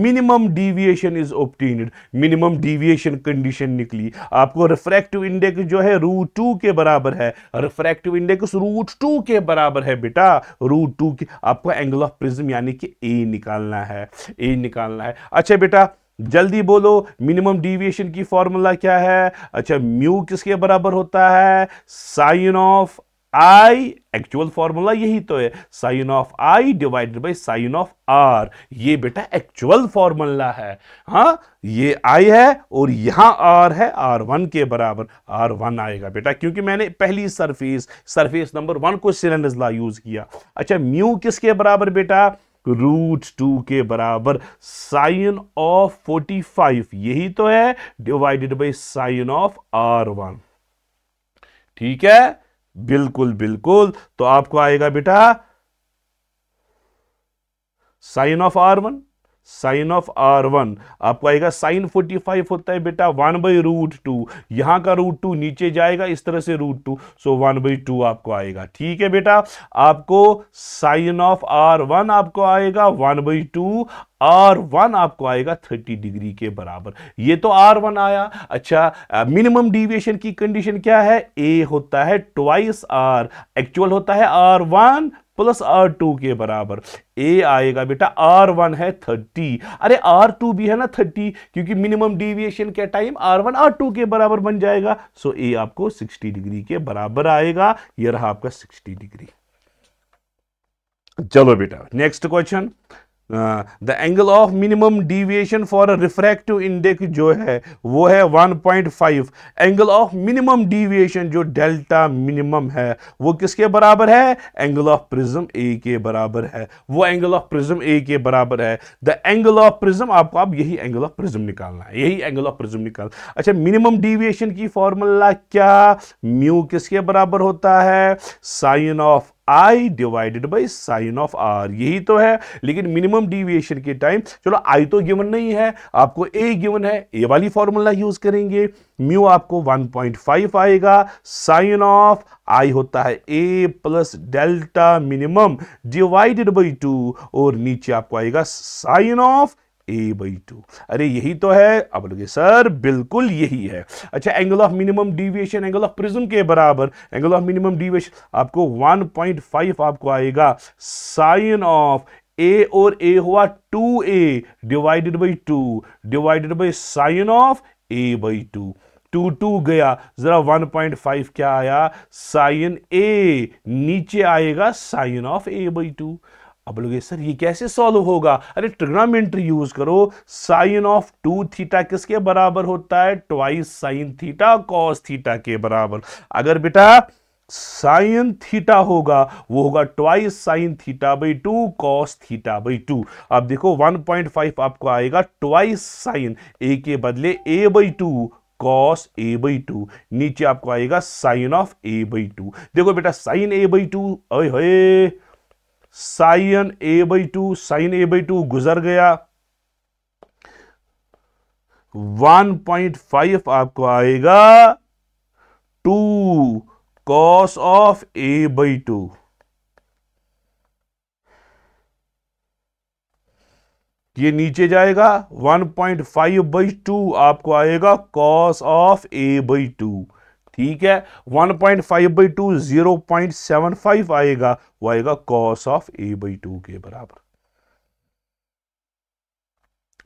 minimum deviation is obtained minimum deviation condition निकली आपको रिफ्रैक्टिव इंडेक्स जो है रूट टू के बराबर है रिफ्रैक्टिव इंडेक्स रूट टू के बराबर है बेटा रूट टू के आपको एंगल ऑफ प्रिज्म यानी कि ए निकालना है ए निकालना है अच्छा बेटा जल्दी बोलो मिनिमम डिविएशन की फॉर्मूला क्या है अच्छा म्यू किसके बराबर होता है sine of i actual formula यही तो है sine of i divided by sine of r ये बेटा एक्चुअल फॉर्मूला है हाँ ये आई है और यहां आर है आर वन के बराबर आर वन आएगा बेटा क्योंकि मैंने पहली सरफेस सरफेस नंबर वन को सिलेंडर ला यूज किया अच्छा म्यू किसके बराबर बेटा रूट टू के बराबर साइन ऑफ फोर्टी फाइव यही तो है divided by sine of are one ठीक है बिल्कुल बिल्कुल तो आपको आएगा बेटा sine of are one sine of are one आपको आएगा साइन फोर्टी फाइव होता है बेटा वन बाई रूट टू यहां का रूट टू नीचे जाएगा इस तरह से root two so one by two आपको आएगा ठीक है बेटा आपको साइन ऑफ आर वन आपको आएगा one by two r one आपको आएगा थर्टी डिग्री के बराबर ये तो आर वन आया अच्छा मिनिमम डिविएशन की कंडीशन क्या है ए होता है ट्वाइस आर एक्चुअल होता है are one plus are two के बराबर ए आएगा बेटा आर वन है थर्टी अरे आर टू भी है ना थर्टी क्योंकि मिनिमम डिविएशन के time r one r two के बराबर बन जाएगा सो ए आपको सिक्सटी डिग्री के बराबर आएगा यह रहा आपका सिक्सटी डिग्री चलो बेटा next question the angle of minimum deviation for refractive index जो है वो है 1.5 point five angle of minimum deviation जो डेल्टा मिनिमम है वो किसके बराबर है एंगल ऑफ प्रिज्म ए के बराबर है वो एंगल ऑफ प्रिज्म ए के बराबर है द एंगल ऑफ प्रिज्म आपको आप यही एंगल ऑफ प्रिज्म निकालना है यही एंगल ऑफ प्रिज्म निकाल अच्छा मिनिमम डिविएशन की फॉर्मूला क्या म्यू किसके बराबर होता है sine of i divided by sine of r यही तो है लेकिन मिनिमम डिविएशन के टाइम चलो आई तो गिवन नहीं है आपको ए गिवन है ए वाली फॉर्मूला यूज करेंगे म्यू आपको 1.5 आएगा साइन ऑफ आई होता है A plus delta minimum divided by two और नीचे आपको आएगा sine of A by two अरे यही तो है अब बोलोगे सर बिल्कुल यही है अच्छा angle of minimum deviation angle of prism के बराबर एंगल ऑफ मिनिमम डिविएशन आपको 1.5 आपको आएगा साइन ऑफ ए और ए हुआ A divided by two divided by sine of A by two two two गया जरा 1.5 क्या आया साइन ए नीचे आएगा sine of A by two sir ये कैसे सॉल्व होगा अरे ट्रिग्नोमेट्री यूज करो साइन ऑफ टू थीटा किसके बराबर होता है twice sine theta cos theta के बराबर अगर बेटा साइन थीटा होगा वो होगा twice sine theta by two cos theta by two अब देखो 1.5 आपको आएगा ट्वाइस साइन ए के बदले A by two cos A by two नीचे आपको आएगा sine of A by two देखो बेटा साइन ए बाई टू अरे sine A by two sine A by two गुजर गया 1.5 आपको आएगा 2 cos of A by two ये नीचे जाएगा 1.5 बाई टू आपको आएगा cos of A by two ठीक है 1.5 point five by two zero point seven five आएगा वो आएगा cos of A by two के बराबर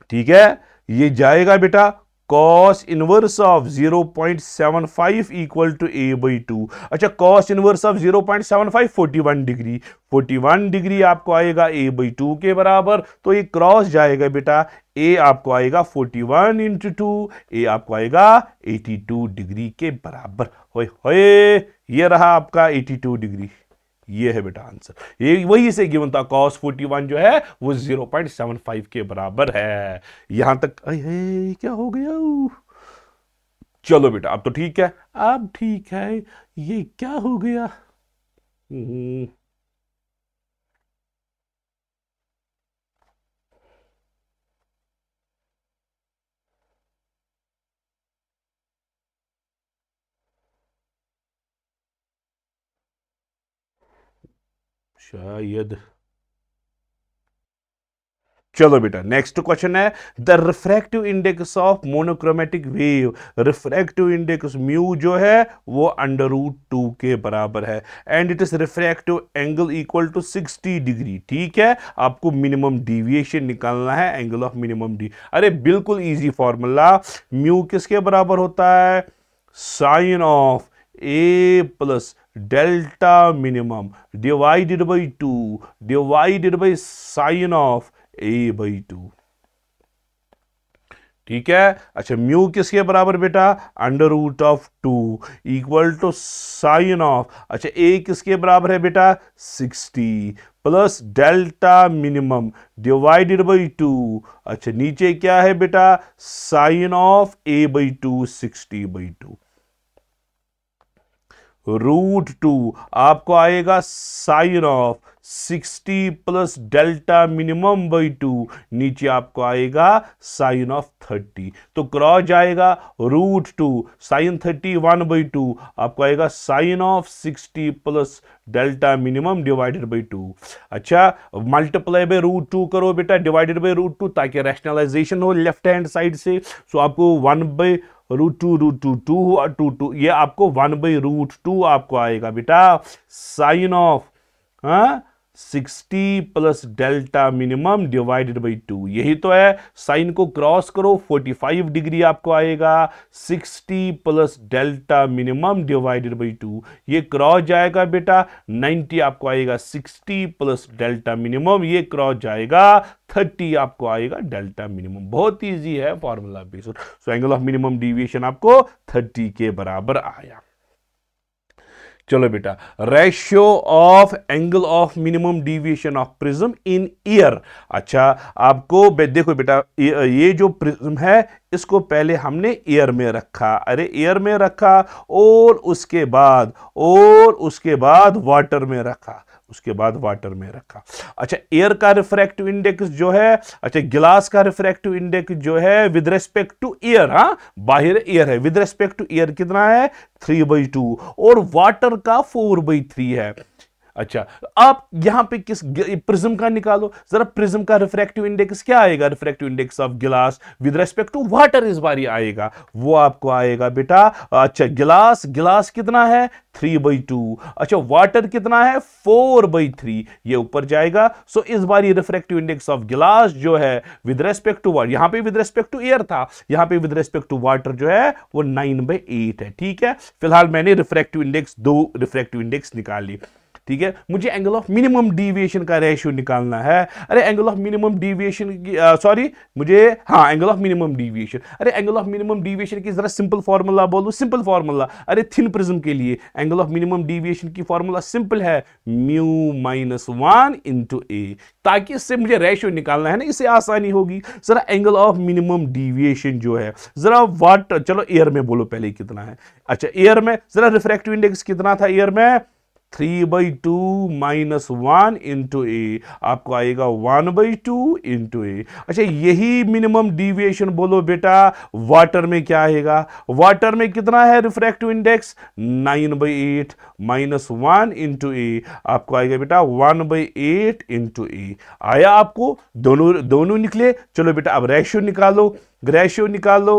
ठीक है ये जाएगा बेटा cos inverse of 0.75 equal to A by two अच्छा cos inverse of 0.75 one degree forty one degree आपको आएगा ए बाई टू के बराबर तो ये क्रॉस जाएगा बेटा ए आपको आएगा 41 वन इंटू टू ए आपको आएगा 82 डिग्री के बराबर होए होए ये रहा आपका 82 डिग्री ये है बेटा आंसर ये वही से गिवन था कॉस वन जो है वो 0.75 के बराबर है यहां तक अरे क्या हो गया चलो बेटा अब तो ठीक है अब ठीक है ये क्या हो गया हम्म। शायद चलो बेटा नेक्स्ट क्वेश्चन है the refractive index of monochromatic wave refractive index mu जो है वो अंडर रूट टू के बराबर है and it is refractive angle equal to 60 degree ठीक है आपको मिनिमम डिविएशन निकालना है एंगल ऑफ मिनिमम डी अरे बिल्कुल इजी फॉर्मूला म्यू किसके बराबर होता है sine of a plus delta minimum divided by 2 divided by sine of a by 2 ठीक है अच्छा म्यू किसके बराबर बेटा under root of two equal to sine of अच्छा ए किसके बराबर है बेटा sixty plus delta minimum divided by two अच्छा नीचे क्या है बेटा sine of A by two sixty by two root two आपको आएगा sine of 60 plus delta minimum by two नीचे आपको आएगा साइन ऑफ 30 तो क्रॉस जाएगा root two sine thirty one by two आपको आएगा sine of 60 plus delta minimum divided by two अच्छा मल्टीप्लाई बाई रूट टू करो बेटा डिवाइडेड बाई रूट टू ताकि रैशनलाइजेशन हो लेफ्ट हैंड साइड से सो आपको one by root two root two two two two ये आपको वन बाई रूट टू आपको आएगा बेटा साइन ऑफ हाँ 60 plus delta minimum divided by two यही तो है साइन को क्रॉस करो 45 डिग्री आपको आएगा 60 plus delta minimum divided by two ये क्रॉस जाएगा बेटा 90 आपको आएगा 60 प्लस डेल्टा मिनिमम ये क्रॉस जाएगा 30 आपको आएगा डेल्टा मिनिमम बहुत ईजी है formula based so angle of minimum deviation आपको 30 के बराबर आया चलो बेटा ratio of angle of minimum deviation of prism in air अच्छा आपको देखो बेटा ये जो प्रिज्म है इसको पहले हमने ईयर में रखा अरे ईयर में रखा और उसके बाद और उसके बाद वाटर में रखा उसके बाद वाटर में रखा अच्छा एयर का रिफ्रैक्टिव इंडेक्स जो है अच्छा गिलास का रिफ्रैक्टिव इंडेक्स जो है विद रेस्पेक्ट टू एयर हाँ बाहर एयर है विद रेस्पेक्ट टू एयर कितना है थ्री बाई टू और वाटर का फोर बाई थ्री है अच्छा आप यहां पे किस प्रिज्म का निकालो जरा प्रिज्म का रिफ्रैक्टिव इंडेक्स क्या आएगा refractive index of glass with respect to water इस बारी आएगा वो आपको आएगा बेटा अच्छा गिलास गिलास कितना है थ्री बाई टू अच्छा वाटर कितना है फोर बाई थ्री ये ऊपर जाएगा सो इस बार ये रिफ्रैक्टिव इंडेक्स ऑफ गिलास जो है विद रेस्पेक्ट टू वाटर यहां पे विद रेस्पेक्ट टू एयर था यहां पे विद रेस्पेक्ट टू वाटर जो है वो नाइन बाई एट है ठीक है फिलहाल मैंने रिफ्रैक्टिव इंडेक्स दो रिफ्रैक्टिव इंडेक्स निकाल ली ठीक है मुझे एंगल ऑफ मिनिमम डिविएशन का रेशियो निकालना है अरे एंगल ऑफ मिनिमम डिविएशन की सॉरी मुझे हाँ एंगल ऑफ मिनिमम डिविएशन अरे एंगल ऑफ मिनिमम डिविएशन की ज़रा सिंपल फार्मूला बोलो सिंपल फार्मूला अरे थिन प्रिज्म के लिए एंगल ऑफ मिनिमम डिविएशन की फार्मूला सिंपल है mu minus one into A ताकि इससे मुझे रेशियो निकालना है ना इससे आसानी होगी ज़रा एंगल ऑफ मिनिमम डिविएशन जो है ज़रा वाट चलो एयर में बोलो पहले कितना है अच्छा एयर में ज़रा रिफ्रैक्टिव इंडेक्स कितना था एयर में three by two minus one into A आपको आएगा one by two into A अच्छा यही मिनिमम डिविएशन बोलो बेटा वाटर में क्या आएगा वाटर में कितना है refractive index nine by eight minus one into A आपको आएगा बेटा one by eight into A आया आपको दोनों दोनों निकले चलो बेटा अब रेशियो निकालो रेशियो निकालो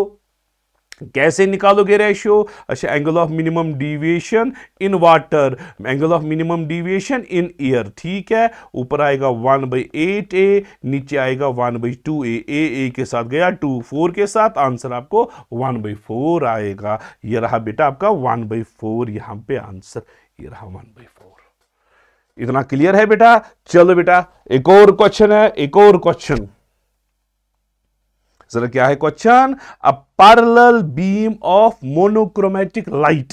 कैसे निकालोगे रेशियो अच्छा angle of minimum deviation in water angle of minimum deviation in air ठीक है ऊपर आएगा वन बाई एट ए नीचे आएगा one by two A A A के साथ गया टू फोर के साथ आंसर आपको वन बाई फोर आएगा ये रहा बेटा आपका वन बाई फोर यहाँ पे आंसर ये रहा वन बाई फोर इतना क्लियर है बेटा चलो बेटा एक और क्वेश्चन है एक और क्वेश्चन जरा क्या है question a parallel beam of monochromatic light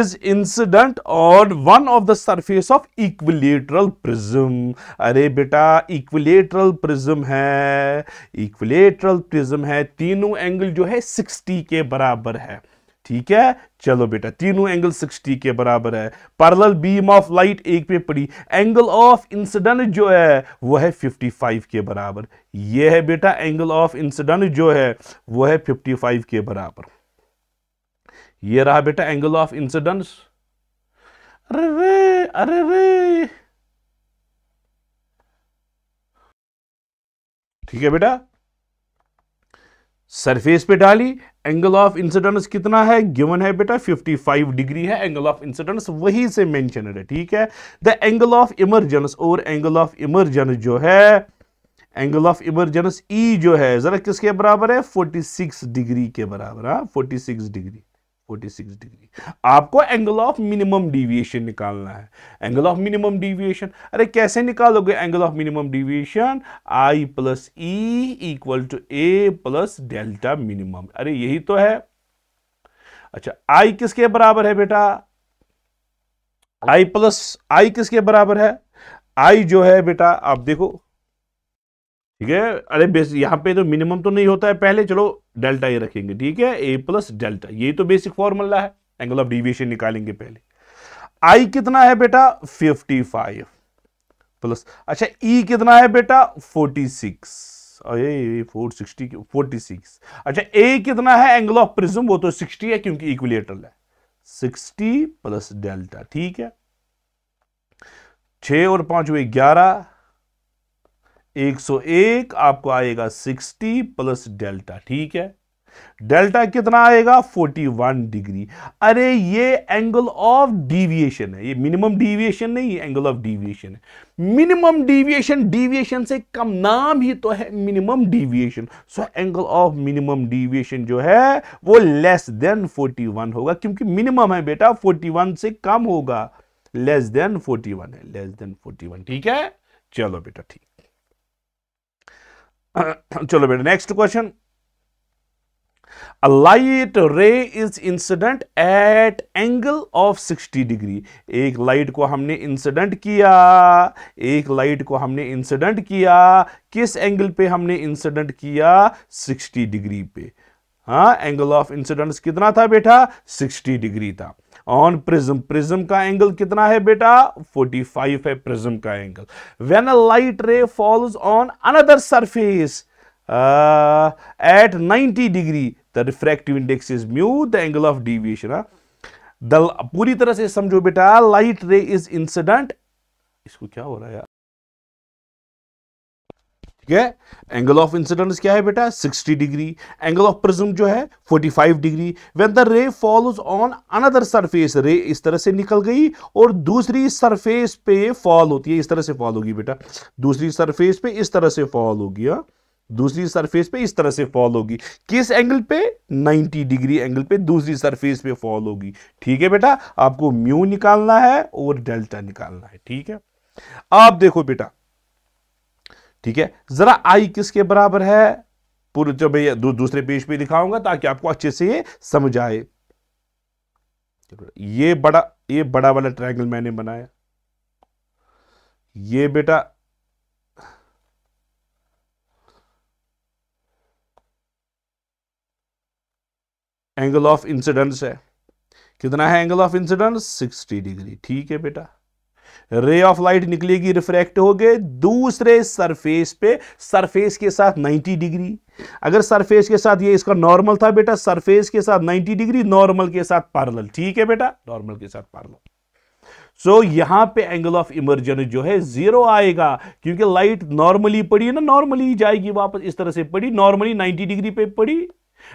is incident on one of the surface of equilateral prism अरे बेटा इक्विलेटरल प्रिज्म है इक्विलेटरल प्रिज्म है तीनों एंगल जो है 60 के बराबर है ठीक है चलो बेटा तीनों एंगल 60 के बराबर है पैरेलल बीम ऑफ लाइट एक पे पड़ी एंगल ऑफ इंसिडेंट जो है वो है 55 के बराबर ये है बेटा एंगल ऑफ इंसिडेंट जो है वो है 55 के बराबर ये रहा बेटा एंगल ऑफ इंसिडेंट अरे रे अरे वे ठीक है बेटा सरफेस पे डाली एंगल ऑफ इंसिडेंस कितना है गिवन है बेटा 55 डिग्री है एंगल ऑफ इंसिडेंस वही से मेंशन है ठीक है द एंगल ऑफ इमरजेंस और एंगल ऑफ इमरजेंस जो है एंगल ऑफ इमरजेंस ई जो है जरा किसके बराबर है 46 डिग्री के बराबर हाँ 46 डिग्री 46 डिग्री आपको एंगल ऑफ मिनिमम डिविएशन निकालना है एंगल ऑफ मिनिमम डिविएशन अरे कैसे निकालोगे angle of minimum deviation i plus E equal to A plus delta minimum अरे यही तो है अच्छा आई किसके बराबर है बेटा आई प्लस आई किसके बराबर है आई जो है बेटा आप देखो ठीक है अरे बेस यहाँ पे तो मिनिमम तो नहीं होता है पहले चलो डेल्टा ये रखेंगे ठीक है ए प्लस डेल्टा ये तो बेसिक फॉर्मूला है एंगल ऑफ डिविएशन निकालेंगे पहले आई कितना है बेटा 55 प्लस अच्छा ई e कितना है बेटा 46 अरे फोर्टी सिक्स अच्छा ए कितना है एंगल ऑफ प्रिज्म वो तो सिक्सटी है क्योंकि इक्विलेटरल है सिक्सटी प्लस डेल्टा ठीक है छ और पांच हुए ग्यारह 101 आपको आएगा 60 प्लस डेल्टा ठीक है डेल्टा कितना आएगा 41 डिग्री अरे ये एंगल ऑफ डिविएशन है ये मिनिमम डिविएशन नहीं एंगल ऑफ डिविएशन है मिनिमम डिविएशन डिविएशन से कम नाम ही तो है minimum deviation so angle of minimum deviation जो है वो लेस देन 41 होगा क्योंकि मिनिमम है बेटा 41 से कम होगा लेस देन 41 है लेस देन 41 ठीक है चलो बेटा ठीक चलो बेटा next question light ray is incident at angle of 60 degree एक लाइट को हमने इंसिडेंट किया एक लाइट को हमने इंसिडेंट किया किस एंगल पे हमने इंसिडेंट किया 60 डिग्री पे हाँ एंगल ऑफ इंसिडेंट कितना था बेटा 60 डिग्री था ऑन प्रिज्म प्रिज्म का एंगल कितना है बेटा 45 है प्रिज्म का angle when a light ray falls on another surface at 90 degree the refractive index is mu the angle of deviation पूरी तरह से समझो बेटा लाइट रे इज इंसिडेंट इसको क्या हो रहा है ठीक है एंगल ऑफ इंसिडेंस क्या है बेटा 60 डिग्री एंगल ऑफ प्रिज्म जो है 45 degree when the ray falls on another surface ray इस तरह से निकल गई और दूसरी सरफेस पे फॉल होती है इस तरह से फॉल होगी बेटा दूसरी सरफेस पे इस तरह से फॉल होगी हाँ। दूसरी सरफेस पे इस तरह से फॉल होगी किस एंगल पे 90 डिग्री एंगल पे दूसरी सरफेस पे फॉल होगी ठीक है बेटा आपको म्यू निकालना है और डेल्टा निकालना है ठीक है आप देखो बेटा ठीक है जरा आई किसके बराबर है पूरे जो तो मैं दू, दूसरे पेज पे दिखाऊंगा ताकि आपको अच्छे से ये समझ आए ये बड़ा ये बड़ा वाला ट्रायंगल मैंने बनाया ये बेटा एंगल ऑफ इंसिडेंस है कितना है एंगल ऑफ इंसिडेंस 60 डिग्री ठीक है बेटा रे ऑफ लाइट निकलेगी रिफ्रैक्ट हो गए दूसरे सरफेस पे सरफेस के साथ 90 डिग्री अगर सरफेस के साथ ये इसका नॉर्मल था बेटा सरफेस के साथ 90 डिग्री नॉर्मल के साथ पार्लल ठीक है बेटा नॉर्मल के साथ पार्लल सो so, यहां पे एंगल ऑफ इमरजेंस जो है जीरो आएगा क्योंकि लाइट नॉर्मली पड़ी है ना नॉर्मली जाएगी वापस इस तरह से पड़ी नॉर्मली 90 डिग्री पे पड़ी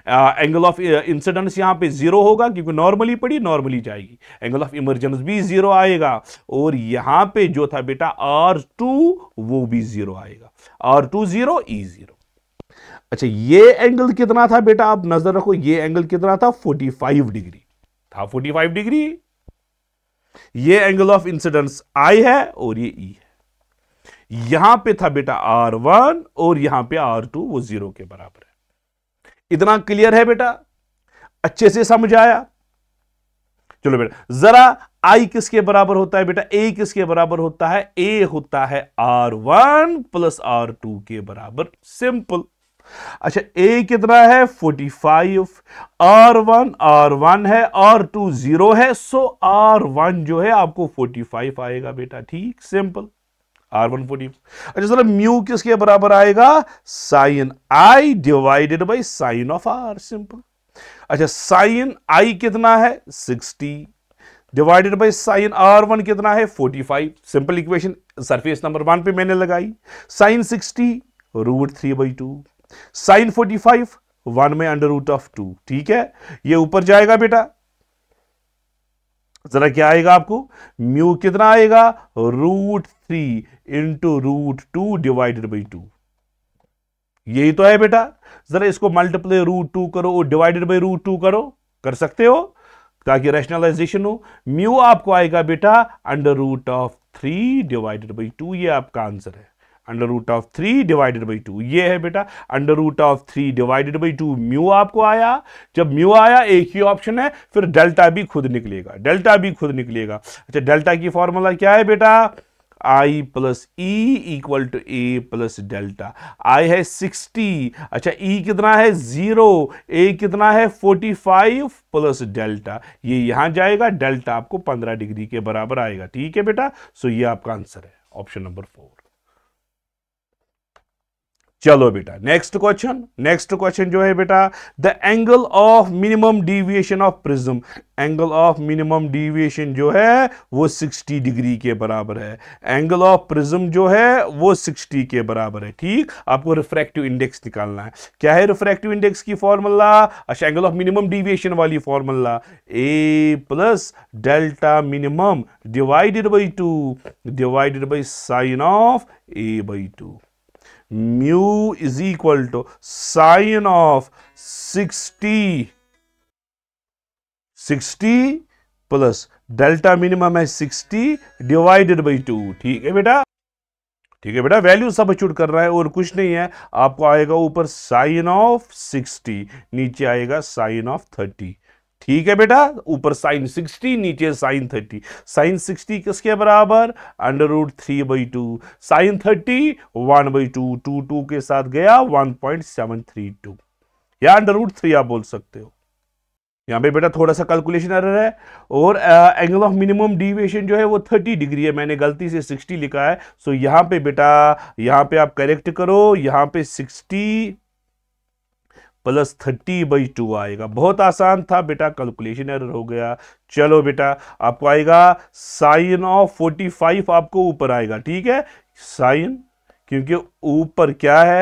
एंगल ऑफ इंसिडेंस यहाँ पे ज़ीरो होगा क्योंकि नॉर्मली पड़ी नॉर्मली जाएगी एंगल ऑफ इमरजेंस भी ज़ीरो आएगा और यहाँ पे जो था बेटा आर टू वो भी ज़ीरो आएगा R two zero E zero अच्छा ये एंगल कितना था बेटा आप नजर रखो ये एंगल कितना था 45 डिग्री था 45 डिग्री ये एंगल ऑफ इंसिडेंस आई है और ये ई e है यहां पे था बेटा आर वन और यहां पे आर टू वो जीरो के बराबर इतना क्लियर है बेटा अच्छे से समझ आया चलो बेटा जरा आई किसके बराबर होता है बेटा ए किसके बराबर होता है ए होता है are one plus are two के बराबर सिंपल अच्छा ए कितना है forty five R one R one है आर टू जीरो है सो आर वन जो है आपको फोर्टी फाइव आएगा बेटा ठीक सिंपल आर वन फोर्टी अच्छा सर म्यू किसके बराबर आएगा sine I divided by sine of R simple अच्छा साइन आई कितना है sixty divided by sine R one कितना है forty five simple equation surface number one पे मैंने लगाई sine sixty root three by two sine forty five one में under root of two ठीक है ये ऊपर जाएगा बेटा जरा क्या आएगा आपको म्यू कितना आएगा root three into root two divided by two यही तो है बेटा जरा इसको मल्टीप्लाई रूट टू करो और डिवाइडेड बाई रूट टू करो कर सकते हो ताकि रैशनलाइजेशन हो म्यू आपको आएगा बेटा under root of three divided by two ये आपका आंसर है under root of three divided by two ये है बेटा under root of three divided by two mu आपको आया जब म्यू आया एक ही ऑप्शन है फिर डेल्टा भी खुद निकलेगा डेल्टा भी खुद निकलेगा अच्छा डेल्टा की फॉर्मूला क्या है बेटा I plus E equal to A plus delta I है 60 अच्छा ई e कितना है ज़ीरो ए कितना है 45 प्लस डेल्टा ये यहाँ जाएगा डेल्टा आपको 15 डिग्री के बराबर आएगा ठीक है बेटा सो ये आपका आंसर है ऑप्शन नंबर फोर चलो बेटा नेक्स्ट क्वेश्चन नेक्स्ट क्वेश्चन जो है बेटा the angle of minimum deviation of prism angle of minimum deviation जो है वो 60 डिग्री के बराबर है एंगल ऑफ प्रिज्म जो है वो 60 के बराबर है ठीक आपको रिफ्रैक्टिव इंडेक्स निकालना है क्या है रिफ्रैक्टिव इंडेक्स की फॉर्मूला अच्छा एंगल ऑफ मिनिमम डिविएशन वाली formula A plus delta minimum divided by two divided by sine of A by two mu is equal to sine of 60 60 plus delta minimum है 60 divided by two ठीक है बेटा ठीक है बेटा value substitute कर रहा है और कुछ नहीं है आपको आएगा ऊपर साइन ऑफ 60 नीचे आएगा साइन ऑफ 30 ठीक है बेटा ऊपर साइन 60 नीचे साइन 30 साइन 60 किसके बराबर under root three by two sine thirty one by two two two के साथ गया 1.732 या अंडर रूट थ्री आप बोल सकते हो यहां पे बेटा थोड़ा सा कैलकुलेशन एरर है और एंगल ऑफ मिनिमम डिविएशन जो है वो 30 डिग्री है मैंने गलती से 60 लिखा है सो यहां पे बेटा यहां पे आप करेक्ट करो यहां पे प्लस थर्टी बाई टू आएगा बहुत आसान था बेटा कैलकुलेशन एरर हो गया चलो बेटा आपको आएगा साइन ऑफ फोर्टी फाइव आपको ऊपर आएगा ठीक है साइन क्योंकि ऊपर क्या है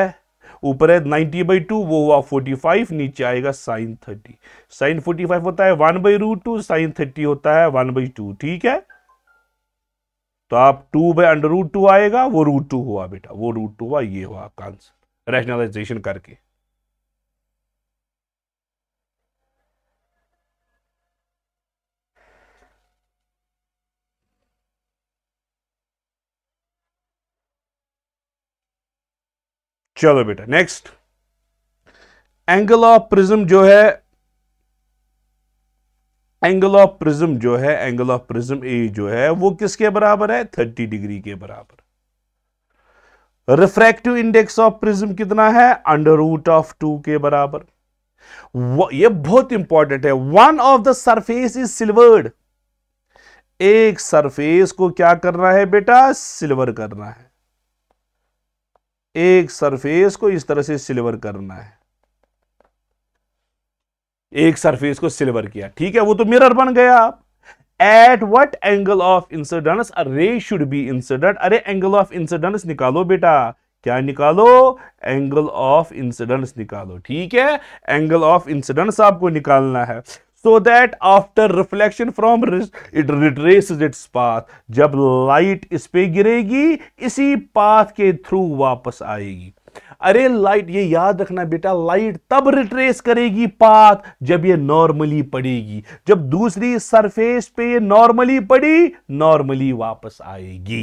ऊपर है नाइन्टी बाई टू वो हुआ फोर्टी फाइव नीचे आएगा sine thirty sine forty five होता है one by root two sine thirty होता है वन बाई टू ठीक है तो आप two by under root two आएगा वो रूट टू हुआ बेटा वो रूट टू हुआ ये हुआ आपका आंसर रैशनलाइजेशन करके चलो बेटा नेक्स्ट एंगल ऑफ प्रिज्म जो है एंगल ऑफ प्रिज्म जो है एंगल ऑफ प्रिज्म ए जो है वो किसके बराबर है थर्टी डिग्री के बराबर रिफ्रैक्टिव इंडेक्स ऑफ प्रिज्म कितना है अंडर रूट ऑफ टू के बराबर ये बहुत इंपॉर्टेंट है one of the surface is silvered एक सरफेस को क्या करना है बेटा सिल्वर करना है एक सरफेस को इस तरह से सिल्वर करना है एक सरफेस को सिल्वर किया ठीक है वो तो मिरर बन गया आप at what angle of incidence ray should be incident अरे एंगल ऑफ इंसिडेंस निकालो बेटा क्या निकालो एंगल ऑफ इंसिडेंस निकालो ठीक है एंगल ऑफ इंसिडेंस आपको निकालना है so that after reflection from it retrace its path जब लाइट इस पे गिरेगी इसी पाथ के थ्रू वापस आएगी अरे लाइट ये याद रखना बेटा लाइट तब रिट्रेस करेगी पाथ जब ये नॉर्मली पड़ेगी जब दूसरी सरफेस पे ये नॉर्मली पड़ी नॉर्मली वापस आएगी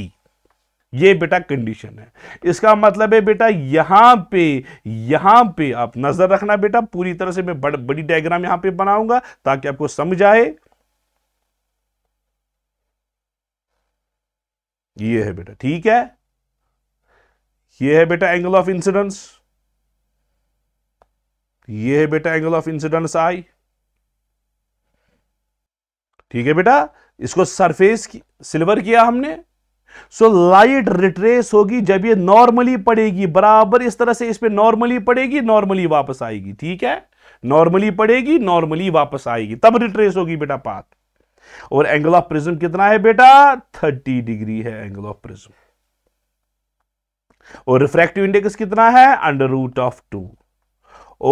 ये बेटा कंडीशन है इसका मतलब है बेटा यहां पे यहां पे आप नज़र रखना बेटा पूरी तरह से मैं बड़, बड़ी डायग्राम यहां पे बनाऊंगा ताकि आपको समझ आए ये है बेटा ठीक है ये है बेटा एंगल ऑफ इंसिडेंस ये है बेटा एंगल ऑफ इंसिडेंस आई ठीक है बेटा इसको सरफेस की सिल्वर किया हमने सो लाइट रिट्रेस होगी जब ये नॉर्मली पड़ेगी बराबर इस तरह से इस पर नॉर्मली पड़ेगी नॉर्मली वापस आएगी ठीक है नॉर्मली पड़ेगी नॉर्मली वापस आएगी तब रिट्रेस होगी बेटा पाथ और एंगल ऑफ प्रिज्म कितना है बेटा 30 डिग्री है एंगल ऑफ प्रिज्म और रिफ्रैक्टिव इंडेक्स कितना है अंडर रूट ऑफ टू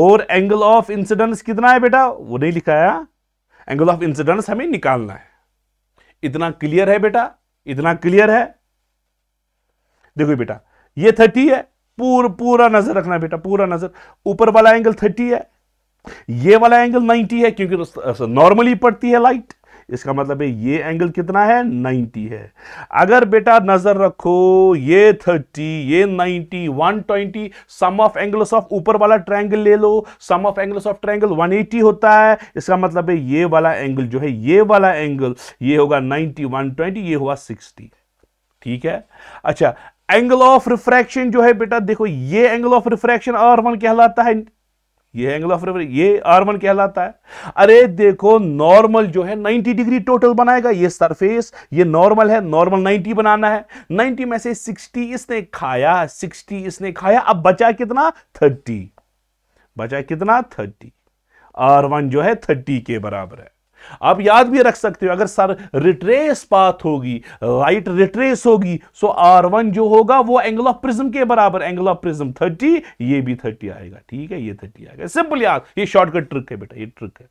और एंगल ऑफ इंसिडेंस कितना है बेटा वो नहीं लिखाया एंगल ऑफ इंसिडेंस हमें निकालना है इतना क्लियर है बेटा इतना क्लियर है देखो बेटा ये थर्टी है पूर, पूरा नजर रखना बेटा पूरा नजर ऊपर वाला एंगल थर्टी है ये वाला एंगल नाइनटी है क्योंकि नॉर्मली तो पड़ती है लाइट इसका मतलब है ये एंगल कितना है 90 है अगर बेटा नजर रखो ये 30 ये 90 120 सम ऑफ एंगल्स ऑफ ऊपर वाला ट्रायंगल ले लो sum of angles of triangle 180 होता है इसका मतलब है ये वाला एंगल जो है ये वाला एंगल ये होगा 90 120 ये हुआ 60 ठीक है अच्छा एंगल ऑफ रिफ्रैक्शन जो है बेटा देखो ये angle of refraction R one कहलाता है ये angle of reference R are one कहलाता है अरे देखो नॉर्मल जो है 90 डिग्री टोटल बनाएगा ये सरफेस ये नॉर्मल है नॉर्मल 90 बनाना है 90 में से 60 इसने खाया 60 इसने खाया अब बचा कितना 30 बचा कितना 30 आर वन जो है 30 के बराबर है आप याद भी रख सकते हो अगर सर रिट्रेस पाथ होगी राइट रिट्रेस होगी सो आर वन जो होगा वो एंगल ऑफ प्रिज्म के बराबर एंगल ऑफ प्रिज्म थर्टी ये भी थर्टी आएगा ठीक है ये थर्टी आएगा सिंपल याद ये शॉर्टकट ट्रिक है बेटा ये ट्रिक है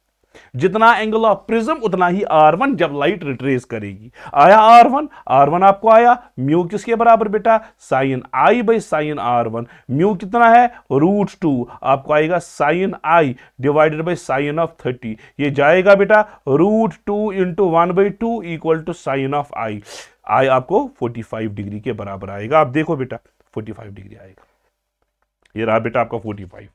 जितना एंगल ऑफ प्रिज्म उतना ही आर वन जब लाइट रिट्रेस करेगी आया आर वन आर वन आपको आया म्यू किसके बराबर बेटा sine I by sine R one mu कितना है रूट टू आपको आएगा sine I divided by sine of thirty ये जाएगा बेटा root two into one by two equal to sine of I I आपको 45 डिग्री के बराबर आएगा आप देखो बेटा 45 डिग्री आएगा ये रहा बेटा आपका 45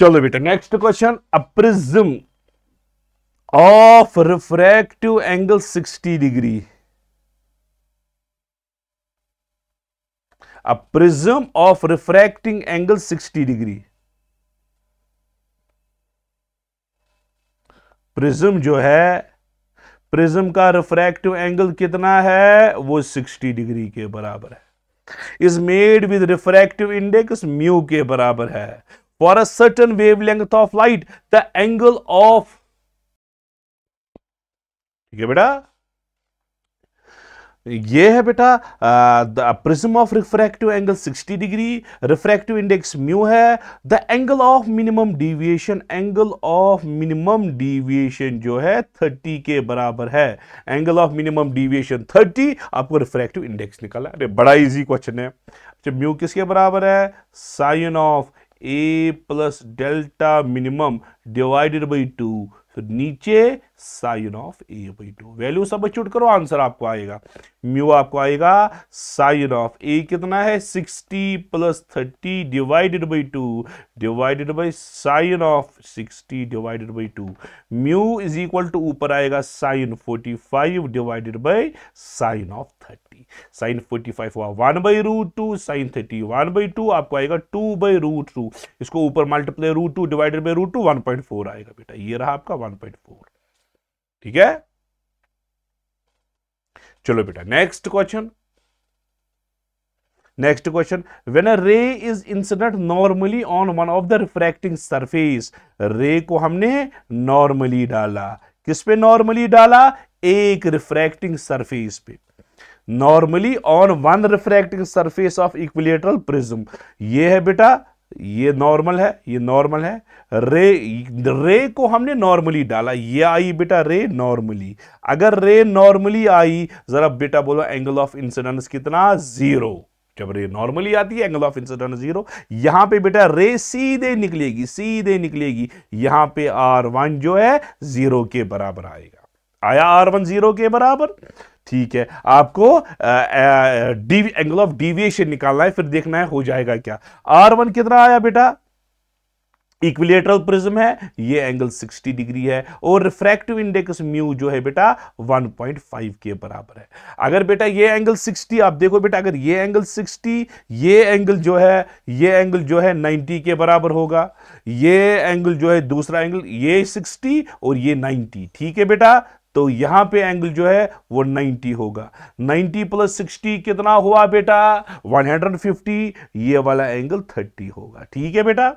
चलो बेटा next question uh of refractive angle 60 degree uh prism of refracting angle 60 degree prism जो है प्रिज्म का रिफ्रैक्टिव एंगल कितना है वो 60 डिग्री के बराबर है is made with refractive index mu के बराबर है for a certain wavelength of light the angle of ठीक है बेटा ये है बेटा prism of refractive angle 60 degree refractive index mu है the angle of minimum deviation angle of minimum deviation जो है 30 के बराबर है एंगल ऑफ मिनिमम डिविएशन 30 आपको रिफ्रैक्टिव इंडेक्स निकाला अरे बड़ा इजी क्वेश्चन है अच्छा म्यू किसके बराबर है sine of a plus delta minimum divided by 2 so नीचे sine of A by two value substitute करो आंसर आपको आएगा म्यू आपको आएगा साइन ऑफ ए कितना है 60 plus 30 divided by two divided by sine of 60 divided by two mu is equal to ऊपर आएगा sine 45 divided by sine of 30 sine 45 हुआ one by root two sine thirty one by two आपको आएगा two by root two इसको ऊपर multiply root two divided by root two one point four आएगा बेटा ये रहा आपका वन पॉइंट फोर ठीक है चलो बेटा next question next question when uh ray is incident normally on one of the refracting surface ray को हमने नॉर्मली डाला किस पे नॉर्मली डाला एक रिफ्रैक्टिंग सरफेस पे normally on one refracting surface of equilateral prism ये है बेटा ये नॉर्मल है ये नॉर्मल है रे रे को हमने नॉर्मली डाला ये आई बेटा रे नॉर्मली अगर रे नॉर्मली आई ज़रा बेटा बोलो एंगल ऑफ इंसिडेंस कितना ज़ीरो जब रे नॉर्मली आती है एंगल ऑफ इंसिडेंस ज़ीरो यहां पे बेटा रे सीधे निकलेगी सीधे निकलेगी यहां पे आर वन जो है ज़ीरो के बराबर आएगा आया आर वन ज़ीरो के बराबर ठीक है आपको डी एंगल ऑफ डिविएशन निकालना है फिर देखना है हो जाएगा क्या आर वन कितना आया बेटा इक्विलेटरल प्रिज्म है ये एंगल 60 डिग्री है और रिफ्रैक्टिव इंडेक्स म्यू जो है बेटा 1.5 के बराबर है अगर बेटा ये एंगल 60 आप देखो बेटा अगर ये एंगल 60 ये एंगल जो है ये एंगल जो है 90 के बराबर होगा ये एंगल जो है दूसरा एंगल ये 60 और ये 90 ठीक है बेटा तो यहां पे एंगल जो है वो 90 होगा 90 प्लस 60 कितना हुआ बेटा 150 ये वाला एंगल 30 होगा ठीक है बेटा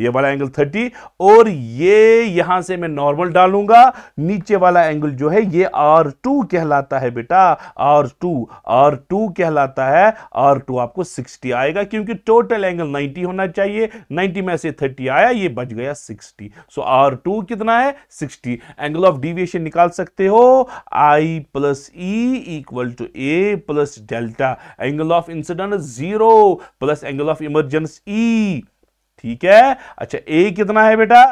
ये वाला एंगल 30 और ये यहां से मैं नॉर्मल डालूंगा नीचे वाला एंगल जो है ये R2 कहलाता है बेटा R2 R2 कहलाता है R2 आपको 60 आएगा क्योंकि टोटल एंगल 90 होना चाहिए 90 में से 30 आया ये बच गया 60 सो R2 कितना है 60 एंगल ऑफ डिविएशन निकाल सकते हो I plus E equal to A plus delta angle of incident zero plus angle of emergence E ठीक है अच्छा ए कितना है बेटा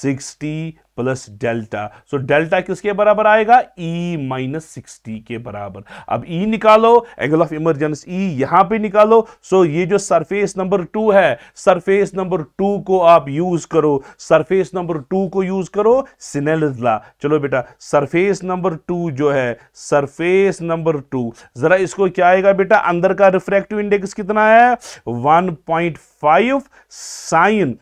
sixty plus delta so delta किसके बराबर आएगा ई माइनस सिक्सटी के बराबर अब ई e निकालो एंगल ऑफ इमरजेंस ई यहां पे निकालो सो so ये जो सरफेस नंबर टू है सरफेस नंबर टू को आप यूज करो सरफेस नंबर टू को यूज करो सिनेलजला चलो बेटा सरफेस नंबर टू जो है सरफेस नंबर टू जरा इसको क्या आएगा बेटा अंदर का रिफ्रैक्टिव इंडेक्स कितना है वन फाइव साइन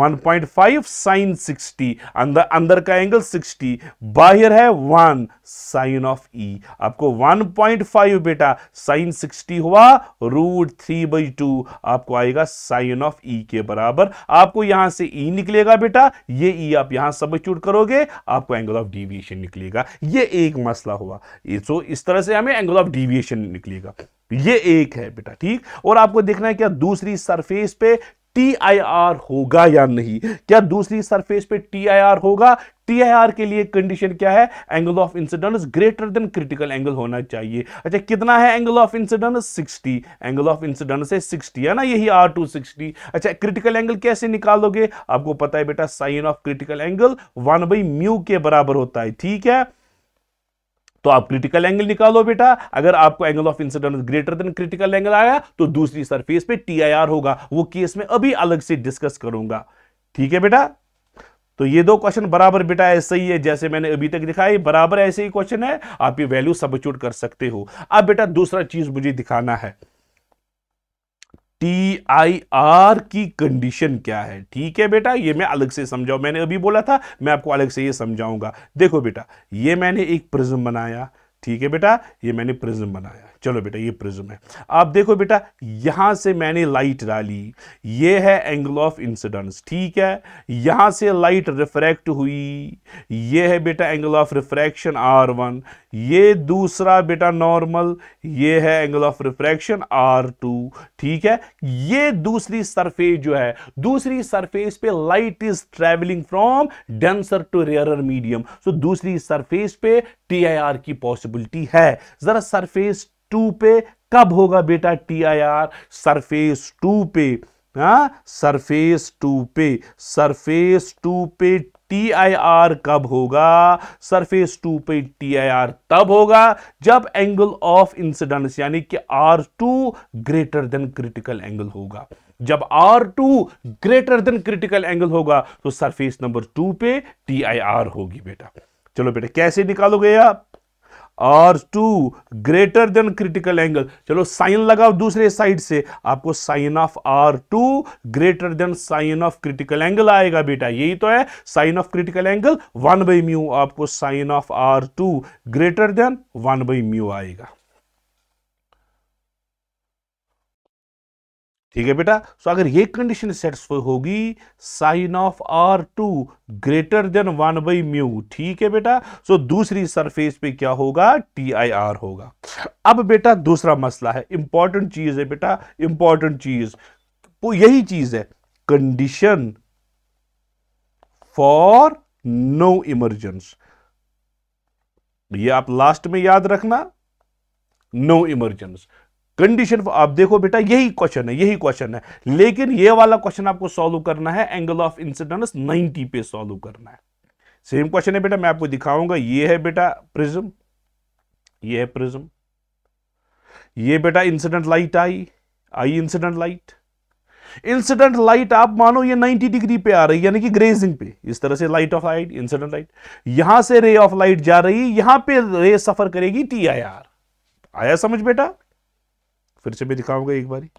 1.5 साइन 60 अंदर अंदर का एंगल 60 बाहर है 1 साइन ऑफ ई आपको 1.5 बेटा साइन 60 हुआ रूट थ्री बाई टू आपको आएगा साइन ऑफ ई के बराबर आपको यहां से ई e निकलेगा बेटा ये ई e आप यहां सब चूट करोगे आपको एंगल ऑफ डिविएशन निकलेगा ये एक मसला हुआ ये तो इस तरह से हमें एंगल ऑफ डिविएशन निकलेगा ये एक है बेटा ठीक और आपको देखना है क्या दूसरी सरफेस पे टी आई आर होगा या नहीं क्या दूसरी सरफेस पे टी आई आर होगा टी आई आर के लिए कंडीशन क्या है angle of incidence greater than critical angle होना चाहिए अच्छा कितना है angle of incidence 60 angle of incidence है 60 है ना यही आर टू सिक्सटी अच्छा क्रिटिकल एंगल कैसे निकालोगे आपको पता है बेटा sine of critical angle one by mu के बराबर होता है ठीक है तो आप क्रिटिकल एंगल निकालो बेटा अगर आपको angle of incidence greater than critical angle आया तो दूसरी सरफेस पे टी होगा वो केस में अभी अलग से डिस्कस करूंगा ठीक है बेटा तो ये दो क्वेश्चन बराबर बेटा ऐसे ही है जैसे मैंने अभी तक दिखाई बराबर ऐसे ही क्वेश्चन है आप ये वैल्यू सब्सिट्यूट कर सकते हो अब बेटा दूसरा चीज मुझे दिखाना है टी आई आर की कंडीशन क्या है ठीक है बेटा ये मैं अलग से समझाऊ मैंने अभी बोला था मैं आपको अलग से ये समझाऊंगा देखो बेटा ये मैंने एक प्रिज्म बनाया ठीक है बेटा ये मैंने प्रिज्म बनाया चलो बेटा ये प्रिज्म है आप देखो बेटा यहाँ से मैंने लाइट डाली ये है एंगल ऑफ इंसिडेंस ठीक है यहाँ से लाइट रिफ्रैक्ट हुई ये है बेटा angle of refraction R one ये दूसरा बेटा नॉर्मल ये है angle of refraction R two ठीक है ये दूसरी सरफेस जो है दूसरी सरफेस पे light is travelling from denser to rarer medium so दूसरी सरफेस पे टी की पॉसिबिलिटी है जरा सरफेस टू पे कब होगा बेटा T I R surface two पे हा? सरफेस टू पे सरफेस टू पे टी आई आर कब होगा सरफेस टू पे टी आई आर तब होगा जब एंगल ऑफ इंसिडेंस यानी कि R two greater than critical angle होगा जब R two greater than critical angle होगा तो सरफेस नंबर टू पे टी आई आर होगी बेटा चलो बेटा कैसे निकालोगे आप और two greater than critical angle चलो साइन लगाओ दूसरे साइड से आपको sine of R two greater than sine of critical angle आएगा बेटा यही तो है sine of critical angle one by mu आपको sine of R two greater than one by mu आएगा ठीक है बेटा सो अगर ये कंडीशन सेटिस्फाई होगी sine of R two greater than one by mu ठीक है बेटा सो दूसरी सरफेस पे क्या होगा टी आई आर होगा अब बेटा दूसरा मसला है इंपॉर्टेंट चीज है बेटा इंपॉर्टेंट चीज वो यही चीज है कंडीशन फॉर नो इमरजेंस ये आप लास्ट में याद रखना नो no इमरजेंस कंडीशन आप देखो बेटा यही क्वेश्चन है यही क्वेश्चन है लेकिन ये वाला क्वेश्चन आपको सॉल्व करना है एंगल ऑफ इंसिडेंस 90 पे सॉल्व करना है सेम क्वेश्चन है बेटा मैं आपको दिखाऊंगा ये है बेटा प्रिज्म ये है प्रिज्म ये बेटा incident light I I incident light incident light आप मानो ये 90 डिग्री पे आ रही है यानी कि ग्रेजिंग पे इस तरह से light of light incident light यहां से रे ऑफ लाइट जा रही है यहां पे रे सफर करेगी टी आई आर आया समझ बेटा फिर से मैं दिखाऊंगा एक बारी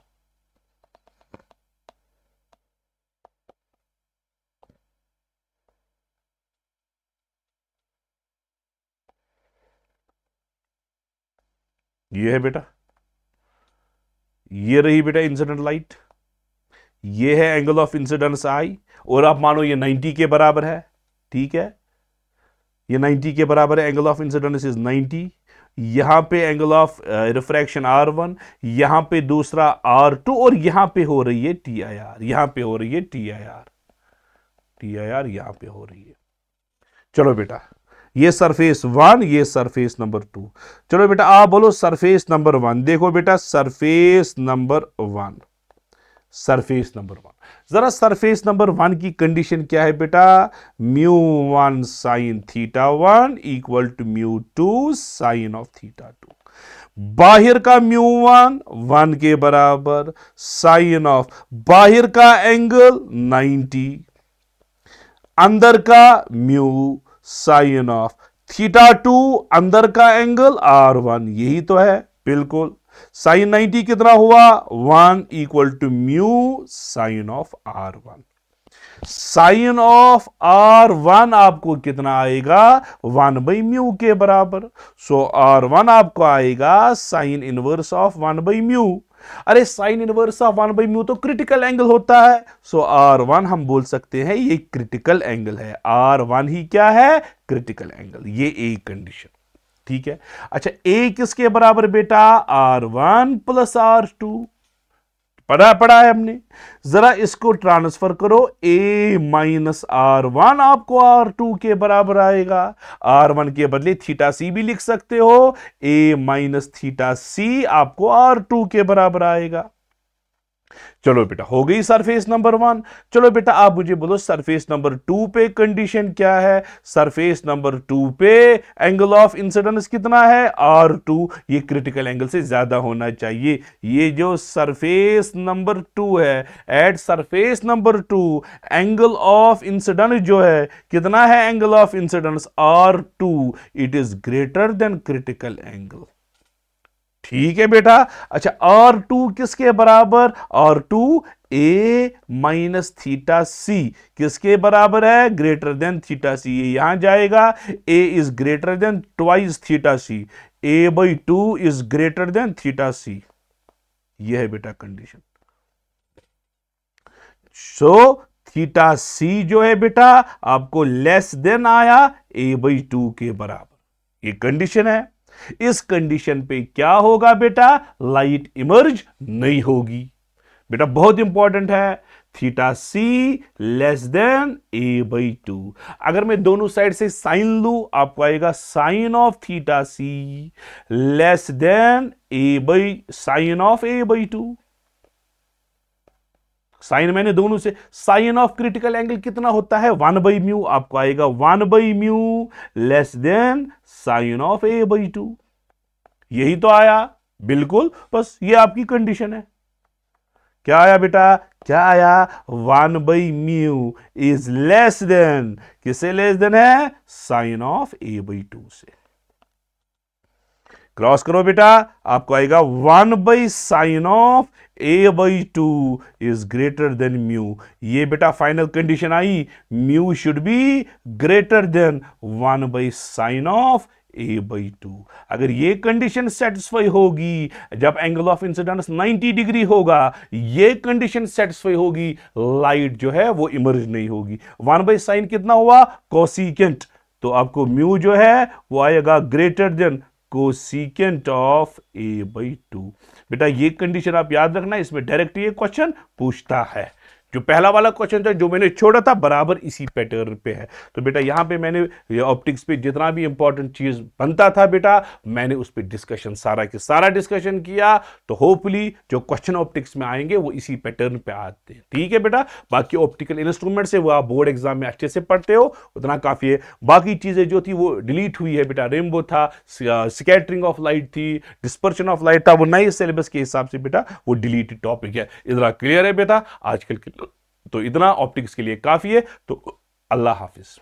ये है बेटा ये रही बेटा इंसिडेंट लाइट ये है एंगल ऑफ इंसिडेंस आई और आप मानो ये 90 के बराबर है ठीक है ये 90 के बराबर है एंगल ऑफ इंसिडेंस इज यहां पे angle of refraction R one यहां पे दूसरा आर टू और यहां पे हो रही है टी आई आर यहां पे हो रही है T I R T I R यहां पे हो रही है चलो बेटा ये सरफेस वन ये सरफेस नंबर टू चलो बेटा आप बोलो सरफेस नंबर वन देखो बेटा surface number one surface number one जरा सरफेस नंबर वन की कंडीशन क्या है बेटा mu one sine theta one equal to mu two sine of theta two बाहिर का म्यू वन वन के बराबर साइन ऑफ बाहिर का एंगल नाइंटी अंदर का mu sine of theta two अंदर का एंगल आर वन यही तो है बिल्कुल साइन नाइनटी कितना हुआ one equal to mu sine of are one sine of are one आपको कितना आएगा वन बाई म्यू के बराबर सो आर वन आपको आएगा sine inverse of one by mu अरे sine inverse of one by mu तो क्रिटिकल एंगल होता है सो आर वन हम बोल सकते हैं ये क्रिटिकल एंगल है आर वन ही क्या है क्रिटिकल एंगल ये एक कंडीशन ठीक है अच्छा ए किसके बराबर बेटा are one plus are two पढ़ा पढ़ा है हमने जरा इसको ट्रांसफर करो ए माइनस आर वन आपको आर टू के बराबर आएगा आर वन के बदले थीटा सी भी लिख सकते हो ए माइनस थीटा सी आपको आर टू के बराबर आएगा चलो बेटा हो गई सरफेस नंबर वन चलो बेटा आप मुझे बोलो सरफेस नंबर टू पे कंडीशन क्या है सरफेस नंबर टू पे एंगल ऑफ इंसिडेंस कितना है आर टू ये क्रिटिकल एंगल से ज्यादा होना चाहिए ये जो सरफेस नंबर टू है at surface number two angle of incidence जो है कितना है angle of incidence r two it is greater than critical angle ठीक है बेटा अच्छा आर टू किसके बराबर r two A minus theta सी किसके बराबर है ग्रेटर देन थीटा सी ये यहां जाएगा A is greater than twice theta C A by two is greater than theta C यह है बेटा कंडीशन सो थीटा सी जो है बेटा आपको लेस देन आया ए बाई टू के बराबर ये कंडीशन है इस कंडीशन पे क्या होगा बेटा लाइट इमर्ज नहीं होगी बेटा बहुत इंपॉर्टेंट है theta C less than A by two अगर मैं दोनों साइड से साइन लू आपको आएगा sine of theta C less than A by sine of A by two sine मैंने दोनों से साइन ऑफ क्रिटिकल एंगल कितना होता है वन बाई म्यू आपको आएगा one by mu less than sine of A by two यही तो आया बिल्कुल बस ये आपकी कंडीशन है क्या आया बेटा क्या आया one by mu is less than किसे लेस देन है sine of A by two से क्रॉस करो बेटा आपको आएगा one by sine of A by two is greater than mu ये बेटा फाइनल कंडीशन आई mu should be greater than one by sine of A by two अगर ये कंडीशन सेटिस्फाई होगी जब एंगल ऑफ इंसिडेंस 90 डिग्री होगा ये condition satisfy होगी लाइट जो है वो इमर्ज नहीं होगी वन बाई साइन कितना हुआ कोसिकेंट तो आपको म्यू जो है वो आएगा greater than cosecant of A by two बेटा ये कंडीशन आप याद रखना इसमें डायरेक्ट ये क्वेश्चन पूछता है जो पहला वाला क्वेश्चन था जो मैंने छोड़ा था बराबर इसी पैटर्न पे है तो बेटा यहाँ पे मैंने ऑप्टिक्स पे जितना भी इंपॉर्टेंट चीज़ बनता था बेटा मैंने उस पर डिस्कशन सारा के सारा डिस्कशन किया तो होपफुली जो क्वेश्चन ऑप्टिक्स में आएंगे वो इसी पैटर्न पे आते हैं ठीक है बेटा बाकी ऑप्टिकल इंस्ट्रूमेंट से वो आप बोर्ड एग्जाम में अच्छे से पढ़ते हो उतना काफ़ी है बाकी चीज़ें जो थी वो डिलीट हुई है बेटा रेमबो था स्कैटरिंग ऑफ लाइट थी डिस्पर्शन ऑफ लाइट था वो नए सिलेबस के हिसाब से बेटा वो डिलीट टॉपिक है इतना क्लियर है बेटा आजकल के तो इतना ऑप्टिक्स के लिए काफ़ी है तो अल्लाह हाफिज़